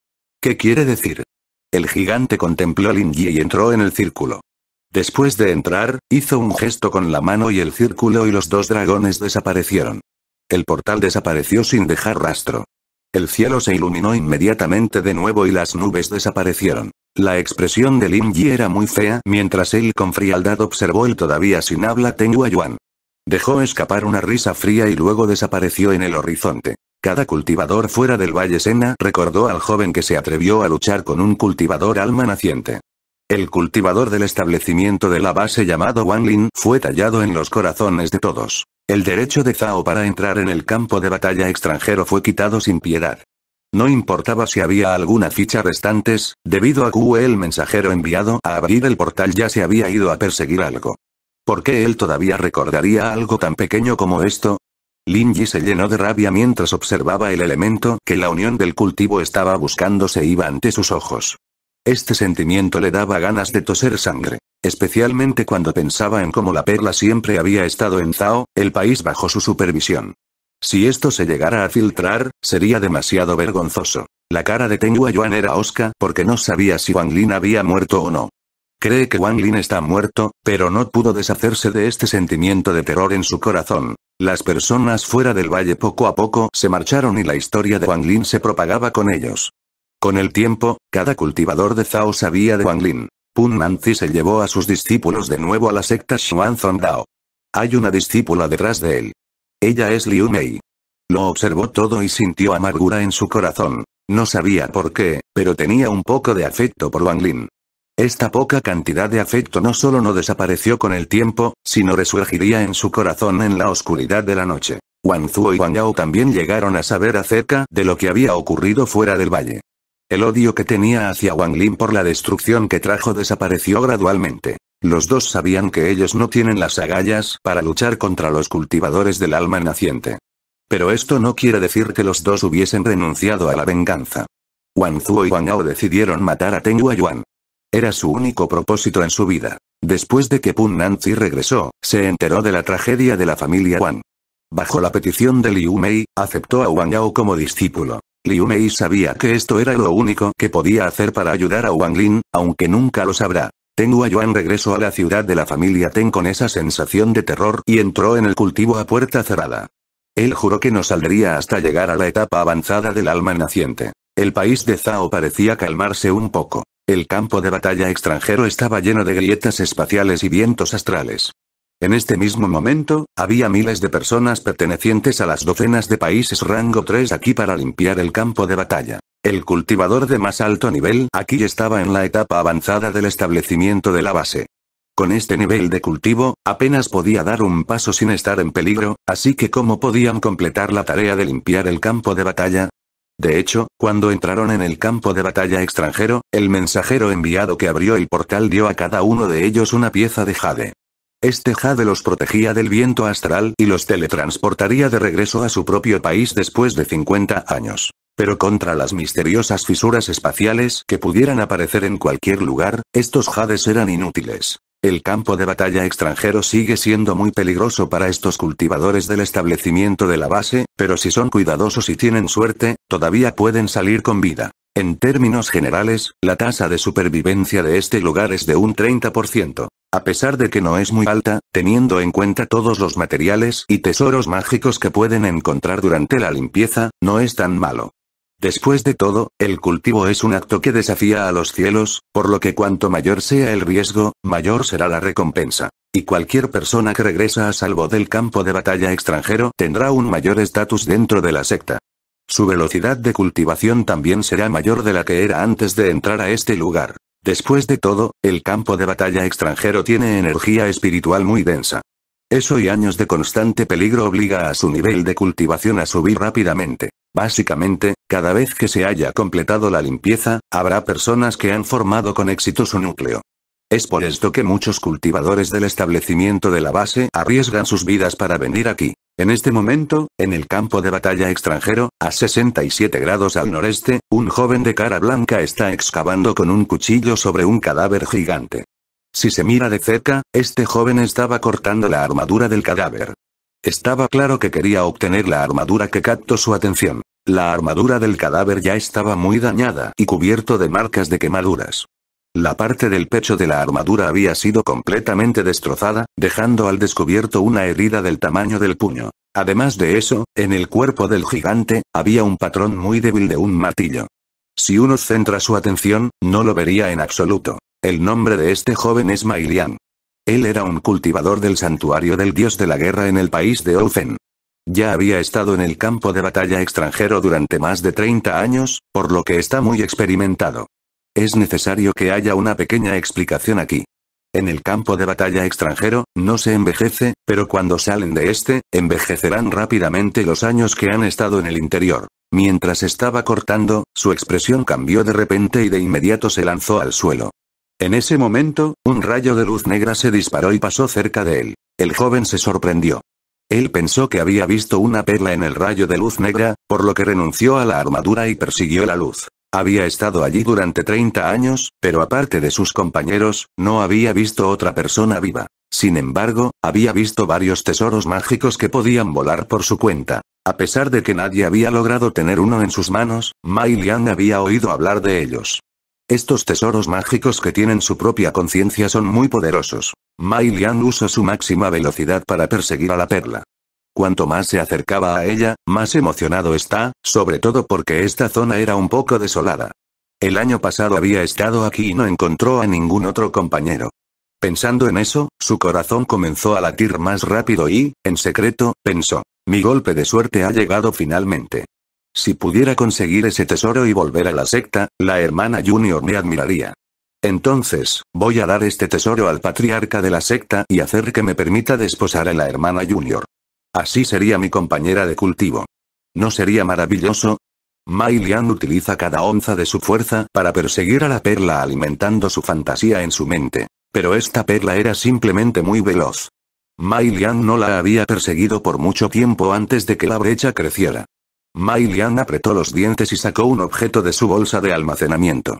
¿Qué quiere decir? El gigante contempló a Lin Yi y entró en el círculo. Después de entrar, hizo un gesto con la mano y el círculo y los dos dragones desaparecieron. El portal desapareció sin dejar rastro. El cielo se iluminó inmediatamente de nuevo y las nubes desaparecieron. La expresión de Lin Yi era muy fea mientras él con frialdad observó el todavía sin habla Tenguayuan. Yuan. Dejó escapar una risa fría y luego desapareció en el horizonte. Cada cultivador fuera del Valle Sena recordó al joven que se atrevió a luchar con un cultivador alma naciente. El cultivador del establecimiento de la base llamado Wanlin fue tallado en los corazones de todos. El derecho de Zhao para entrar en el campo de batalla extranjero fue quitado sin piedad. No importaba si había alguna ficha restantes, debido a que el mensajero enviado a abrir el portal ya se había ido a perseguir algo. ¿Por qué él todavía recordaría algo tan pequeño como esto? Lin Yi se llenó de rabia mientras observaba el elemento que la unión del cultivo estaba buscando se iba ante sus ojos. Este sentimiento le daba ganas de toser sangre, especialmente cuando pensaba en cómo la perla siempre había estado en Zhao, el país bajo su supervisión. Si esto se llegara a filtrar, sería demasiado vergonzoso. La cara de Tengua Yuan era osca porque no sabía si Wang Lin había muerto o no. Cree que Wang Lin está muerto, pero no pudo deshacerse de este sentimiento de terror en su corazón. Las personas fuera del valle poco a poco se marcharon y la historia de Wang Lin se propagaba con ellos. Con el tiempo, cada cultivador de Zhao sabía de Wang Lin. Pun Manzi se llevó a sus discípulos de nuevo a la secta Dao. Hay una discípula detrás de él. Ella es Liu Mei. Lo observó todo y sintió amargura en su corazón. No sabía por qué, pero tenía un poco de afecto por Wang Lin. Esta poca cantidad de afecto no solo no desapareció con el tiempo, sino resurgiría en su corazón en la oscuridad de la noche. Zuo y Wang Yao también llegaron a saber acerca de lo que había ocurrido fuera del valle. El odio que tenía hacia Wang Lin por la destrucción que trajo desapareció gradualmente. Los dos sabían que ellos no tienen las agallas para luchar contra los cultivadores del alma naciente. Pero esto no quiere decir que los dos hubiesen renunciado a la venganza. Wang Zuo y Wang Yao decidieron matar a Teng era su único propósito en su vida. Después de que Pun Nancy regresó, se enteró de la tragedia de la familia Wang. Bajo la petición de Liu Mei, aceptó a Wang Yao como discípulo. Liu Mei sabía que esto era lo único que podía hacer para ayudar a Wang Lin, aunque nunca lo sabrá. Teng Yuan regresó a la ciudad de la familia Ten con esa sensación de terror y entró en el cultivo a puerta cerrada. Él juró que no saldría hasta llegar a la etapa avanzada del alma naciente. El país de Zhao parecía calmarse un poco. El campo de batalla extranjero estaba lleno de grietas espaciales y vientos astrales. En este mismo momento, había miles de personas pertenecientes a las docenas de países rango 3 aquí para limpiar el campo de batalla. El cultivador de más alto nivel aquí estaba en la etapa avanzada del establecimiento de la base. Con este nivel de cultivo, apenas podía dar un paso sin estar en peligro, así que ¿cómo podían completar la tarea de limpiar el campo de batalla? De hecho, cuando entraron en el campo de batalla extranjero, el mensajero enviado que abrió el portal dio a cada uno de ellos una pieza de jade. Este jade los protegía del viento astral y los teletransportaría de regreso a su propio país después de 50 años. Pero contra las misteriosas fisuras espaciales que pudieran aparecer en cualquier lugar, estos jades eran inútiles. El campo de batalla extranjero sigue siendo muy peligroso para estos cultivadores del establecimiento de la base, pero si son cuidadosos y tienen suerte, todavía pueden salir con vida. En términos generales, la tasa de supervivencia de este lugar es de un 30%. A pesar de que no es muy alta, teniendo en cuenta todos los materiales y tesoros mágicos que pueden encontrar durante la limpieza, no es tan malo. Después de todo, el cultivo es un acto que desafía a los cielos, por lo que cuanto mayor sea el riesgo, mayor será la recompensa. Y cualquier persona que regresa a salvo del campo de batalla extranjero tendrá un mayor estatus dentro de la secta. Su velocidad de cultivación también será mayor de la que era antes de entrar a este lugar. Después de todo, el campo de batalla extranjero tiene energía espiritual muy densa. Eso y años de constante peligro obliga a su nivel de cultivación a subir rápidamente. Básicamente, cada vez que se haya completado la limpieza, habrá personas que han formado con éxito su núcleo. Es por esto que muchos cultivadores del establecimiento de la base arriesgan sus vidas para venir aquí. En este momento, en el campo de batalla extranjero, a 67 grados al noreste, un joven de cara blanca está excavando con un cuchillo sobre un cadáver gigante. Si se mira de cerca, este joven estaba cortando la armadura del cadáver. Estaba claro que quería obtener la armadura que captó su atención. La armadura del cadáver ya estaba muy dañada y cubierto de marcas de quemaduras. La parte del pecho de la armadura había sido completamente destrozada, dejando al descubierto una herida del tamaño del puño. Además de eso, en el cuerpo del gigante, había un patrón muy débil de un martillo. Si uno centra su atención, no lo vería en absoluto. El nombre de este joven es Mailian. Él era un cultivador del santuario del dios de la guerra en el país de Ofen. Ya había estado en el campo de batalla extranjero durante más de 30 años, por lo que está muy experimentado. Es necesario que haya una pequeña explicación aquí. En el campo de batalla extranjero, no se envejece, pero cuando salen de este, envejecerán rápidamente los años que han estado en el interior. Mientras estaba cortando, su expresión cambió de repente y de inmediato se lanzó al suelo. En ese momento, un rayo de luz negra se disparó y pasó cerca de él. El joven se sorprendió. Él pensó que había visto una perla en el rayo de luz negra, por lo que renunció a la armadura y persiguió la luz. Había estado allí durante 30 años, pero aparte de sus compañeros, no había visto otra persona viva. Sin embargo, había visto varios tesoros mágicos que podían volar por su cuenta. A pesar de que nadie había logrado tener uno en sus manos, Mai Liang había oído hablar de ellos. Estos tesoros mágicos que tienen su propia conciencia son muy poderosos. Mai Lian usó su máxima velocidad para perseguir a la perla. Cuanto más se acercaba a ella, más emocionado está, sobre todo porque esta zona era un poco desolada. El año pasado había estado aquí y no encontró a ningún otro compañero. Pensando en eso, su corazón comenzó a latir más rápido y, en secreto, pensó, mi golpe de suerte ha llegado finalmente. Si pudiera conseguir ese tesoro y volver a la secta, la hermana Junior me admiraría. Entonces, voy a dar este tesoro al patriarca de la secta y hacer que me permita desposar a la hermana Junior. Así sería mi compañera de cultivo. ¿No sería maravilloso? Mai Lian utiliza cada onza de su fuerza para perseguir a la perla alimentando su fantasía en su mente. Pero esta perla era simplemente muy veloz. Mai Lian no la había perseguido por mucho tiempo antes de que la brecha creciera. Mailian apretó los dientes y sacó un objeto de su bolsa de almacenamiento.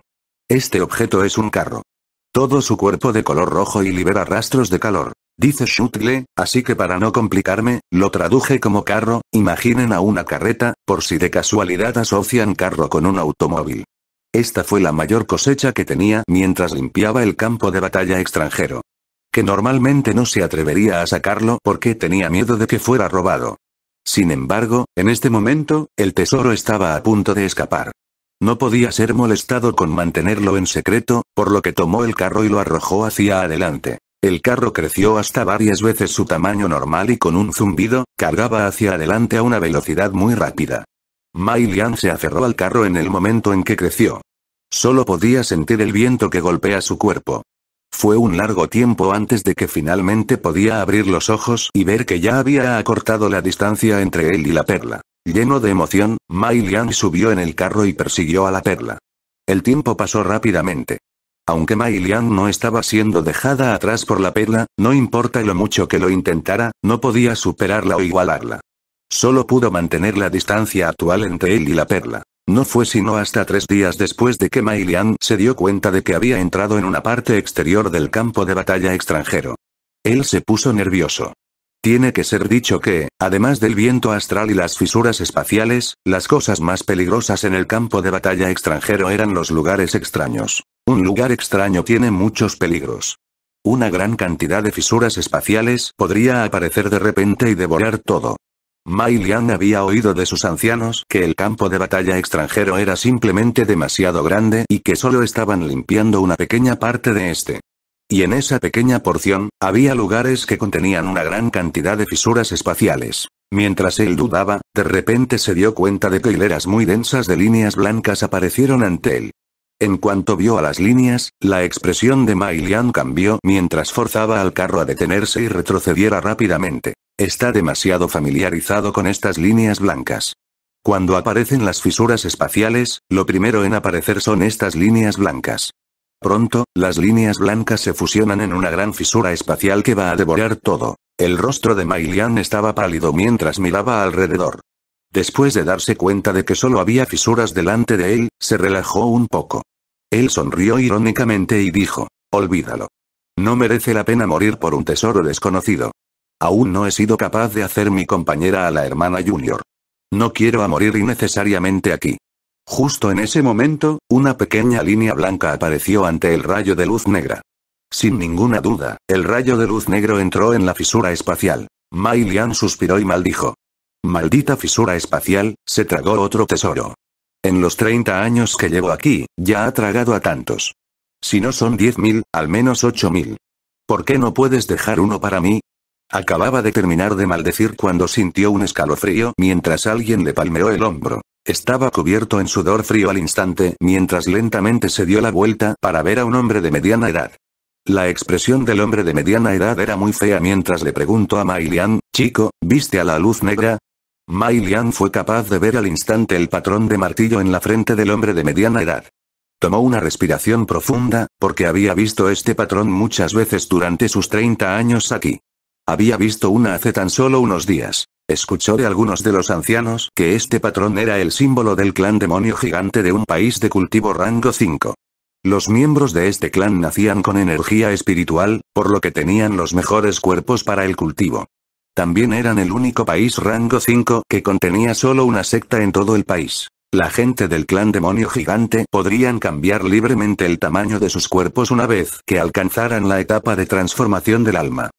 Este objeto es un carro. Todo su cuerpo de color rojo y libera rastros de calor. Dice Shutle, así que para no complicarme, lo traduje como carro, imaginen a una carreta, por si de casualidad asocian carro con un automóvil. Esta fue la mayor cosecha que tenía mientras limpiaba el campo de batalla extranjero. Que normalmente no se atrevería a sacarlo porque tenía miedo de que fuera robado. Sin embargo, en este momento, el tesoro estaba a punto de escapar. No podía ser molestado con mantenerlo en secreto, por lo que tomó el carro y lo arrojó hacia adelante. El carro creció hasta varias veces su tamaño normal y con un zumbido, cargaba hacia adelante a una velocidad muy rápida. Mai Liang se aferró al carro en el momento en que creció. Solo podía sentir el viento que golpea su cuerpo. Fue un largo tiempo antes de que finalmente podía abrir los ojos y ver que ya había acortado la distancia entre él y la perla. Lleno de emoción, Mai Liang subió en el carro y persiguió a la perla. El tiempo pasó rápidamente. Aunque Mai Liang no estaba siendo dejada atrás por la perla, no importa lo mucho que lo intentara, no podía superarla o igualarla. Solo pudo mantener la distancia actual entre él y la perla. No fue sino hasta tres días después de que Mailian se dio cuenta de que había entrado en una parte exterior del campo de batalla extranjero. Él se puso nervioso. Tiene que ser dicho que, además del viento astral y las fisuras espaciales, las cosas más peligrosas en el campo de batalla extranjero eran los lugares extraños. Un lugar extraño tiene muchos peligros. Una gran cantidad de fisuras espaciales podría aparecer de repente y devorar todo. Mai Liang había oído de sus ancianos que el campo de batalla extranjero era simplemente demasiado grande y que solo estaban limpiando una pequeña parte de este. Y en esa pequeña porción, había lugares que contenían una gran cantidad de fisuras espaciales. Mientras él dudaba, de repente se dio cuenta de que hileras muy densas de líneas blancas aparecieron ante él. En cuanto vio a las líneas, la expresión de Mai Liang cambió mientras forzaba al carro a detenerse y retrocediera rápidamente. Está demasiado familiarizado con estas líneas blancas. Cuando aparecen las fisuras espaciales, lo primero en aparecer son estas líneas blancas. Pronto, las líneas blancas se fusionan en una gran fisura espacial que va a devorar todo. El rostro de Mailian estaba pálido mientras miraba alrededor. Después de darse cuenta de que solo había fisuras delante de él, se relajó un poco. Él sonrió irónicamente y dijo, olvídalo. No merece la pena morir por un tesoro desconocido. Aún no he sido capaz de hacer mi compañera a la hermana Junior. No quiero a morir innecesariamente aquí. Justo en ese momento, una pequeña línea blanca apareció ante el rayo de luz negra. Sin ninguna duda, el rayo de luz negro entró en la fisura espacial. Mai Lian suspiró y maldijo. Maldita fisura espacial, se tragó otro tesoro. En los 30 años que llevo aquí, ya ha tragado a tantos. Si no son 10.000, al menos 8.000. ¿Por qué no puedes dejar uno para mí? Acababa de terminar de maldecir cuando sintió un escalofrío mientras alguien le palmeó el hombro. Estaba cubierto en sudor frío al instante mientras lentamente se dio la vuelta para ver a un hombre de mediana edad. La expresión del hombre de mediana edad era muy fea mientras le preguntó a Mailian, chico, ¿viste a la luz negra? Mailian fue capaz de ver al instante el patrón de martillo en la frente del hombre de mediana edad. Tomó una respiración profunda, porque había visto este patrón muchas veces durante sus 30 años aquí. Había visto una hace tan solo unos días. Escuchó de algunos de los ancianos que este patrón era el símbolo del clan demonio gigante de un país de cultivo rango 5. Los miembros de este clan nacían con energía espiritual, por lo que tenían los mejores cuerpos para el cultivo. También eran el único país rango 5 que contenía solo una secta en todo el país. La gente del clan demonio gigante podrían cambiar libremente el tamaño de sus cuerpos una vez que alcanzaran la etapa de transformación del alma.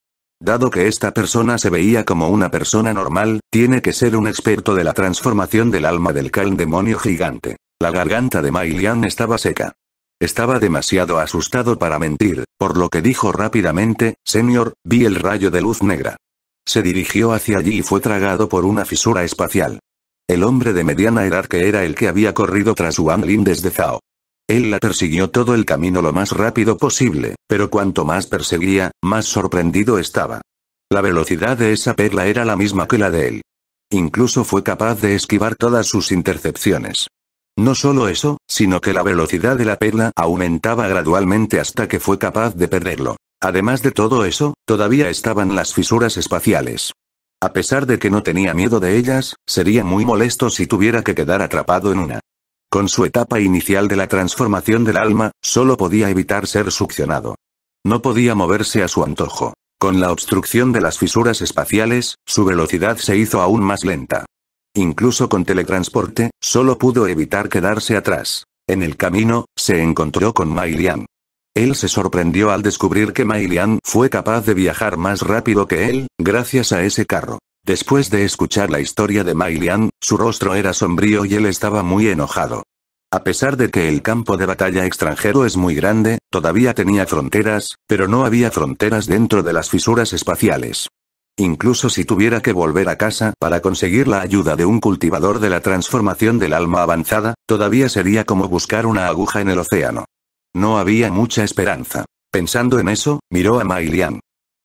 Dado que esta persona se veía como una persona normal, tiene que ser un experto de la transformación del alma del cal demonio gigante. La garganta de Mai Lian estaba seca. Estaba demasiado asustado para mentir, por lo que dijo rápidamente, Señor, vi el rayo de luz negra. Se dirigió hacia allí y fue tragado por una fisura espacial. El hombre de mediana edad que era el que había corrido tras Wang Lin desde Zhao. Él la persiguió todo el camino lo más rápido posible, pero cuanto más perseguía, más sorprendido estaba. La velocidad de esa perla era la misma que la de él. Incluso fue capaz de esquivar todas sus intercepciones. No solo eso, sino que la velocidad de la perla aumentaba gradualmente hasta que fue capaz de perderlo. Además de todo eso, todavía estaban las fisuras espaciales. A pesar de que no tenía miedo de ellas, sería muy molesto si tuviera que quedar atrapado en una. Con su etapa inicial de la transformación del alma, solo podía evitar ser succionado. No podía moverse a su antojo. Con la obstrucción de las fisuras espaciales, su velocidad se hizo aún más lenta. Incluso con teletransporte, solo pudo evitar quedarse atrás. En el camino, se encontró con Mailian. Él se sorprendió al descubrir que Mailian fue capaz de viajar más rápido que él, gracias a ese carro. Después de escuchar la historia de Mailian, su rostro era sombrío y él estaba muy enojado. A pesar de que el campo de batalla extranjero es muy grande, todavía tenía fronteras, pero no había fronteras dentro de las fisuras espaciales. Incluso si tuviera que volver a casa para conseguir la ayuda de un cultivador de la transformación del alma avanzada, todavía sería como buscar una aguja en el océano. No había mucha esperanza. Pensando en eso, miró a Mailian.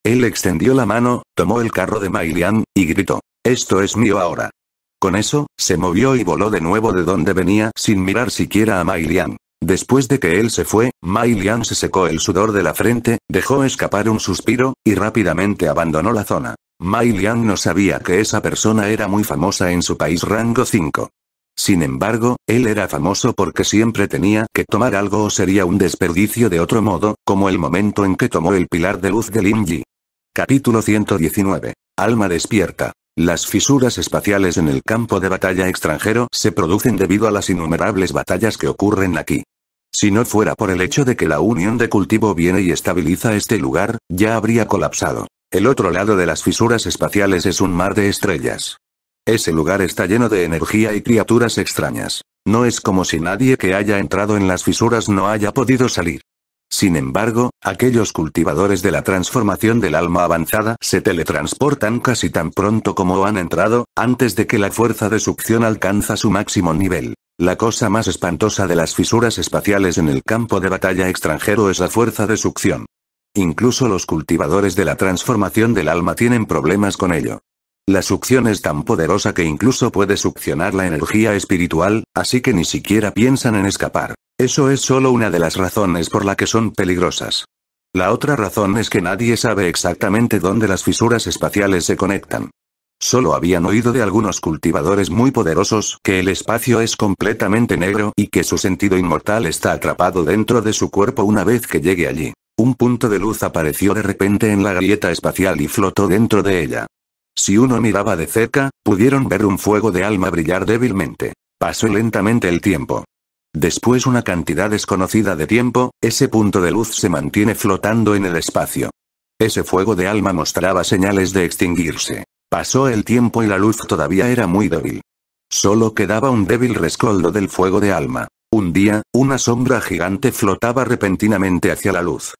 Él extendió la mano, tomó el carro de Mailian, y gritó. Esto es mío ahora. Con eso, se movió y voló de nuevo de donde venía sin mirar siquiera a Mailian. Después de que él se fue, Mai Lian se secó el sudor de la frente, dejó escapar un suspiro, y rápidamente abandonó la zona. Mai Lian no sabía que esa persona era muy famosa en su país rango 5. Sin embargo, él era famoso porque siempre tenía que tomar algo o sería un desperdicio de otro modo, como el momento en que tomó el pilar de luz de Lin Capítulo 119. Alma despierta. Las fisuras espaciales en el campo de batalla extranjero se producen debido a las innumerables batallas que ocurren aquí. Si no fuera por el hecho de que la unión de cultivo viene y estabiliza este lugar, ya habría colapsado. El otro lado de las fisuras espaciales es un mar de estrellas. Ese lugar está lleno de energía y criaturas extrañas. No es como si nadie que haya entrado en las fisuras no haya podido salir. Sin embargo, aquellos cultivadores de la transformación del alma avanzada se teletransportan casi tan pronto como han entrado, antes de que la fuerza de succión alcanza su máximo nivel. La cosa más espantosa de las fisuras espaciales en el campo de batalla extranjero es la fuerza de succión. Incluso los cultivadores de la transformación del alma tienen problemas con ello. La succión es tan poderosa que incluso puede succionar la energía espiritual, así que ni siquiera piensan en escapar. Eso es solo una de las razones por la que son peligrosas. La otra razón es que nadie sabe exactamente dónde las fisuras espaciales se conectan. Solo habían oído de algunos cultivadores muy poderosos que el espacio es completamente negro y que su sentido inmortal está atrapado dentro de su cuerpo una vez que llegue allí. Un punto de luz apareció de repente en la galleta espacial y flotó dentro de ella. Si uno miraba de cerca, pudieron ver un fuego de alma brillar débilmente. Pasó lentamente el tiempo. Después una cantidad desconocida de tiempo, ese punto de luz se mantiene flotando en el espacio. Ese fuego de alma mostraba señales de extinguirse. Pasó el tiempo y la luz todavía era muy débil. Solo quedaba un débil rescoldo del fuego de alma. Un día, una sombra gigante flotaba repentinamente hacia la luz.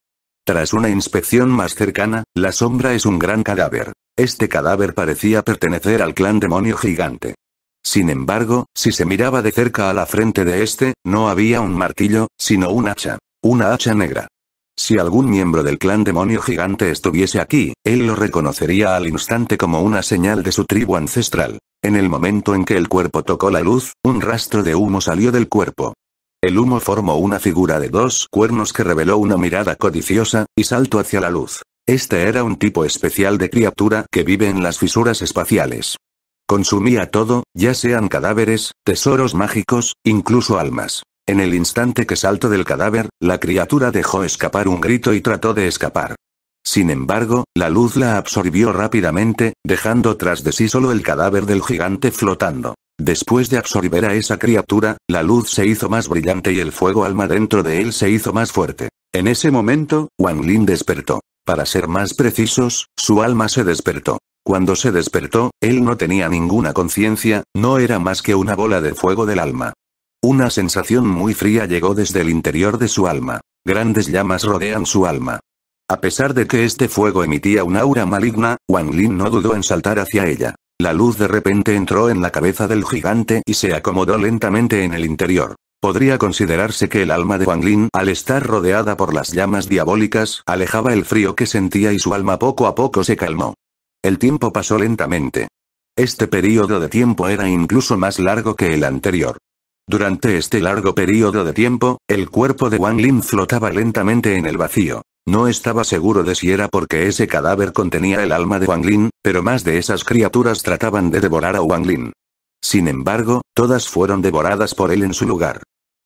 Tras una inspección más cercana, la sombra es un gran cadáver. Este cadáver parecía pertenecer al clan demonio gigante. Sin embargo, si se miraba de cerca a la frente de este, no había un martillo, sino un hacha. Una hacha negra. Si algún miembro del clan demonio gigante estuviese aquí, él lo reconocería al instante como una señal de su tribu ancestral. En el momento en que el cuerpo tocó la luz, un rastro de humo salió del cuerpo. El humo formó una figura de dos cuernos que reveló una mirada codiciosa, y saltó hacia la luz. Este era un tipo especial de criatura que vive en las fisuras espaciales. Consumía todo, ya sean cadáveres, tesoros mágicos, incluso almas. En el instante que saltó del cadáver, la criatura dejó escapar un grito y trató de escapar. Sin embargo, la luz la absorbió rápidamente, dejando tras de sí solo el cadáver del gigante flotando. Después de absorber a esa criatura, la luz se hizo más brillante y el fuego alma dentro de él se hizo más fuerte. En ese momento, Wang Lin despertó. Para ser más precisos, su alma se despertó. Cuando se despertó, él no tenía ninguna conciencia, no era más que una bola de fuego del alma. Una sensación muy fría llegó desde el interior de su alma. Grandes llamas rodean su alma. A pesar de que este fuego emitía un aura maligna, Wang Lin no dudó en saltar hacia ella. La luz de repente entró en la cabeza del gigante y se acomodó lentamente en el interior. Podría considerarse que el alma de Wang Lin, al estar rodeada por las llamas diabólicas, alejaba el frío que sentía y su alma poco a poco se calmó. El tiempo pasó lentamente. Este periodo de tiempo era incluso más largo que el anterior. Durante este largo periodo de tiempo, el cuerpo de Wang Lin flotaba lentamente en el vacío. No estaba seguro de si era porque ese cadáver contenía el alma de Wang Lin, pero más de esas criaturas trataban de devorar a Wang Lin. Sin embargo, todas fueron devoradas por él en su lugar.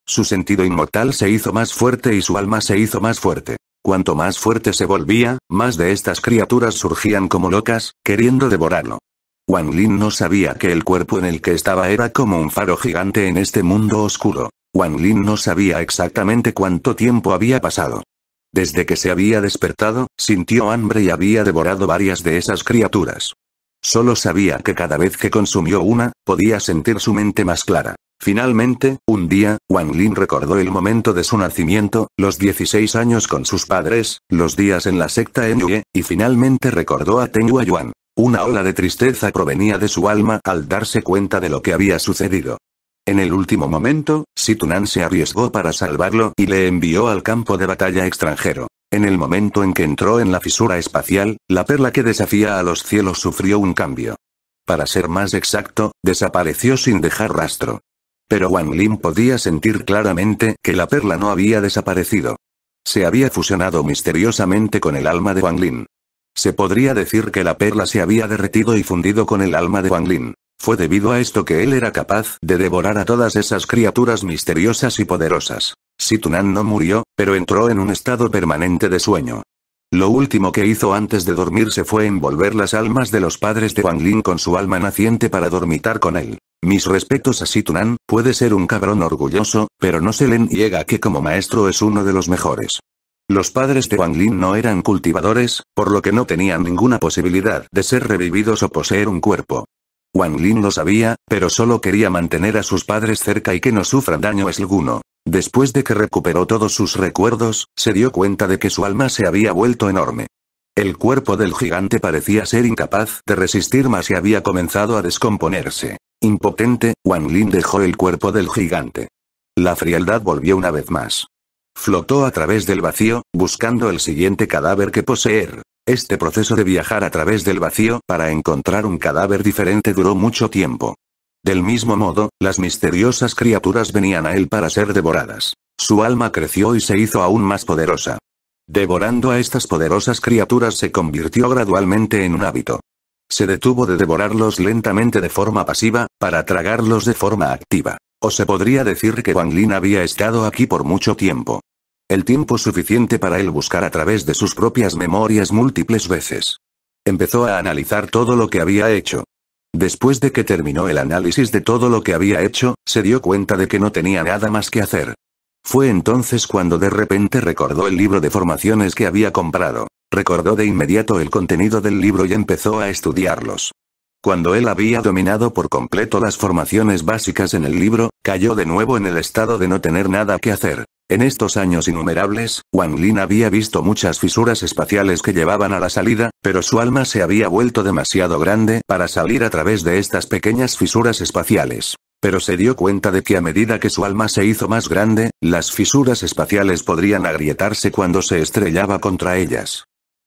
Su sentido inmortal se hizo más fuerte y su alma se hizo más fuerte. Cuanto más fuerte se volvía, más de estas criaturas surgían como locas, queriendo devorarlo. Wang Lin no sabía que el cuerpo en el que estaba era como un faro gigante en este mundo oscuro. Wang Lin no sabía exactamente cuánto tiempo había pasado. Desde que se había despertado, sintió hambre y había devorado varias de esas criaturas. Solo sabía que cada vez que consumió una, podía sentir su mente más clara. Finalmente, un día, Wang Lin recordó el momento de su nacimiento, los 16 años con sus padres, los días en la secta Yue, y finalmente recordó a Ten Yuan. Una ola de tristeza provenía de su alma al darse cuenta de lo que había sucedido. En el último momento, Situnan se arriesgó para salvarlo y le envió al campo de batalla extranjero. En el momento en que entró en la fisura espacial, la perla que desafía a los cielos sufrió un cambio. Para ser más exacto, desapareció sin dejar rastro. Pero Wang Lin podía sentir claramente que la perla no había desaparecido. Se había fusionado misteriosamente con el alma de Wang Lin. Se podría decir que la perla se había derretido y fundido con el alma de Wang Lin. Fue debido a esto que él era capaz de devorar a todas esas criaturas misteriosas y poderosas. Situnan no murió, pero entró en un estado permanente de sueño. Lo último que hizo antes de dormirse fue envolver las almas de los padres de Wang Lin con su alma naciente para dormitar con él. Mis respetos a Situnan, puede ser un cabrón orgulloso, pero no se le niega que como maestro es uno de los mejores. Los padres de Wang Lin no eran cultivadores, por lo que no tenían ninguna posibilidad de ser revividos o poseer un cuerpo. Wang Lin lo sabía, pero solo quería mantener a sus padres cerca y que no sufran daño alguno. Después de que recuperó todos sus recuerdos, se dio cuenta de que su alma se había vuelto enorme. El cuerpo del gigante parecía ser incapaz de resistir más y había comenzado a descomponerse. Impotente, Wang Lin dejó el cuerpo del gigante. La frialdad volvió una vez más. Flotó a través del vacío, buscando el siguiente cadáver que poseer. Este proceso de viajar a través del vacío para encontrar un cadáver diferente duró mucho tiempo. Del mismo modo, las misteriosas criaturas venían a él para ser devoradas. Su alma creció y se hizo aún más poderosa. Devorando a estas poderosas criaturas se convirtió gradualmente en un hábito. Se detuvo de devorarlos lentamente de forma pasiva, para tragarlos de forma activa. O se podría decir que Wang Lin había estado aquí por mucho tiempo. El tiempo suficiente para él buscar a través de sus propias memorias múltiples veces. Empezó a analizar todo lo que había hecho. Después de que terminó el análisis de todo lo que había hecho, se dio cuenta de que no tenía nada más que hacer. Fue entonces cuando de repente recordó el libro de formaciones que había comprado. Recordó de inmediato el contenido del libro y empezó a estudiarlos. Cuando él había dominado por completo las formaciones básicas en el libro, cayó de nuevo en el estado de no tener nada que hacer. En estos años innumerables, Wang Lin había visto muchas fisuras espaciales que llevaban a la salida, pero su alma se había vuelto demasiado grande para salir a través de estas pequeñas fisuras espaciales pero se dio cuenta de que a medida que su alma se hizo más grande, las fisuras espaciales podrían agrietarse cuando se estrellaba contra ellas.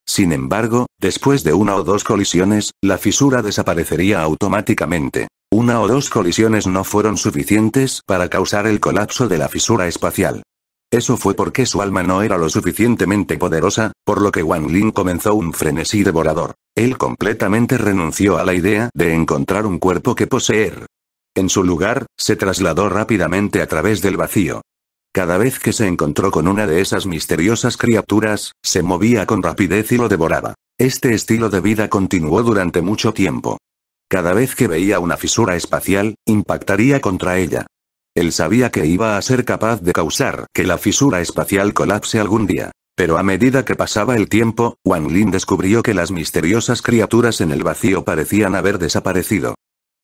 Sin embargo, después de una o dos colisiones, la fisura desaparecería automáticamente. Una o dos colisiones no fueron suficientes para causar el colapso de la fisura espacial. Eso fue porque su alma no era lo suficientemente poderosa, por lo que Wang Lin comenzó un frenesí devorador. Él completamente renunció a la idea de encontrar un cuerpo que poseer. En su lugar, se trasladó rápidamente a través del vacío. Cada vez que se encontró con una de esas misteriosas criaturas, se movía con rapidez y lo devoraba. Este estilo de vida continuó durante mucho tiempo. Cada vez que veía una fisura espacial, impactaría contra ella. Él sabía que iba a ser capaz de causar que la fisura espacial colapse algún día. Pero a medida que pasaba el tiempo, Wang Lin descubrió que las misteriosas criaturas en el vacío parecían haber desaparecido.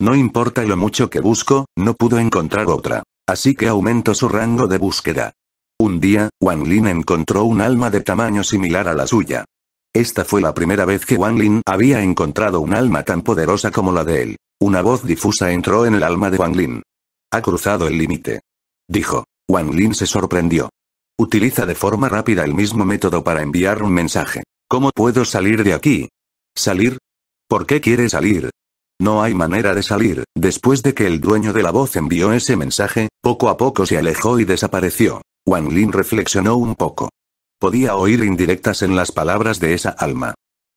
No importa lo mucho que busco, no pudo encontrar otra. Así que aumentó su rango de búsqueda. Un día, Wang Lin encontró un alma de tamaño similar a la suya. Esta fue la primera vez que Wang Lin había encontrado un alma tan poderosa como la de él. Una voz difusa entró en el alma de Wang Lin. Ha cruzado el límite. Dijo. Wang Lin se sorprendió. Utiliza de forma rápida el mismo método para enviar un mensaje. ¿Cómo puedo salir de aquí? ¿Salir? ¿Por qué quiere salir? No hay manera de salir, después de que el dueño de la voz envió ese mensaje, poco a poco se alejó y desapareció. Wang Lin reflexionó un poco. Podía oír indirectas en las palabras de esa alma.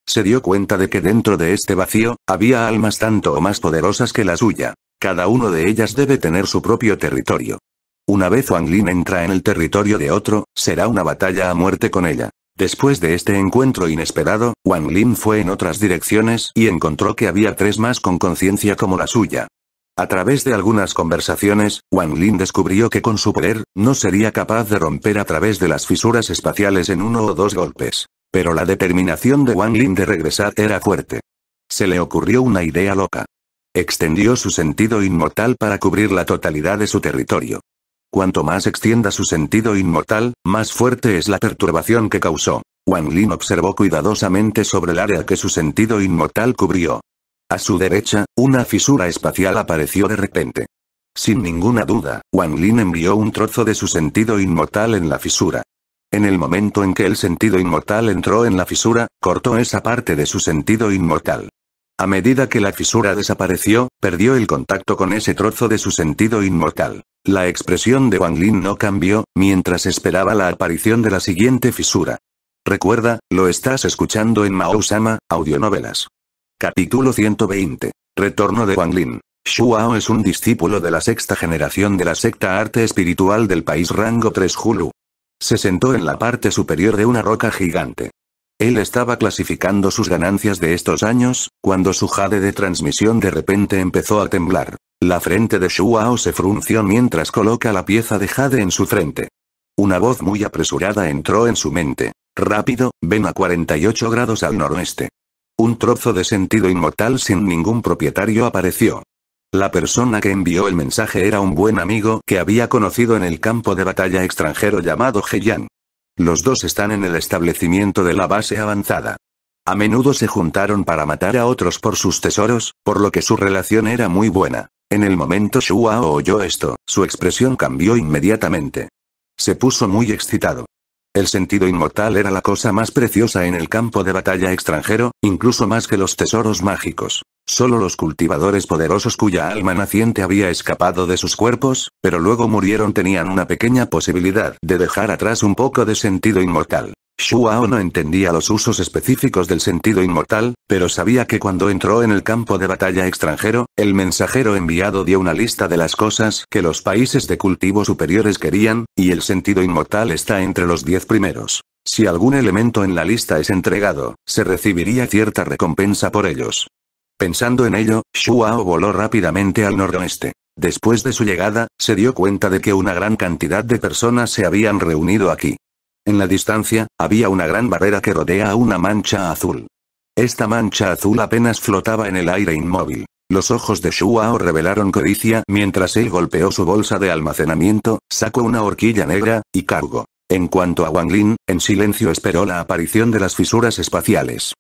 Se dio cuenta de que dentro de este vacío, había almas tanto o más poderosas que la suya. Cada uno de ellas debe tener su propio territorio. Una vez Wang Lin entra en el territorio de otro, será una batalla a muerte con ella. Después de este encuentro inesperado, Wang Lin fue en otras direcciones y encontró que había tres más con conciencia como la suya. A través de algunas conversaciones, Wang Lin descubrió que con su poder, no sería capaz de romper a través de las fisuras espaciales en uno o dos golpes. Pero la determinación de Wang Lin de regresar era fuerte. Se le ocurrió una idea loca. Extendió su sentido inmortal para cubrir la totalidad de su territorio. Cuanto más extienda su sentido inmortal, más fuerte es la perturbación que causó. Wang Lin observó cuidadosamente sobre el área que su sentido inmortal cubrió. A su derecha, una fisura espacial apareció de repente. Sin ninguna duda, Wang Lin envió un trozo de su sentido inmortal en la fisura. En el momento en que el sentido inmortal entró en la fisura, cortó esa parte de su sentido inmortal. A medida que la fisura desapareció, perdió el contacto con ese trozo de su sentido inmortal. La expresión de Wang Lin no cambió, mientras esperaba la aparición de la siguiente fisura. Recuerda, lo estás escuchando en Mao Sama, Audionovelas. Capítulo 120. Retorno de Wang Lin. Shuao es un discípulo de la sexta generación de la secta arte espiritual del país rango 3 Hulu. Se sentó en la parte superior de una roca gigante. Él estaba clasificando sus ganancias de estos años, cuando su jade de transmisión de repente empezó a temblar. La frente de Shuao se frunció mientras coloca la pieza de jade en su frente. Una voz muy apresurada entró en su mente. Rápido, ven a 48 grados al noroeste. Un trozo de sentido inmortal sin ningún propietario apareció. La persona que envió el mensaje era un buen amigo que había conocido en el campo de batalla extranjero llamado Heian. Los dos están en el establecimiento de la base avanzada. A menudo se juntaron para matar a otros por sus tesoros, por lo que su relación era muy buena. En el momento Shuao oyó esto, su expresión cambió inmediatamente. Se puso muy excitado. El sentido inmortal era la cosa más preciosa en el campo de batalla extranjero, incluso más que los tesoros mágicos. Solo los cultivadores poderosos cuya alma naciente había escapado de sus cuerpos, pero luego murieron tenían una pequeña posibilidad de dejar atrás un poco de sentido inmortal. Shuao no entendía los usos específicos del sentido inmortal, pero sabía que cuando entró en el campo de batalla extranjero, el mensajero enviado dio una lista de las cosas que los países de cultivo superiores querían, y el sentido inmortal está entre los diez primeros. Si algún elemento en la lista es entregado, se recibiría cierta recompensa por ellos. Pensando en ello, Shuao voló rápidamente al noroeste. Después de su llegada, se dio cuenta de que una gran cantidad de personas se habían reunido aquí. En la distancia, había una gran barrera que rodea a una mancha azul. Esta mancha azul apenas flotaba en el aire inmóvil. Los ojos de Shuao revelaron codicia mientras él golpeó su bolsa de almacenamiento, sacó una horquilla negra, y cargó. En cuanto a Wang Lin, en silencio esperó la aparición de las fisuras espaciales.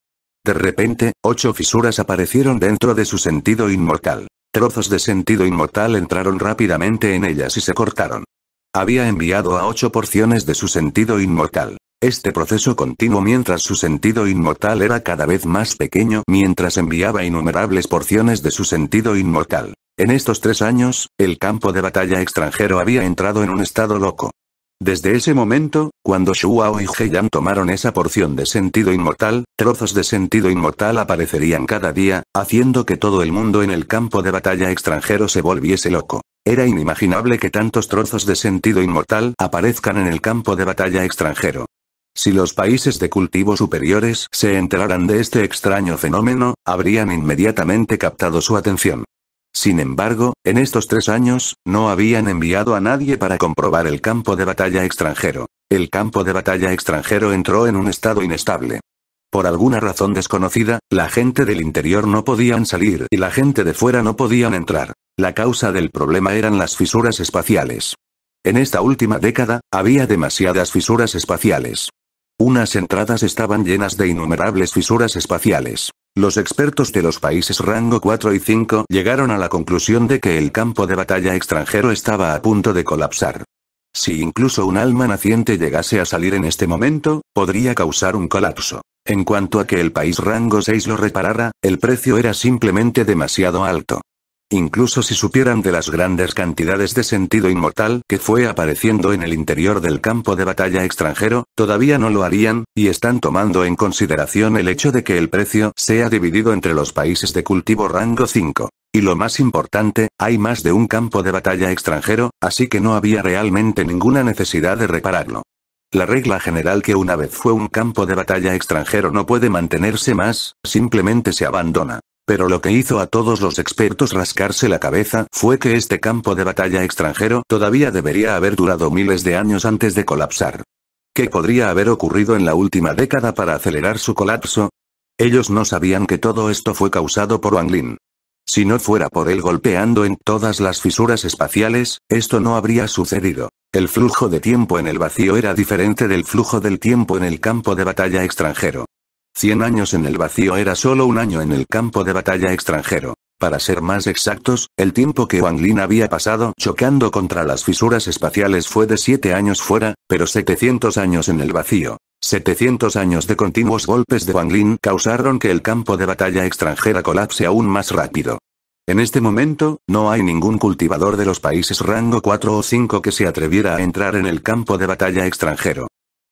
De repente, ocho fisuras aparecieron dentro de su sentido inmortal. Trozos de sentido inmortal entraron rápidamente en ellas y se cortaron. Había enviado a ocho porciones de su sentido inmortal. Este proceso continuó mientras su sentido inmortal era cada vez más pequeño mientras enviaba innumerables porciones de su sentido inmortal. En estos tres años, el campo de batalla extranjero había entrado en un estado loco. Desde ese momento, cuando Shuao y Heian tomaron esa porción de sentido inmortal, trozos de sentido inmortal aparecerían cada día, haciendo que todo el mundo en el campo de batalla extranjero se volviese loco. Era inimaginable que tantos trozos de sentido inmortal aparezcan en el campo de batalla extranjero. Si los países de cultivo superiores se enteraran de este extraño fenómeno, habrían inmediatamente captado su atención. Sin embargo, en estos tres años, no habían enviado a nadie para comprobar el campo de batalla extranjero. El campo de batalla extranjero entró en un estado inestable. Por alguna razón desconocida, la gente del interior no podían salir y la gente de fuera no podían entrar. La causa del problema eran las fisuras espaciales. En esta última década, había demasiadas fisuras espaciales. Unas entradas estaban llenas de innumerables fisuras espaciales. Los expertos de los países rango 4 y 5 llegaron a la conclusión de que el campo de batalla extranjero estaba a punto de colapsar. Si incluso un alma naciente llegase a salir en este momento, podría causar un colapso. En cuanto a que el país rango 6 lo reparara, el precio era simplemente demasiado alto. Incluso si supieran de las grandes cantidades de sentido inmortal que fue apareciendo en el interior del campo de batalla extranjero, todavía no lo harían, y están tomando en consideración el hecho de que el precio sea dividido entre los países de cultivo rango 5. Y lo más importante, hay más de un campo de batalla extranjero, así que no había realmente ninguna necesidad de repararlo. La regla general que una vez fue un campo de batalla extranjero no puede mantenerse más, simplemente se abandona. Pero lo que hizo a todos los expertos rascarse la cabeza fue que este campo de batalla extranjero todavía debería haber durado miles de años antes de colapsar. ¿Qué podría haber ocurrido en la última década para acelerar su colapso? Ellos no sabían que todo esto fue causado por Wang Lin. Si no fuera por él golpeando en todas las fisuras espaciales, esto no habría sucedido. El flujo de tiempo en el vacío era diferente del flujo del tiempo en el campo de batalla extranjero. 100 años en el vacío era solo un año en el campo de batalla extranjero. Para ser más exactos, el tiempo que Wang Lin había pasado chocando contra las fisuras espaciales fue de siete años fuera, pero 700 años en el vacío. 700 años de continuos golpes de Wang Lin causaron que el campo de batalla extranjera colapse aún más rápido. En este momento, no hay ningún cultivador de los países rango 4 o 5 que se atreviera a entrar en el campo de batalla extranjero.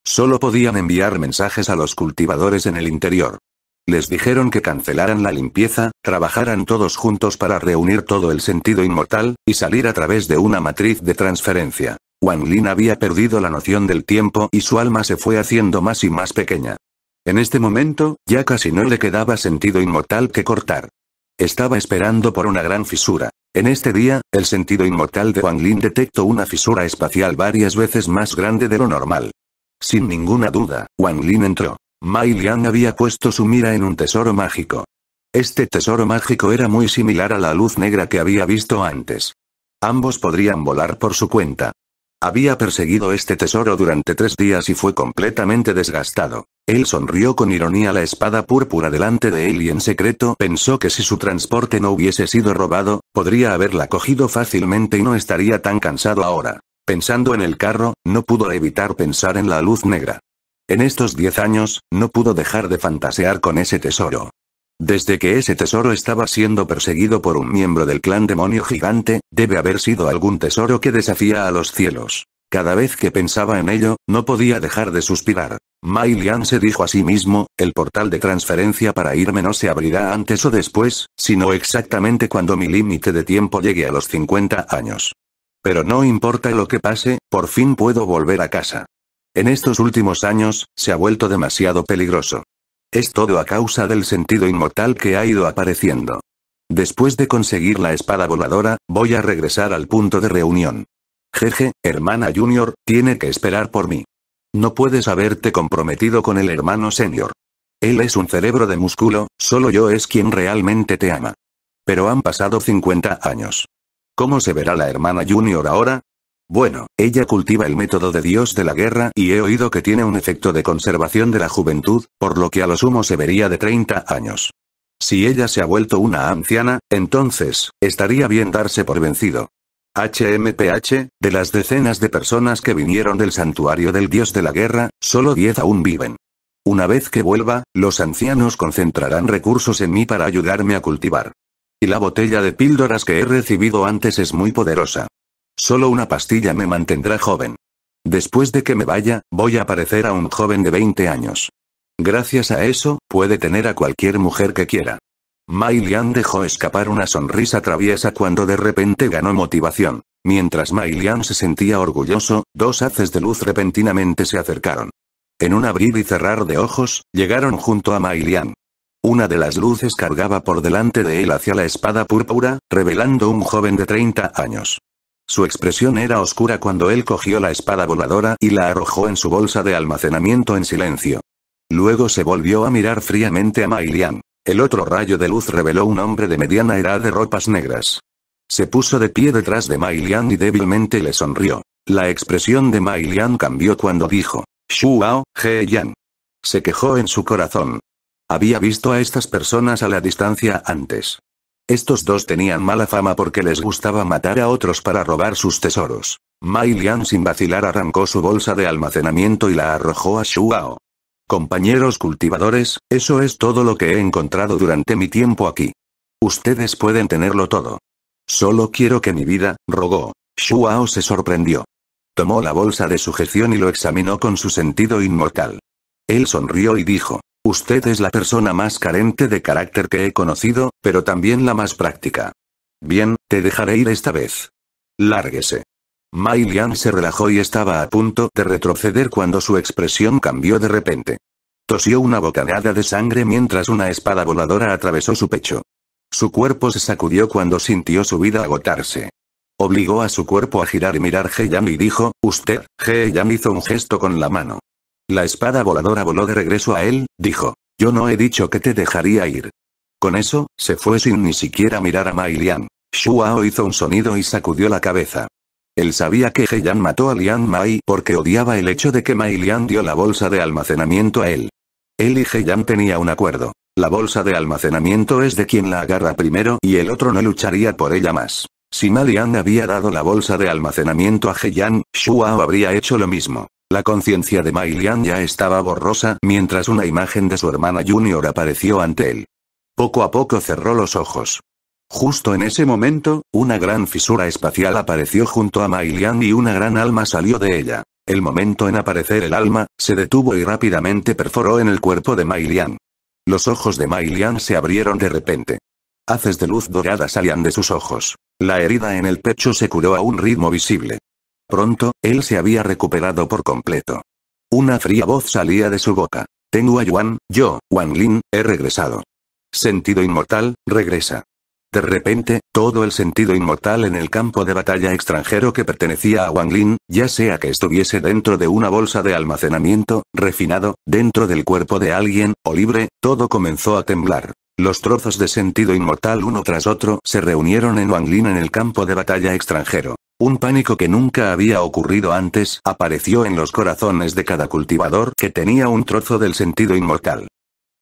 Solo podían enviar mensajes a los cultivadores en el interior. Les dijeron que cancelaran la limpieza, trabajaran todos juntos para reunir todo el sentido inmortal, y salir a través de una matriz de transferencia. Wang Lin había perdido la noción del tiempo y su alma se fue haciendo más y más pequeña. En este momento, ya casi no le quedaba sentido inmortal que cortar. Estaba esperando por una gran fisura. En este día, el sentido inmortal de Wang Lin detectó una fisura espacial varias veces más grande de lo normal. Sin ninguna duda, Wang Lin entró. Mai Liang había puesto su mira en un tesoro mágico. Este tesoro mágico era muy similar a la luz negra que había visto antes. Ambos podrían volar por su cuenta. Había perseguido este tesoro durante tres días y fue completamente desgastado. Él sonrió con ironía la espada púrpura delante de él y en secreto pensó que si su transporte no hubiese sido robado, podría haberla cogido fácilmente y no estaría tan cansado ahora. Pensando en el carro, no pudo evitar pensar en la luz negra. En estos diez años, no pudo dejar de fantasear con ese tesoro. Desde que ese tesoro estaba siendo perseguido por un miembro del clan demonio gigante, debe haber sido algún tesoro que desafía a los cielos. Cada vez que pensaba en ello, no podía dejar de suspirar. Lian se dijo a sí mismo, el portal de transferencia para irme no se abrirá antes o después, sino exactamente cuando mi límite de tiempo llegue a los 50 años. Pero no importa lo que pase, por fin puedo volver a casa. En estos últimos años, se ha vuelto demasiado peligroso. Es todo a causa del sentido inmortal que ha ido apareciendo. Después de conseguir la espada voladora, voy a regresar al punto de reunión. Jeje, hermana junior, tiene que esperar por mí. No puedes haberte comprometido con el hermano senior. Él es un cerebro de músculo, solo yo es quien realmente te ama. Pero han pasado 50 años. ¿Cómo se verá la hermana Junior ahora? Bueno, ella cultiva el método de Dios de la guerra y he oído que tiene un efecto de conservación de la juventud, por lo que a lo sumo se vería de 30 años. Si ella se ha vuelto una anciana, entonces, estaría bien darse por vencido. HMPH, de las decenas de personas que vinieron del santuario del dios de la guerra, solo 10 aún viven. Una vez que vuelva, los ancianos concentrarán recursos en mí para ayudarme a cultivar. Y la botella de píldoras que he recibido antes es muy poderosa. Solo una pastilla me mantendrá joven. Después de que me vaya, voy a parecer a un joven de 20 años. Gracias a eso, puede tener a cualquier mujer que quiera. Mai Lian dejó escapar una sonrisa traviesa cuando de repente ganó motivación. Mientras Mai Lian se sentía orgulloso, dos haces de luz repentinamente se acercaron. En un abrir y cerrar de ojos, llegaron junto a Mai Lian. Una de las luces cargaba por delante de él hacia la espada púrpura, revelando un joven de 30 años. Su expresión era oscura cuando él cogió la espada voladora y la arrojó en su bolsa de almacenamiento en silencio. Luego se volvió a mirar fríamente a Mailian. El otro rayo de luz reveló un hombre de mediana edad de ropas negras. Se puso de pie detrás de Lian y débilmente le sonrió. La expresión de Mailian cambió cuando dijo, Shuao, He Yan. Se quejó en su corazón, había visto a estas personas a la distancia antes. Estos dos tenían mala fama porque les gustaba matar a otros para robar sus tesoros. Mai Lian sin vacilar arrancó su bolsa de almacenamiento y la arrojó a Shuao. Compañeros cultivadores, eso es todo lo que he encontrado durante mi tiempo aquí. Ustedes pueden tenerlo todo. Solo quiero que mi vida, rogó. Shuao se sorprendió. Tomó la bolsa de sujeción y lo examinó con su sentido inmortal. Él sonrió y dijo, Usted es la persona más carente de carácter que he conocido, pero también la más práctica. Bien, te dejaré ir esta vez. Lárguese. Mai se relajó y estaba a punto de retroceder cuando su expresión cambió de repente. Tosió una bocanada de sangre mientras una espada voladora atravesó su pecho. Su cuerpo se sacudió cuando sintió su vida agotarse. Obligó a su cuerpo a girar y mirar Heian y dijo, Usted, He-Yan hizo un gesto con la mano. La espada voladora voló de regreso a él, dijo. Yo no he dicho que te dejaría ir. Con eso, se fue sin ni siquiera mirar a Mai Lian. Shuao hizo un sonido y sacudió la cabeza. Él sabía que Heian mató a Lian Mai porque odiaba el hecho de que Mai Lian dio la bolsa de almacenamiento a él. Él y Heian tenía un acuerdo. La bolsa de almacenamiento es de quien la agarra primero y el otro no lucharía por ella más. Si Malian había dado la bolsa de almacenamiento a Heian, Shuao habría hecho lo mismo. La conciencia de Mailian ya estaba borrosa mientras una imagen de su hermana Junior apareció ante él. Poco a poco cerró los ojos. Justo en ese momento, una gran fisura espacial apareció junto a Mailian y una gran alma salió de ella. El momento en aparecer el alma, se detuvo y rápidamente perforó en el cuerpo de Mailian. Los ojos de Mailian se abrieron de repente. Haces de luz dorada salían de sus ojos. La herida en el pecho se curó a un ritmo visible. Pronto, él se había recuperado por completo. Una fría voz salía de su boca. Tengo a Yuan, yo, Wang Lin, he regresado. Sentido inmortal, regresa. De repente, todo el sentido inmortal en el campo de batalla extranjero que pertenecía a Wang Lin, ya sea que estuviese dentro de una bolsa de almacenamiento, refinado, dentro del cuerpo de alguien, o libre, todo comenzó a temblar. Los trozos de sentido inmortal uno tras otro se reunieron en Wang Lin en el campo de batalla extranjero. Un pánico que nunca había ocurrido antes apareció en los corazones de cada cultivador que tenía un trozo del sentido inmortal.